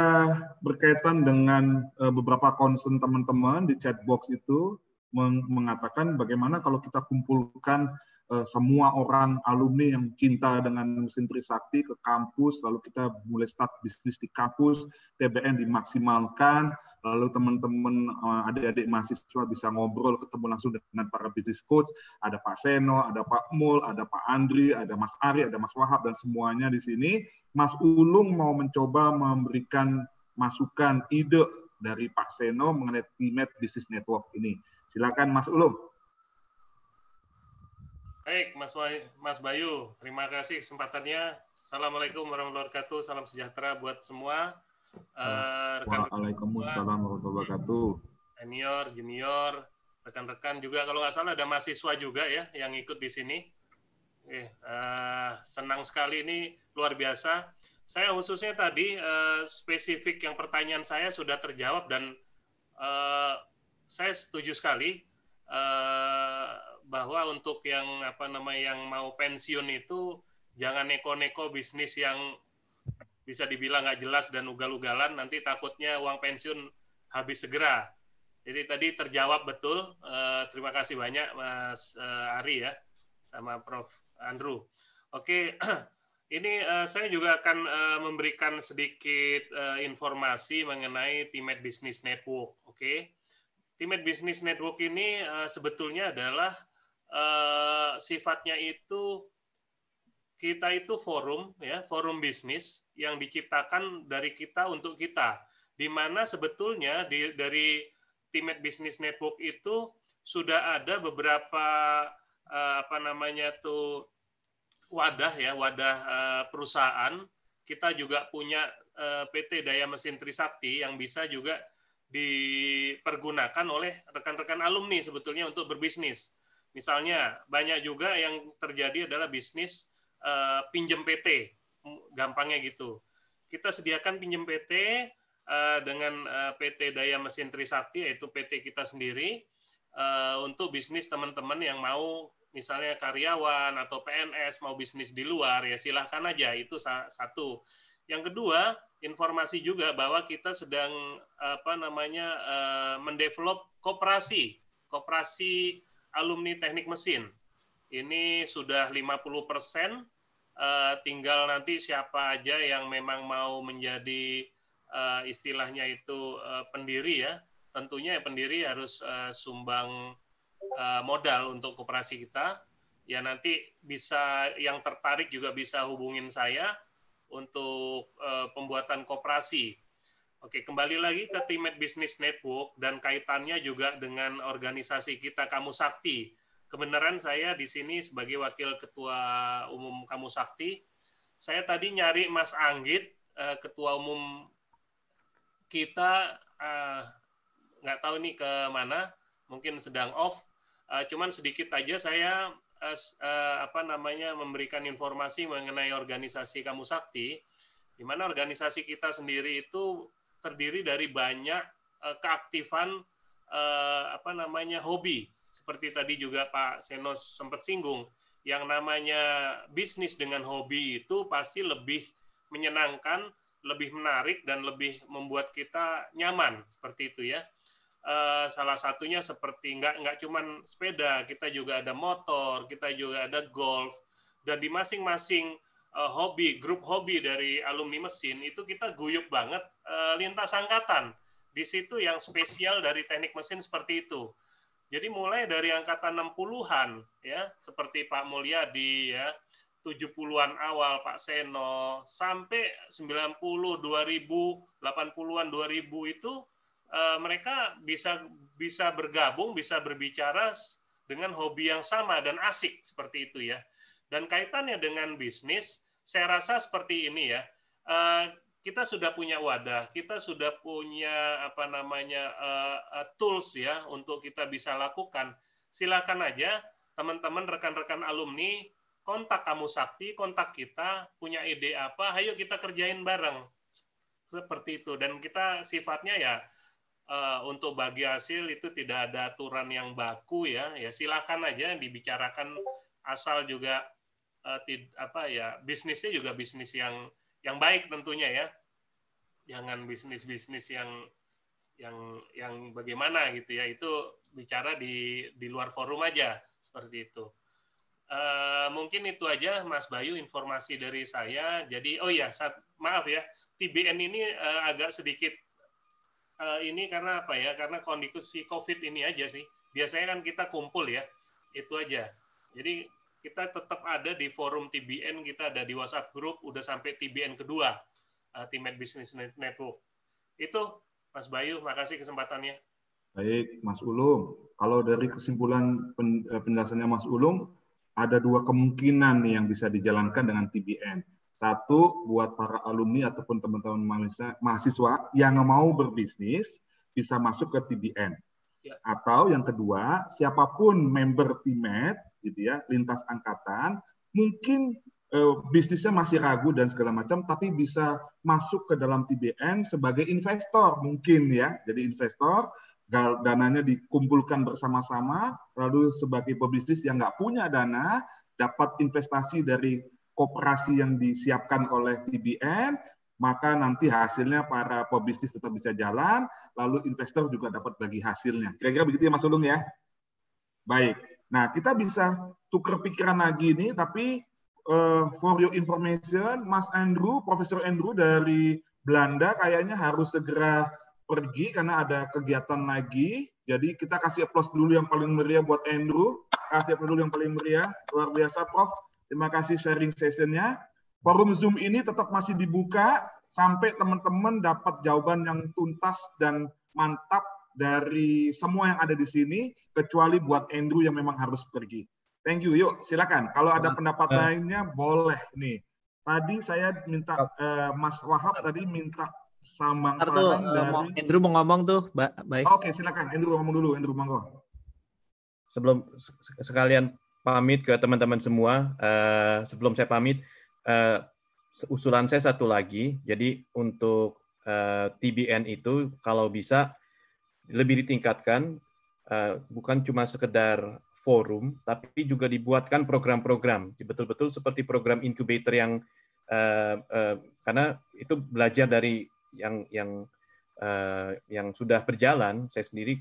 berkaitan dengan eh, beberapa concern teman-teman di chat box itu mengatakan bagaimana kalau kita kumpulkan Eh, semua orang alumni yang cinta dengan mesin Trisakti ke kampus, lalu kita mulai start bisnis di kampus, TBN dimaksimalkan, lalu teman-teman eh, adik-adik mahasiswa bisa ngobrol, ketemu langsung dengan para bisnis coach, ada Pak Seno, ada Pak Mul, ada Pak Andri, ada Mas Ari, ada Mas Wahab, dan semuanya di sini. Mas Ulung mau mencoba memberikan masukan, ide dari Pak Seno mengenai Timet Business Network ini. Silakan Mas Ulung. Baik, Mas, Wai, Mas Bayu, terima kasih kesempatannya. Assalamualaikum warahmatullahi wabarakatuh. Salam sejahtera buat semua. Uh, eh, rekan Waalaikumsalam warahmatullahi wabarakatuh. Senior, junior, rekan-rekan juga. Kalau nggak salah ada mahasiswa juga ya yang ikut di sini. Eh, uh, senang sekali ini luar biasa. Saya khususnya tadi uh, spesifik yang pertanyaan saya sudah terjawab dan uh, saya setuju sekali uh, bahwa untuk yang apa nama yang mau pensiun itu jangan neko-neko bisnis yang bisa dibilang nggak jelas dan ugal-ugalan nanti takutnya uang pensiun habis segera. Jadi tadi terjawab betul. Uh, terima kasih banyak Mas uh, Ari ya sama Prof Andrew. Oke, *clears throat* ini uh, saya juga akan uh, memberikan sedikit uh, informasi mengenai Timet Business Network. Oke, Timet Business Network ini uh, sebetulnya adalah eh, sifatnya itu kita itu forum ya, forum bisnis yang diciptakan dari kita untuk kita. Di mana sebetulnya di, dari Timet bisnis Network itu sudah ada beberapa eh, apa namanya tuh wadah ya, wadah eh, perusahaan. Kita juga punya eh, PT Daya Mesin Trisakti yang bisa juga dipergunakan oleh rekan-rekan alumni sebetulnya untuk berbisnis Misalnya banyak juga yang terjadi adalah bisnis uh, pinjam PT, gampangnya gitu. Kita sediakan pinjam PT uh, eh, dengan uh, eh, PT Daya Mesin Trisakti, yaitu PT kita sendiri, uh, untuk bisnis teman-teman yang mau misalnya karyawan atau PNS mau bisnis di luar ya silahkan aja itu satu. Yang kedua informasi juga bahwa kita sedang apa namanya uh, mendevelop kooperasi kooperasi alumni teknik mesin. Ini sudah 50 persen, eh, tinggal nanti siapa aja yang memang mau menjadi eh, istilahnya itu eh, pendiri ya. Tentunya pendiri harus sumbang modal untuk kooperasi kita. Ya nanti bisa yang tertarik juga bisa hubungin saya untuk pembuatan kooperasi. Oke, kembali lagi ke Timet Business Network dan kaitannya juga dengan organisasi kita Kamu Sakti. Kebenaran saya di sini sebagai Wakil Ketua Umum Kamu Sakti, saya tadi nyari Mas Anggit, eh, Ketua Umum kita, eh, nggak tahu nih ke mana, mungkin sedang off. Eh, cuman sedikit aja saya apa namanya memberikan informasi mengenai organisasi Kamu Sakti, di mana organisasi kita sendiri itu terdiri dari banyak uh, keaktifan uh, apa namanya hobi seperti tadi juga Pak Senos sempat singgung yang namanya bisnis dengan hobi itu pasti lebih menyenangkan, lebih menarik dan lebih membuat kita nyaman seperti itu ya. Uh, salah satunya seperti nggak nggak cuman sepeda, kita juga ada motor, kita juga ada golf dan di masing-masing uh, hobi, grup hobi dari alumni mesin itu kita guyup banget uh, lintas angkatan. Di situ yang spesial dari teknik mesin seperti itu. Jadi mulai dari angkatan 60-an ya, seperti Pak Mulyadi ya, 70-an awal Pak Seno sampai 90 2000 80-an 2000 itu uh, mereka bisa bisa bergabung, bisa berbicara dengan hobi yang sama dan asik seperti itu ya. Dan kaitannya dengan bisnis, saya rasa seperti ini ya. Eh, kita sudah punya wadah, kita sudah punya apa namanya eh, eh, tools ya untuk kita bisa lakukan. Silakan aja teman-teman rekan-rekan alumni kontak kamu sakti, kontak kita, punya ide apa, ayo kita kerjain bareng. Seperti itu. Dan kita sifatnya ya untuk bagi hasil itu tidak ada aturan yang baku ya. Ya silakan aja dibicarakan asal juga Eh, tid, apa ya bisnisnya juga bisnis yang yang baik tentunya ya jangan bisnis bisnis yang yang yang bagaimana gitu ya itu bicara di di luar forum aja seperti itu uh, mungkin itu aja Mas Bayu informasi dari saya jadi oh ya saat, maaf ya TBN ini uh, agak sedikit uh, ini karena apa ya karena kondisi COVID ini aja sih biasanya kan kita kumpul ya itu aja jadi kita tetap ada di forum TBN, kita ada di WhatsApp grup, udah sampai TBN kedua, eh, timet Business Network. Itu, Mas Bayu, makasih kesempatannya. Baik, Mas Ulung Kalau dari kesimpulan eh, penjelasannya Mas Ulung ada dua kemungkinan nih yang bisa dijalankan dengan TBN. Satu, buat para alumni ataupun teman-teman mahasiswa yang mau berbisnis, bisa masuk ke TBN. Ya. Atau yang kedua, siapapun member TIMED gitu ya, lintas angkatan, mungkin eh, bisnisnya masih ragu dan segala macam, tapi bisa masuk ke dalam TBN sebagai investor mungkin ya, jadi investor dananya dikumpulkan bersama-sama, lalu sebagai pebisnis yang nggak punya dana dapat investasi dari kooperasi yang disiapkan oleh TBN, maka nanti hasilnya para pebisnis tetap bisa jalan, lalu investor juga dapat bagi hasilnya. Kira-kira begitu ya Mas Ulung ya? Baik. Nah, kita bisa tukar pikiran lagi nih, tapi uh, for your information, Mas Andrew, Profesor Andrew dari Belanda kayaknya harus segera pergi karena ada kegiatan lagi. Jadi kita kasih aplaus dulu yang paling meriah buat Andrew. Kasih aplaus dulu yang paling meriah. Luar biasa, Prof. Terima kasih sharing sessionnya. Forum Zoom ini tetap masih dibuka sampai teman-teman dapat jawaban yang tuntas dan mantap dari semua yang ada di sini kecuali buat Andrew yang memang harus pergi. Thank you. Yuk, silakan. Kalau ada pendapat lainnya boleh nih. Tadi saya minta uh, Mas Wahab tadi minta sambang saran tuh, eh, dari Andrew mau ngomong tuh, baik. Oke, okay, silakan. Andrew ngomong dulu, Andrew monggo. Sebelum sekalian pamit ke teman-teman semua, uh, sebelum saya pamit uh, usulan saya satu lagi. Jadi untuk uh, TBN itu kalau bisa lebih ditingkatkan eh, bukan cuma sekedar forum tapi juga dibuatkan program-program betul-betul seperti program incubator yang eh, eh, karena itu belajar dari yang yang yang sudah berjalan saya sendiri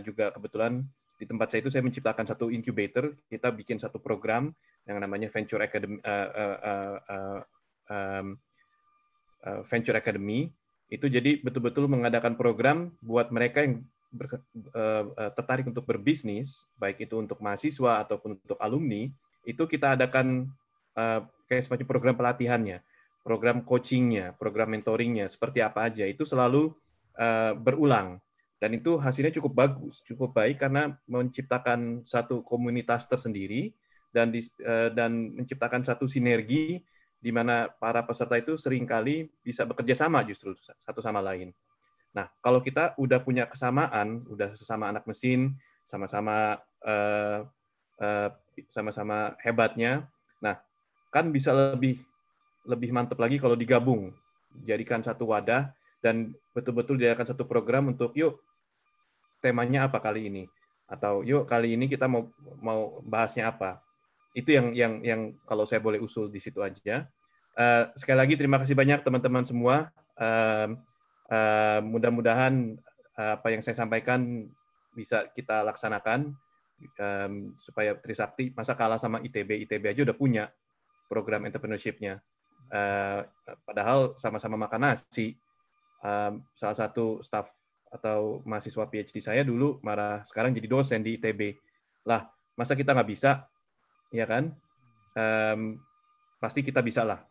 juga kebetulan di tempat saya itu saya menciptakan satu incubator kita bikin satu program yang namanya venture academy venture academy itu jadi betul-betul mengadakan program buat mereka yang ber, uh, eh, eh, tertarik untuk berbisnis, baik itu untuk mahasiswa ataupun untuk alumni, itu kita adakan uh, kayak semacam program pelatihannya, program coachingnya, program mentoringnya, seperti apa aja, itu selalu uh, berulang. Dan itu hasilnya cukup bagus, cukup baik karena menciptakan satu komunitas tersendiri dan di, uh, dan menciptakan satu sinergi di mana para peserta itu seringkali bisa bekerja sama justru satu sama lain. Nah, kalau kita udah punya kesamaan, udah sesama anak mesin, sama-sama eh, eh, sama-sama hebatnya, nah kan bisa lebih lebih mantep lagi kalau digabung, jadikan satu wadah dan betul-betul diadakan satu program untuk yuk temanya apa kali ini atau yuk kali ini kita mau mau bahasnya apa itu yang yang yang kalau saya boleh usul di situ aja. Uh, sekali lagi terima kasih banyak teman-teman semua. Uh, uh, mudah-mudahan eh, apa yang saya sampaikan bisa kita laksanakan um, supaya Trisakti masa kalah sama ITB. ITB aja udah punya program entrepreneurship-nya. Uh, padahal sama-sama makan nasi. Uh, salah satu staff atau mahasiswa PhD saya dulu marah sekarang jadi dosen di ITB. Lah, masa kita nggak bisa ya kan? Um, pasti kita bisa lah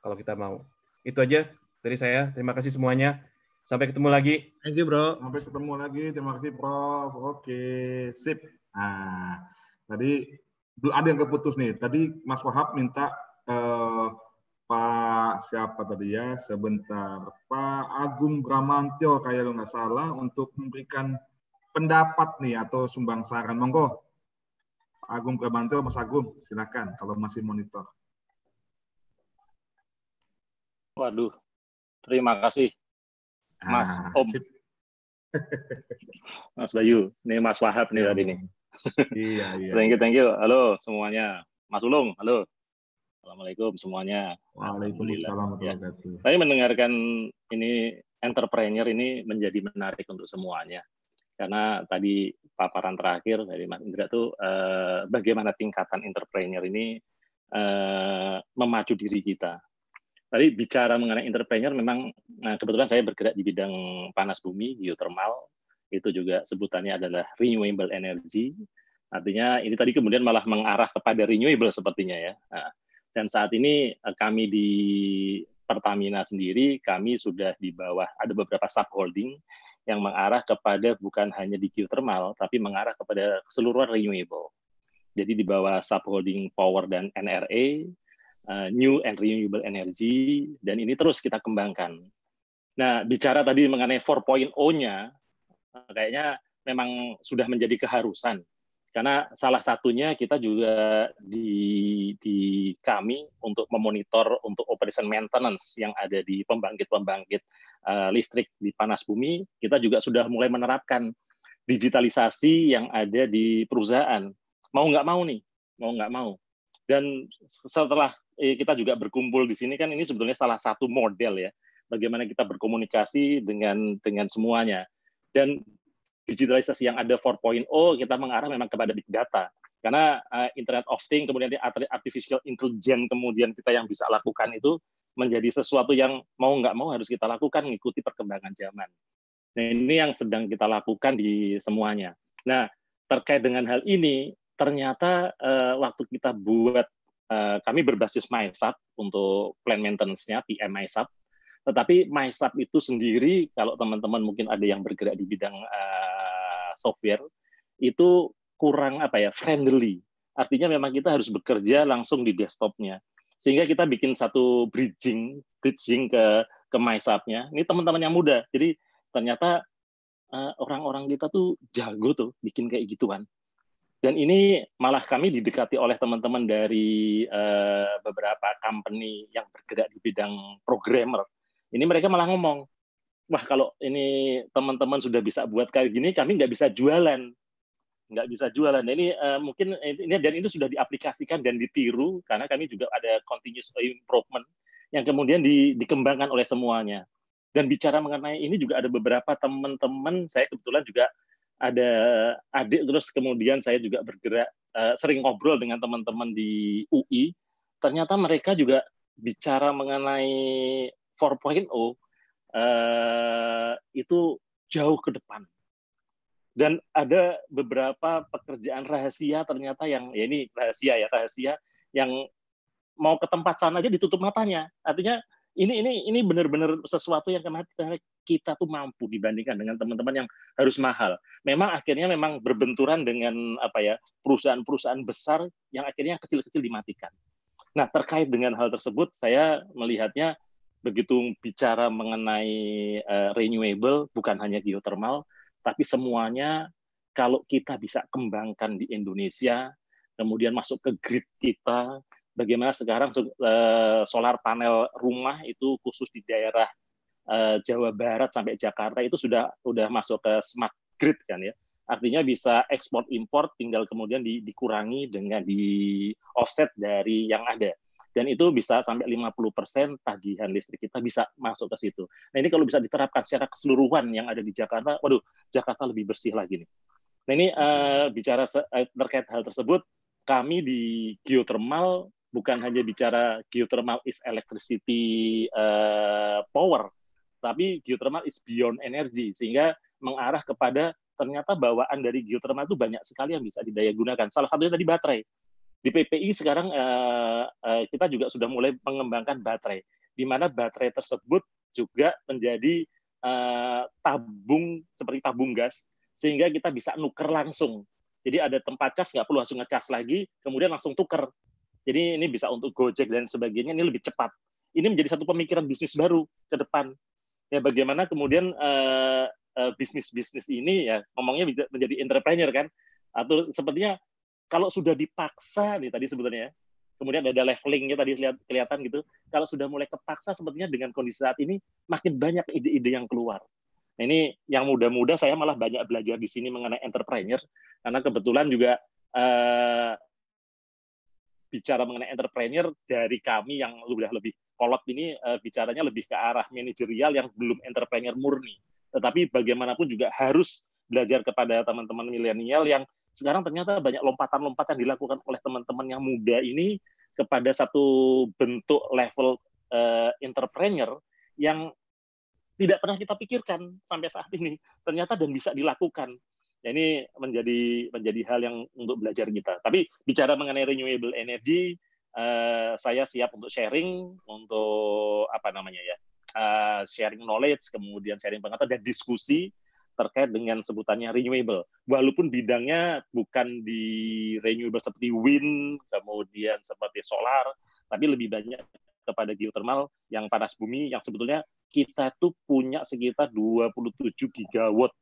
kalau kita mau. Itu aja dari saya. Terima kasih semuanya. Sampai ketemu lagi. Thank you, bro. Sampai ketemu lagi. Terima kasih, Prof. Oke, sip. Nah, tadi ada yang keputus nih. Tadi Mas Wahab minta uh, Pak siapa tadi ya? Sebentar. Pak Agung Bramantio kayak lo nggak salah, untuk memberikan pendapat nih atau sumbang saran. Monggo, Agung Prabanto, Mas Agung, silakan kalau masih monitor. Waduh, terima kasih Mas ah, Om. Sip. *laughs* Mas Bayu, ini Mas Wahab nih ya, tadi nih. Iya, *laughs* iya. thank you, iya. thank you. Halo semuanya. Mas Ulung, halo. Assalamualaikum semuanya. Waalaikumsalam ya. Tadi mendengarkan ini entrepreneur ini menjadi menarik untuk semuanya karena tadi paparan terakhir dari Mas Indra tuh eh, bagaimana tingkatan entrepreneur ini eh, memacu diri kita. Tadi bicara mengenai entrepreneur memang nah, kebetulan saya bergerak di bidang panas bumi, geothermal, itu juga sebutannya adalah renewable energy. Artinya ini tadi kemudian malah mengarah kepada renewable sepertinya ya. Nah, dan saat ini eh, kami di Pertamina sendiri kami sudah di bawah ada beberapa subholding yang mengarah kepada bukan hanya di geothermal, tapi mengarah kepada keseluruhan renewable. Jadi di bawah subholding power dan NRA, uh, eh, new and renewable energy, dan ini terus kita kembangkan. Nah, bicara tadi mengenai 4.0-nya, eh, kayaknya memang sudah menjadi keharusan karena salah satunya kita juga di, di kami untuk memonitor untuk operation maintenance yang ada di pembangkit-pembangkit uh, listrik di panas bumi, kita juga sudah mulai menerapkan digitalisasi yang ada di perusahaan. Mau nggak mau nih, mau nggak mau. Dan setelah eh, kita juga berkumpul di sini kan ini sebetulnya salah satu model ya, bagaimana kita berkomunikasi dengan dengan semuanya. Dan digitalisasi yang ada 4.0 kita mengarah memang kepada big data karena uh, internet of thing kemudian di artificial intelligence kemudian kita yang bisa lakukan itu menjadi sesuatu yang mau nggak mau harus kita lakukan mengikuti perkembangan zaman. Nah ini yang sedang kita lakukan di semuanya. Nah terkait dengan hal ini ternyata uh, waktu kita buat uh, kami berbasis MySub untuk plan maintenance-nya PM MySub tetapi MySub itu sendiri, kalau teman-teman mungkin ada yang bergerak di bidang uh, software, itu kurang apa ya friendly. Artinya memang kita harus bekerja langsung di desktopnya. Sehingga kita bikin satu bridging, bridging ke ke MySub-nya. Ini teman-teman yang muda. Jadi ternyata orang eh, orang-orang kita tuh jago tuh bikin kayak gituan. Dan ini malah kami didekati oleh teman-teman dari uh, beberapa company yang bergerak di bidang programmer ini mereka malah ngomong, wah kalau ini teman-teman sudah bisa buat kayak gini, kami nggak bisa jualan, nggak bisa jualan. Nah, ini uh, mungkin ini dan itu sudah diaplikasikan dan ditiru karena kami juga ada continuous improvement yang kemudian di, dikembangkan oleh semuanya. Dan bicara mengenai ini juga ada beberapa teman-teman saya kebetulan juga ada adik terus kemudian saya juga bergerak uh, sering ngobrol dengan teman-teman di UI. Ternyata mereka juga bicara mengenai 4.0 eh, itu jauh ke depan. Dan ada beberapa pekerjaan rahasia ternyata yang ya ini rahasia ya rahasia yang mau ke tempat sana aja ditutup matanya. Artinya ini ini ini benar-benar sesuatu yang kemarin kita tuh mampu dibandingkan dengan teman-teman yang harus mahal. Memang akhirnya memang berbenturan dengan apa ya perusahaan-perusahaan besar yang akhirnya kecil-kecil dimatikan. Nah terkait dengan hal tersebut saya melihatnya begitu bicara mengenai uh, renewable bukan hanya geothermal tapi semuanya kalau kita bisa kembangkan di Indonesia kemudian masuk ke grid kita bagaimana sekarang uh, solar panel rumah itu khusus di daerah uh, Jawa Barat sampai Jakarta itu sudah sudah masuk ke smart grid kan ya artinya bisa ekspor impor tinggal kemudian di, dikurangi dengan di offset dari yang ada dan itu bisa sampai 50% persen tagihan listrik kita bisa masuk ke situ. Nah ini kalau bisa diterapkan secara keseluruhan yang ada di Jakarta, waduh Jakarta lebih bersih lagi nih. Nah ini uh, bicara eh, terkait hal tersebut, kami di geothermal bukan hanya bicara geothermal is electricity uh, power, tapi geothermal is beyond energy sehingga mengarah kepada ternyata bawaan dari geothermal itu banyak sekali yang bisa didaya gunakan. Salah satunya tadi baterai. Di PPI sekarang uh, uh, kita juga sudah mulai mengembangkan baterai, di mana baterai tersebut juga menjadi uh, tabung seperti tabung gas, sehingga kita bisa nuker langsung. Jadi ada tempat cas, nggak perlu langsung ngecas lagi, kemudian langsung tuker. Jadi ini bisa untuk Gojek dan sebagainya, ini lebih cepat. Ini menjadi satu pemikiran bisnis baru ke depan. Ya bagaimana kemudian uh, bisnis-bisnis ini ya ngomongnya menjadi entrepreneur kan atau sepertinya kalau sudah dipaksa nih tadi sebetulnya kemudian ada levelingnya tadi kelihatan gitu kalau sudah mulai kepaksa sebetulnya dengan kondisi saat ini makin banyak ide-ide yang keluar nah, ini yang muda-muda saya malah banyak belajar di sini mengenai entrepreneur karena kebetulan juga eh, bicara mengenai entrepreneur dari kami yang sudah lebih kolot ini eh, bicaranya lebih ke arah manajerial yang belum entrepreneur murni tetapi bagaimanapun juga harus belajar kepada teman-teman milenial yang sekarang ternyata banyak lompatan-lompatan yang dilakukan oleh teman-teman yang muda ini kepada satu bentuk level uh, entrepreneur yang tidak pernah kita pikirkan sampai saat ini ternyata dan bisa dilakukan ya ini menjadi menjadi hal yang untuk belajar kita tapi bicara mengenai renewable energy uh, saya siap untuk sharing untuk apa namanya ya uh, sharing knowledge kemudian sharing pengetahuan dan diskusi terkait dengan sebutannya renewable. Walaupun bidangnya bukan di renewable seperti wind, kemudian seperti solar, tapi lebih banyak kepada geothermal yang panas bumi yang sebetulnya kita tuh punya sekitar 27 gigawatt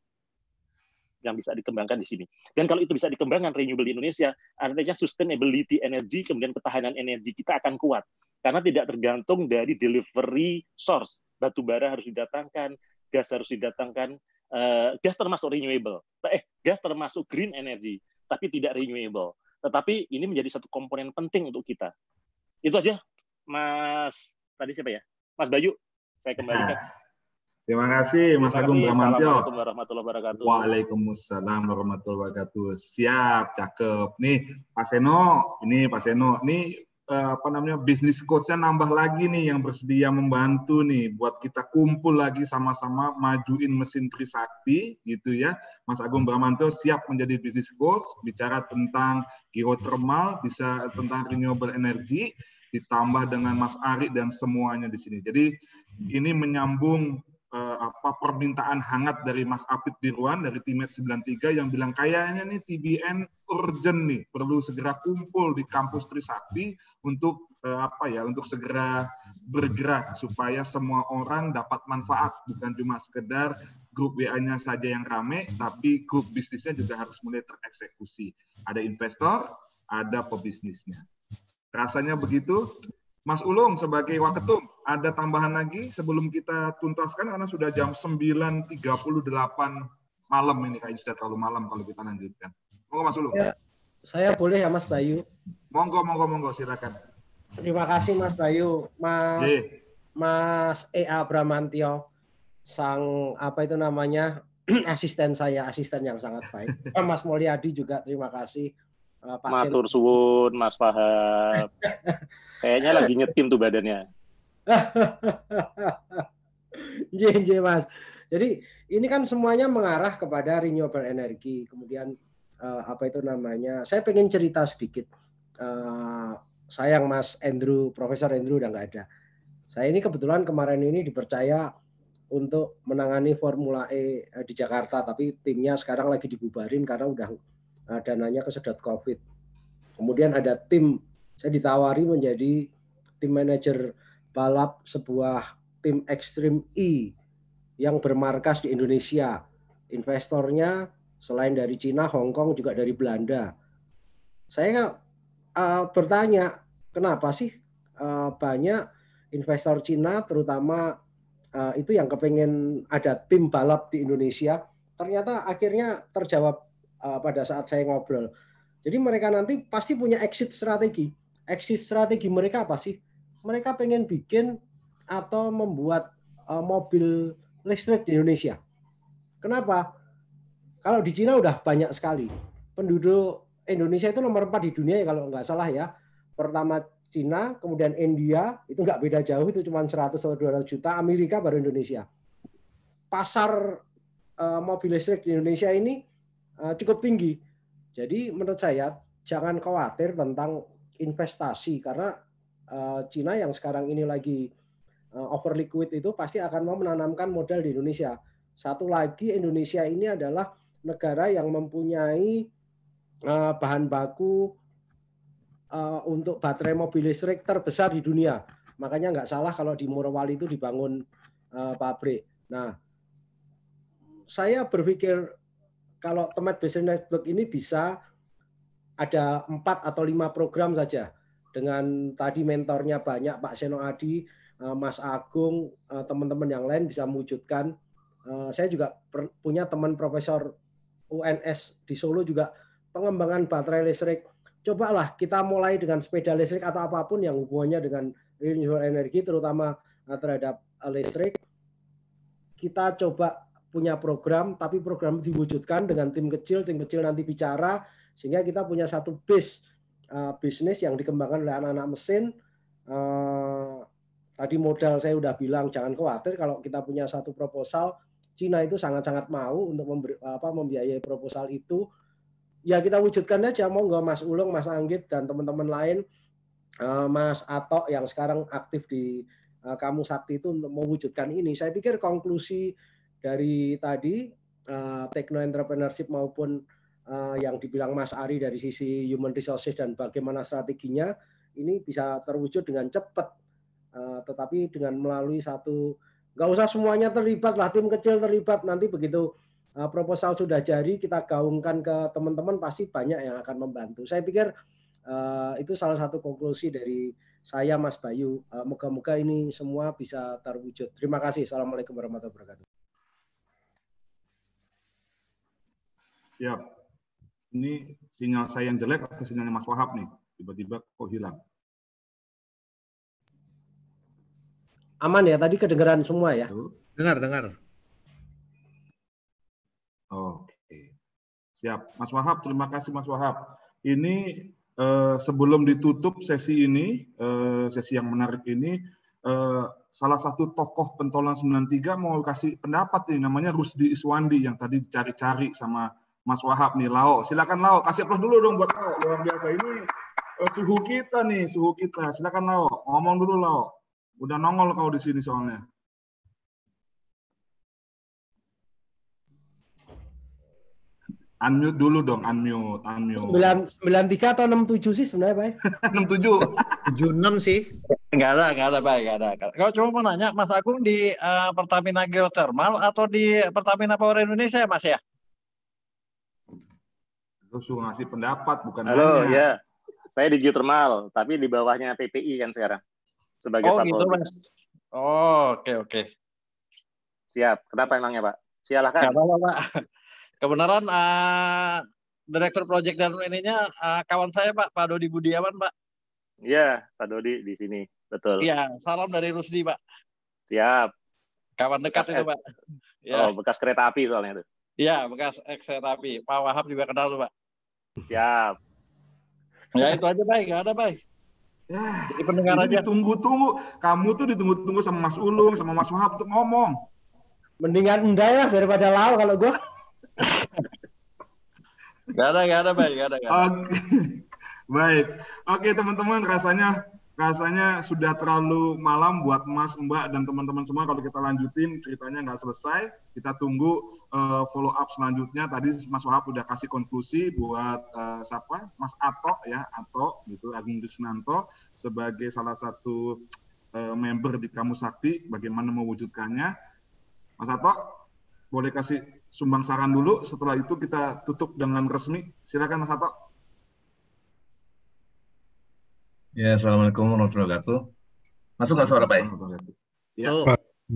yang bisa dikembangkan di sini. Dan kalau itu bisa dikembangkan renewable di Indonesia, artinya sustainability energi kemudian ketahanan energi kita akan kuat karena tidak tergantung dari delivery source. Batu bara harus didatangkan, gas harus didatangkan, uh, gas termasuk renewable, eh gas termasuk green energy, tapi tidak renewable. Tetapi ini menjadi satu komponen penting untuk kita. Itu aja, Mas. Tadi siapa ya? Mas Bayu, saya kembali ah, terima kasih, Mas Agung Bramantyo. warahmatullahi wabarakatuh. Waalaikumsalam warahmatullahi wabarakatuh. Siap, cakep. Nih, Pak Seno, ini Pak Seno, nih Eh, apa namanya bisnis coachnya nambah lagi nih yang bersedia membantu nih buat kita kumpul lagi sama-sama majuin mesin Trisakti gitu ya Mas Agung Bramanto siap menjadi bisnis coach bicara tentang geothermal bisa tentang renewable energy ditambah dengan Mas Ari dan semuanya di sini jadi ini menyambung Eh, apa permintaan hangat dari Mas Apit Birwan dari Timet 93 yang bilang kayaknya nih TBN urgent nih perlu segera kumpul di kampus Trisakti untuk eh, apa ya untuk segera bergerak supaya semua orang dapat manfaat bukan cuma sekedar grup WA-nya saja yang rame tapi grup bisnisnya juga harus mulai tereksekusi. Ada investor, ada pebisnisnya. Rasanya begitu. Mas Ulung sebagai Waketum, ada tambahan lagi sebelum kita tuntaskan karena sudah jam 9.38 malam ini kayaknya sudah terlalu malam kalau kita lanjutkan. Monggo Mas Ulung? Ya, saya boleh ya Mas Bayu. Monggo monggo monggo silakan. Terima kasih Mas Bayu, Mas Ye. Mas E.A. Bramantio, sang apa itu namanya *clears throat* asisten saya, asisten yang sangat baik. *laughs* Mas Mulyadi juga terima kasih Pak eh, Matur suwun Mas Fahab. *laughs* Kayaknya lagi nyetim tuh badannya. Jj *laughs* Mas. Jadi ini kan semuanya mengarah kepada renewable energy. Kemudian uh, apa itu namanya? Saya pengen cerita sedikit. Uh, sayang Mas Andrew, Profesor Andrew udah nggak ada. Saya ini kebetulan kemarin ini dipercaya untuk menangani Formula E di Jakarta, tapi timnya sekarang lagi dibubarin karena udah uh, dananya sedot COVID. Kemudian ada tim, saya ditawari menjadi tim manajer balap sebuah tim Extreme E yang bermarkas di Indonesia. Investornya selain dari Cina, Hong Kong juga dari Belanda. Saya uh, bertanya, kenapa sih uh, banyak investor Cina terutama uh, itu yang kepengen ada tim balap di Indonesia? Ternyata akhirnya terjawab uh, pada saat saya ngobrol. Jadi mereka nanti pasti punya exit strategi. Exit strategi mereka apa sih? Mereka pengen bikin atau membuat uh, mobil listrik di Indonesia. Kenapa? Kalau di Cina udah banyak sekali. Penduduk Indonesia itu nomor empat di dunia ya kalau nggak salah ya. Pertama Cina, kemudian India, itu nggak beda jauh, itu cuma 100 atau 200 juta. Amerika baru Indonesia. Pasar uh, mobil listrik di Indonesia ini Eh, cukup tinggi. Jadi menurut saya jangan khawatir tentang investasi karena eh, Cina yang sekarang ini lagi eh, over liquid itu pasti akan mau menanamkan modal di Indonesia. Satu lagi Indonesia ini adalah negara yang mempunyai bahan baku untuk baterai mobil listrik terbesar di dunia. Makanya nggak salah kalau di Morowali itu dibangun pabrik. Nah, saya berpikir kalau Temat Business Network ini bisa ada empat atau lima program saja dengan tadi mentornya banyak Pak Seno Adi, eh, Mas Agung, eh, teman-teman yang lain bisa mewujudkan. Eh, saya juga punya teman Profesor UNS di Solo juga pengembangan baterai listrik. Cobalah kita mulai dengan sepeda listrik atau apapun yang hubungannya dengan renewable energy terutama terhadap listrik. Kita coba punya program, tapi program diwujudkan dengan tim kecil, tim kecil nanti bicara, sehingga kita punya satu base uh, bisnis yang dikembangkan oleh anak-anak mesin. Uh, tadi modal saya udah bilang jangan khawatir kalau kita punya satu proposal, Cina itu sangat-sangat mau untuk memberi, apa, membiayai proposal itu. Ya kita wujudkan aja, mau nggak Mas Ulung, Mas Anggit, dan teman-teman lain, uh, Mas Atok yang sekarang aktif di uh, Kamu Sakti itu untuk mewujudkan ini. Saya pikir konklusi dari tadi uh, eh, techno entrepreneurship maupun uh, yang dibilang Mas Ari dari sisi human resources dan bagaimana strateginya ini bisa terwujud dengan cepat uh, tetapi dengan melalui satu nggak usah semuanya terlibat lah tim kecil terlibat nanti begitu uh, proposal sudah jadi kita gaungkan ke teman-teman pasti banyak yang akan membantu saya pikir uh, itu salah satu konklusi dari saya Mas Bayu. Moga-moga ini semua bisa terwujud. Terima kasih. Assalamualaikum warahmatullahi wabarakatuh. siap. Ini sinyal saya yang jelek atau sinyalnya Mas Wahab nih? Tiba-tiba kok hilang. Aman ya, tadi kedengaran semua ya? Dengar, dengar. Oke. Siap. Mas Wahab, terima kasih Mas Wahab. Ini eh, sebelum ditutup sesi ini, eh, sesi yang menarik ini, eh, salah satu tokoh pentolan 93 mau kasih pendapat nih, namanya Rusdi Iswandi yang tadi dicari-cari sama Mas Wahab nih, Lao. Silakan Lao, kasih plus dulu dong buat Lao. Luar biasa ini eh, suhu kita nih, suhu kita. Silakan Lao, ngomong dulu Lao. Udah nongol kau di sini soalnya. Unmute dulu dong, unmute, unmute. 93 atau 67 sih sebenarnya, Pak? 67. *laughs* 76 sih. Enggak ada, enggak ada, Pak. Enggak ada. Kau cuma mau nanya, Mas Agung di uh, Pertamina Geothermal atau di Pertamina Power Indonesia, ya, Mas ya? Lu suruh ngasih pendapat, bukan Halo, nanya. ya. Saya di geothermal, tapi di bawahnya PPI kan sekarang. Sebagai oh, gitu, Mas. Oh, oke, okay, oke. Okay. Siap. Kenapa emangnya, Pak? Silakan. Kenapa, apa, Pak. *laughs* Kebenaran uh, direktur project dan ininya uh, kawan saya, Pak, Pak Dodi Budiawan, Pak. Iya, Pak Dodi di sini. Betul. Iya, salam dari Rusdi, Pak. Siap. Kawan dekat bekas itu, Pak. Ya. Oh, bekas kereta api soalnya itu. Iya, bekas ex kereta api. Pak Wahab juga kenal tuh, Pak. Siap. Ya itu aja baik, gak ada baik. Ah, Jadi pendengar aja. Tunggu-tunggu, kamu tuh ditunggu-tunggu sama Mas Ulung, sama Mas Wahab untuk ngomong. Mendingan enggak ya daripada lau kalau gua. gak ada, gak ada baik, gak ada. Gak ada. Okay. *laughs* Baik. Oke teman-teman, rasanya rasanya sudah terlalu malam buat Mas, Mbak, dan teman-teman semua kalau kita lanjutin ceritanya nggak selesai. Kita tunggu uh, eh, follow up selanjutnya. Tadi Mas Wahab udah kasih konklusi buat uh, siapa? Mas Ato ya, Ato gitu, Agung Dusnanto sebagai salah satu uh, member di Kamu Sakti, bagaimana mewujudkannya. Mas Ato, boleh kasih sumbang saran dulu, setelah itu kita tutup dengan resmi. Silakan Mas Ato. Ya, assalamualaikum warahmatullahi wabarakatuh. Masuk nggak suara Pak? Ya. ya. Oh.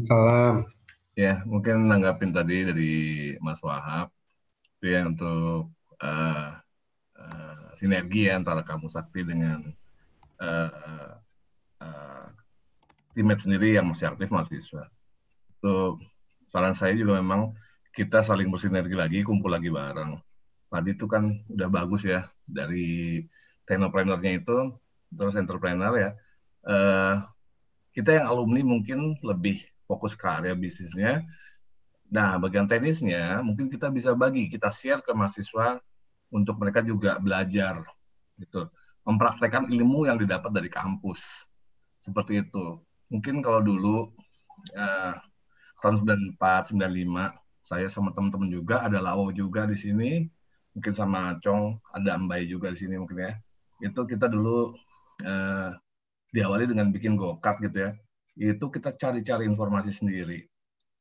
Salam. Ya, mungkin nanggapin tadi dari Mas Wahab, itu ya untuk uh, uh, sinergi ya antara kamu sakti dengan uh, uh, teammate sendiri yang masih aktif mahasiswa. Itu saran saya juga memang kita saling bersinergi lagi, kumpul lagi bareng. Tadi itu kan udah bagus ya dari teknoprenernya itu terus entrepreneur ya uh, kita yang alumni mungkin lebih fokus ke area bisnisnya nah bagian teknisnya mungkin kita bisa bagi kita share ke mahasiswa untuk mereka juga belajar gitu mempraktekkan ilmu yang didapat dari kampus seperti itu mungkin kalau dulu uh, tahun 94 95 saya sama teman-teman juga ada Lawo juga di sini mungkin sama Cong ada Mbai juga di sini mungkin ya itu kita dulu eh, diawali dengan bikin go-kart gitu ya, itu kita cari-cari informasi sendiri.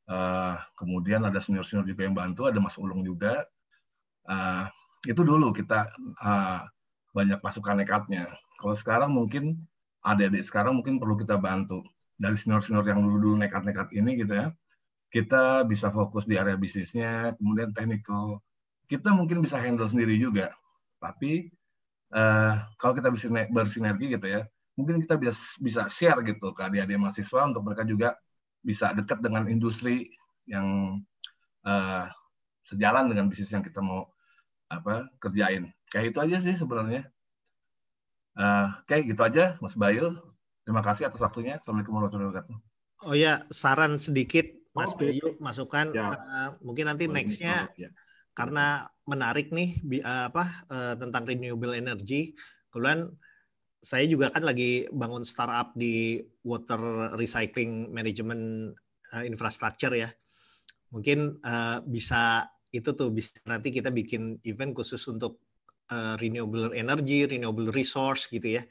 eh, kemudian ada senior-senior juga yang bantu, ada Mas Ulung juga. eh, itu dulu kita eh, banyak pasukan nekatnya. Kalau sekarang mungkin adik-adik sekarang mungkin perlu kita bantu. Dari senior-senior yang dulu-dulu nekat-nekat ini gitu ya, kita bisa fokus di area bisnisnya, kemudian teknikal Kita mungkin bisa handle sendiri juga. Tapi uh, kalau kita bersinergi gitu ya, mungkin kita bisa bisa share gitu ke adik-adik mahasiswa untuk mereka juga bisa dekat dengan industri yang uh, sejalan dengan bisnis yang kita mau apa kerjain. Kayak itu aja sih sebenarnya. Uh, eh, Oke, okay, gitu aja Mas Bayu. Terima kasih atas waktunya. Assalamualaikum warahmatullahi wabarakatuh. Oh ya, saran sedikit Mas oh, Bayu, masukan ya. uh, mungkin nanti nextnya ya karena menarik nih eh, apa eh, tentang renewable energy. Kemudian saya juga kan lagi bangun startup di water recycling management eh, infrastructure ya. Mungkin bisa itu tuh bisa nanti kita bikin event khusus untuk renewable energy, renewable resource gitu ya.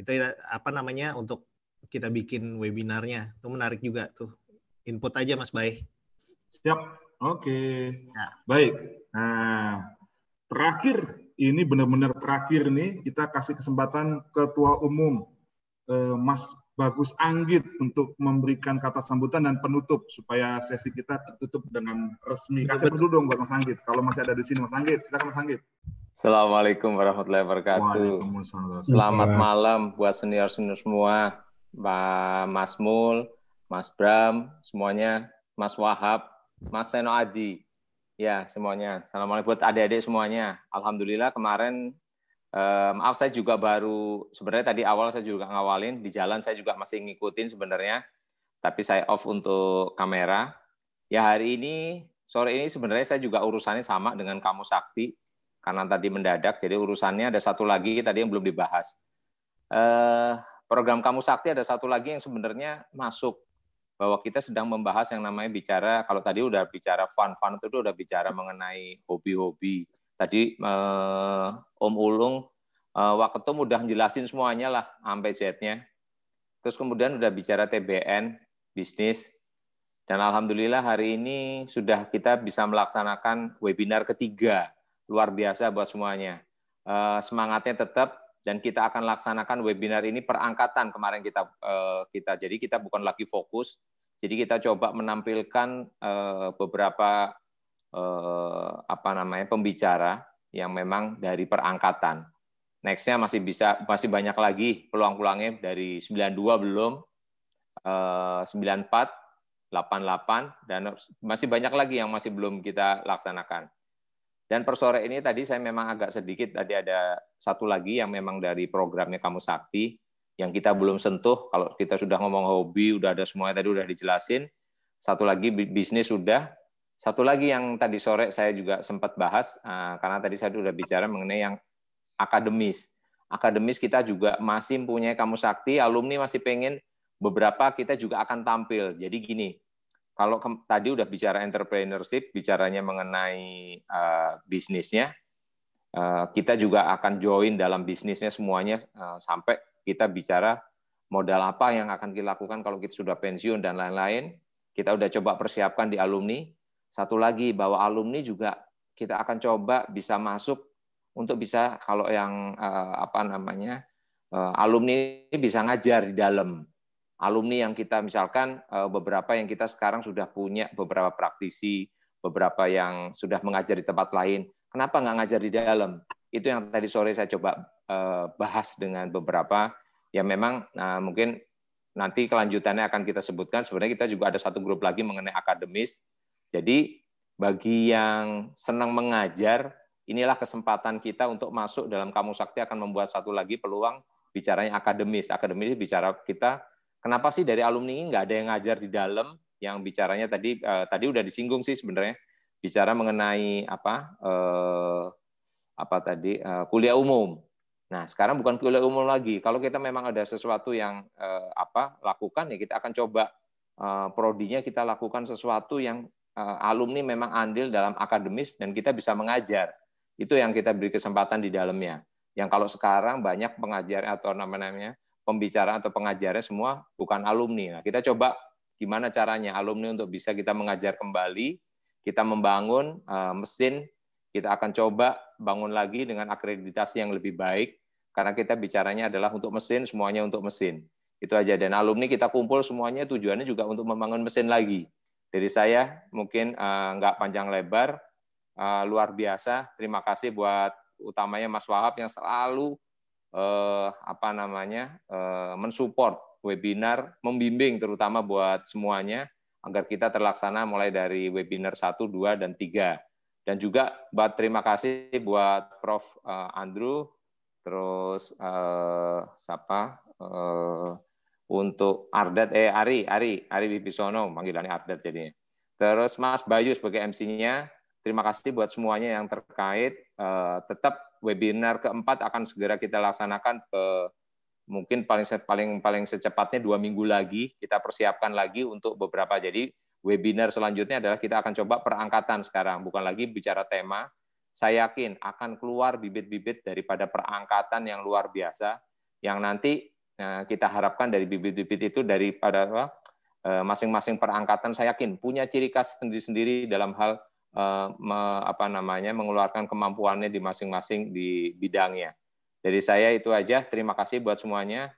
Itu apa namanya untuk kita bikin webinarnya. Itu menarik juga tuh. Input aja Mas Bay. Siap, Oke. Okay. Ya. Baik. Nah, terakhir ini benar-benar terakhir nih kita kasih kesempatan ketua umum eh, Mas Bagus Anggit untuk memberikan kata sambutan dan penutup supaya sesi kita tertutup dengan resmi. Ya, kasih dulu dong buat Mas Anggit. Kalau masih ada di sini Mas Anggit, silakan Mas Anggit. Assalamualaikum warahmatullahi wabarakatuh. Selamat malam buat senior-senior semua, Mbak Mas Mul, Mas Bram, semuanya, Mas Wahab, Mas Seno Adi. Ya, semuanya. Assalamualaikum buat adik-adik semuanya. Alhamdulillah kemarin eh, maaf saya juga baru sebenarnya tadi awal saya juga ngawalin di jalan saya juga masih ngikutin sebenarnya. Tapi saya off untuk kamera. Ya hari ini sore ini sebenarnya saya juga urusannya sama dengan kamu Sakti karena tadi mendadak jadi urusannya ada satu lagi tadi yang belum dibahas. Eh, program kamu Sakti ada satu lagi yang sebenarnya masuk bahwa kita sedang membahas yang namanya bicara kalau tadi udah bicara fun fun itu udah bicara mengenai hobi-hobi tadi eh, Om Ulung eh, waktu itu udah jelasin semuanya lah sampai Z-nya terus kemudian udah bicara TBN bisnis dan alhamdulillah hari ini sudah kita bisa melaksanakan webinar ketiga luar biasa buat semuanya eh, semangatnya tetap dan kita akan laksanakan webinar ini perangkatan kemarin kita eh, kita jadi kita bukan lagi fokus jadi kita coba menampilkan eh, beberapa eh, apa namanya pembicara yang memang dari perangkatan. Nextnya masih bisa masih banyak lagi peluang-peluangnya dari 92 belum 94 eh, 88 dan masih banyak lagi yang masih belum kita laksanakan. Dan per sore ini tadi saya memang agak sedikit tadi ada satu lagi yang memang dari programnya Kamu Sakti yang kita belum sentuh. Kalau kita sudah ngomong hobi, udah ada semuanya tadi udah dijelasin. Satu lagi bisnis sudah. Satu lagi yang tadi sore saya juga sempat bahas eh, karena tadi saya sudah bicara mengenai yang akademis. Akademis kita juga masih punya kamu sakti, alumni masih pengen beberapa kita juga akan tampil. Jadi gini, kalau tadi udah bicara entrepreneurship, bicaranya mengenai eh, bisnisnya, eh, kita juga akan join dalam bisnisnya semuanya sampai kita bicara modal apa yang akan kita lakukan kalau kita sudah pensiun dan lain-lain. Kita sudah coba persiapkan di alumni. Satu lagi bahwa alumni juga kita akan coba bisa masuk untuk bisa kalau yang eh, apa namanya eh, alumni bisa ngajar di dalam alumni yang kita misalkan eh, beberapa yang kita sekarang sudah punya beberapa praktisi beberapa yang sudah mengajar di tempat lain kenapa nggak ngajar di dalam itu yang tadi sore saya coba Eh, bahas dengan beberapa yang memang nah, mungkin nanti kelanjutannya akan kita sebutkan. Sebenarnya kita juga ada satu grup lagi mengenai akademis. Jadi bagi yang senang mengajar, inilah kesempatan kita untuk masuk dalam kamu sakti akan membuat satu lagi peluang bicaranya akademis. Akademis bicara kita kenapa sih dari alumni ini nggak ada yang ngajar di dalam yang bicaranya tadi eh, tadi udah disinggung sih sebenarnya bicara mengenai apa eh, apa tadi eh, kuliah umum Nah, sekarang bukan kuliah umum lagi. Kalau kita memang ada sesuatu yang eh, apa lakukan ya kita akan coba eh, prodinya kita lakukan sesuatu yang eh, alumni memang andil dalam akademis dan kita bisa mengajar. Itu yang kita beri kesempatan di dalamnya. Yang kalau sekarang banyak pengajar atau namanya pembicara atau pengajarnya semua bukan alumni. Nah, kita coba gimana caranya alumni untuk bisa kita mengajar kembali, kita membangun eh, mesin kita akan coba bangun lagi dengan akreditasi yang lebih baik karena kita bicaranya adalah untuk mesin, semuanya untuk mesin. Itu aja. Dan alumni kita kumpul semuanya tujuannya juga untuk membangun mesin lagi. Dari saya mungkin uh, nggak panjang lebar, uh, luar biasa. Terima kasih buat utamanya Mas Wahab yang selalu eh, apa namanya eh, mensupport webinar, membimbing terutama buat semuanya agar kita terlaksana mulai dari webinar 1, 2, dan 3. Dan juga buat terima kasih buat Prof. Eh, Andrew terus uh, siapa uh, untuk Ardat eh Ari Ari Ari Wibisono manggilannya Ardat Jadi terus Mas Bayu sebagai MC-nya terima kasih buat semuanya yang terkait uh, tetap webinar keempat akan segera kita laksanakan ke mungkin paling paling paling secepatnya dua minggu lagi kita persiapkan lagi untuk beberapa jadi webinar selanjutnya adalah kita akan coba perangkatan sekarang bukan lagi bicara tema saya yakin akan keluar bibit-bibit daripada perangkatan yang luar biasa yang nanti eh, kita harapkan dari bibit-bibit itu daripada eh, masing-masing perangkatan saya yakin punya ciri khas sendiri-sendiri dalam hal eh, apa namanya mengeluarkan kemampuannya di masing-masing di bidangnya. Jadi saya itu aja. Terima kasih buat semuanya.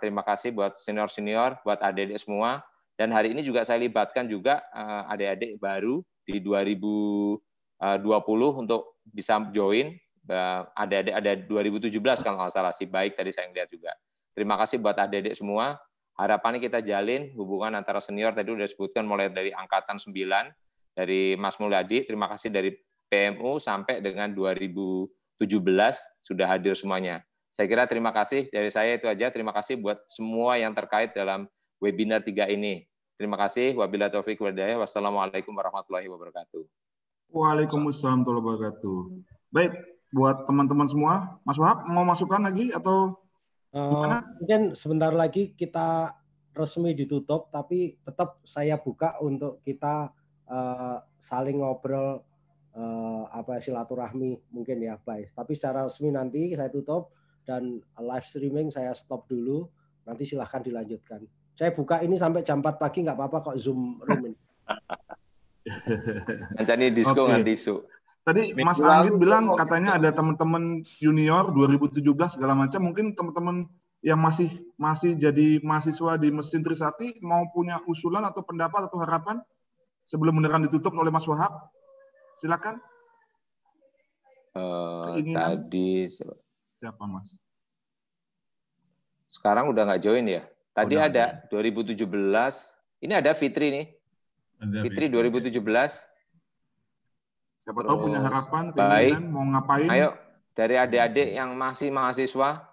Terima kasih buat senior-senior, buat adik-adik semua. Dan hari ini juga saya libatkan juga adik-adik baru di 2000 20 eh, untuk bisa join. Eh, ada ada ada 2017 kalau nggak salah sih baik tadi saya lihat juga. Terima kasih buat adik-adik semua. Harapannya kita jalin hubungan antara senior tadi sudah disebutkan mulai dari angkatan 9 dari Mas Mulyadi. Terima kasih dari PMU sampai dengan 2017 sudah hadir semuanya. Saya kira terima kasih dari saya itu aja. Terima kasih buat semua yang terkait dalam webinar tiga ini. Terima kasih. Wabillahi taufik walhidayah. Wassalamualaikum warahmatullahi wabarakatuh. Waalaikumsalam warahmatullahi wabarakatuh. Baik, buat teman-teman semua, Mas Wahab mau masukkan lagi atau Uh, mungkin sebentar lagi kita resmi ditutup, tapi tetap saya buka untuk kita uh, saling ngobrol uh, apa silaturahmi mungkin ya, baik. Tapi secara resmi nanti saya tutup dan live streaming saya stop dulu. Nanti silahkan dilanjutkan. Saya buka ini sampai jam 4 pagi nggak apa-apa kok Zoom room ini. *laughs* Ngancani disco okay. nganti isu. Tadi Mas Anggit bilang katanya ada teman-teman junior 2017 segala macam, mungkin teman-teman yang masih masih jadi mahasiswa di Mesin Trisati mau punya usulan atau pendapat atau harapan sebelum beneran ditutup oleh Mas Wahab? Silakan. Uh, tadi siapa Mas? Sekarang udah nggak join ya. Tadi udah. ada 2017. Ini ada Fitri nih. Fitri 2017. Siapa Terus, tahu punya harapan, keinginan, mau ngapain. Ayo, dari adik-adik yang masih mahasiswa,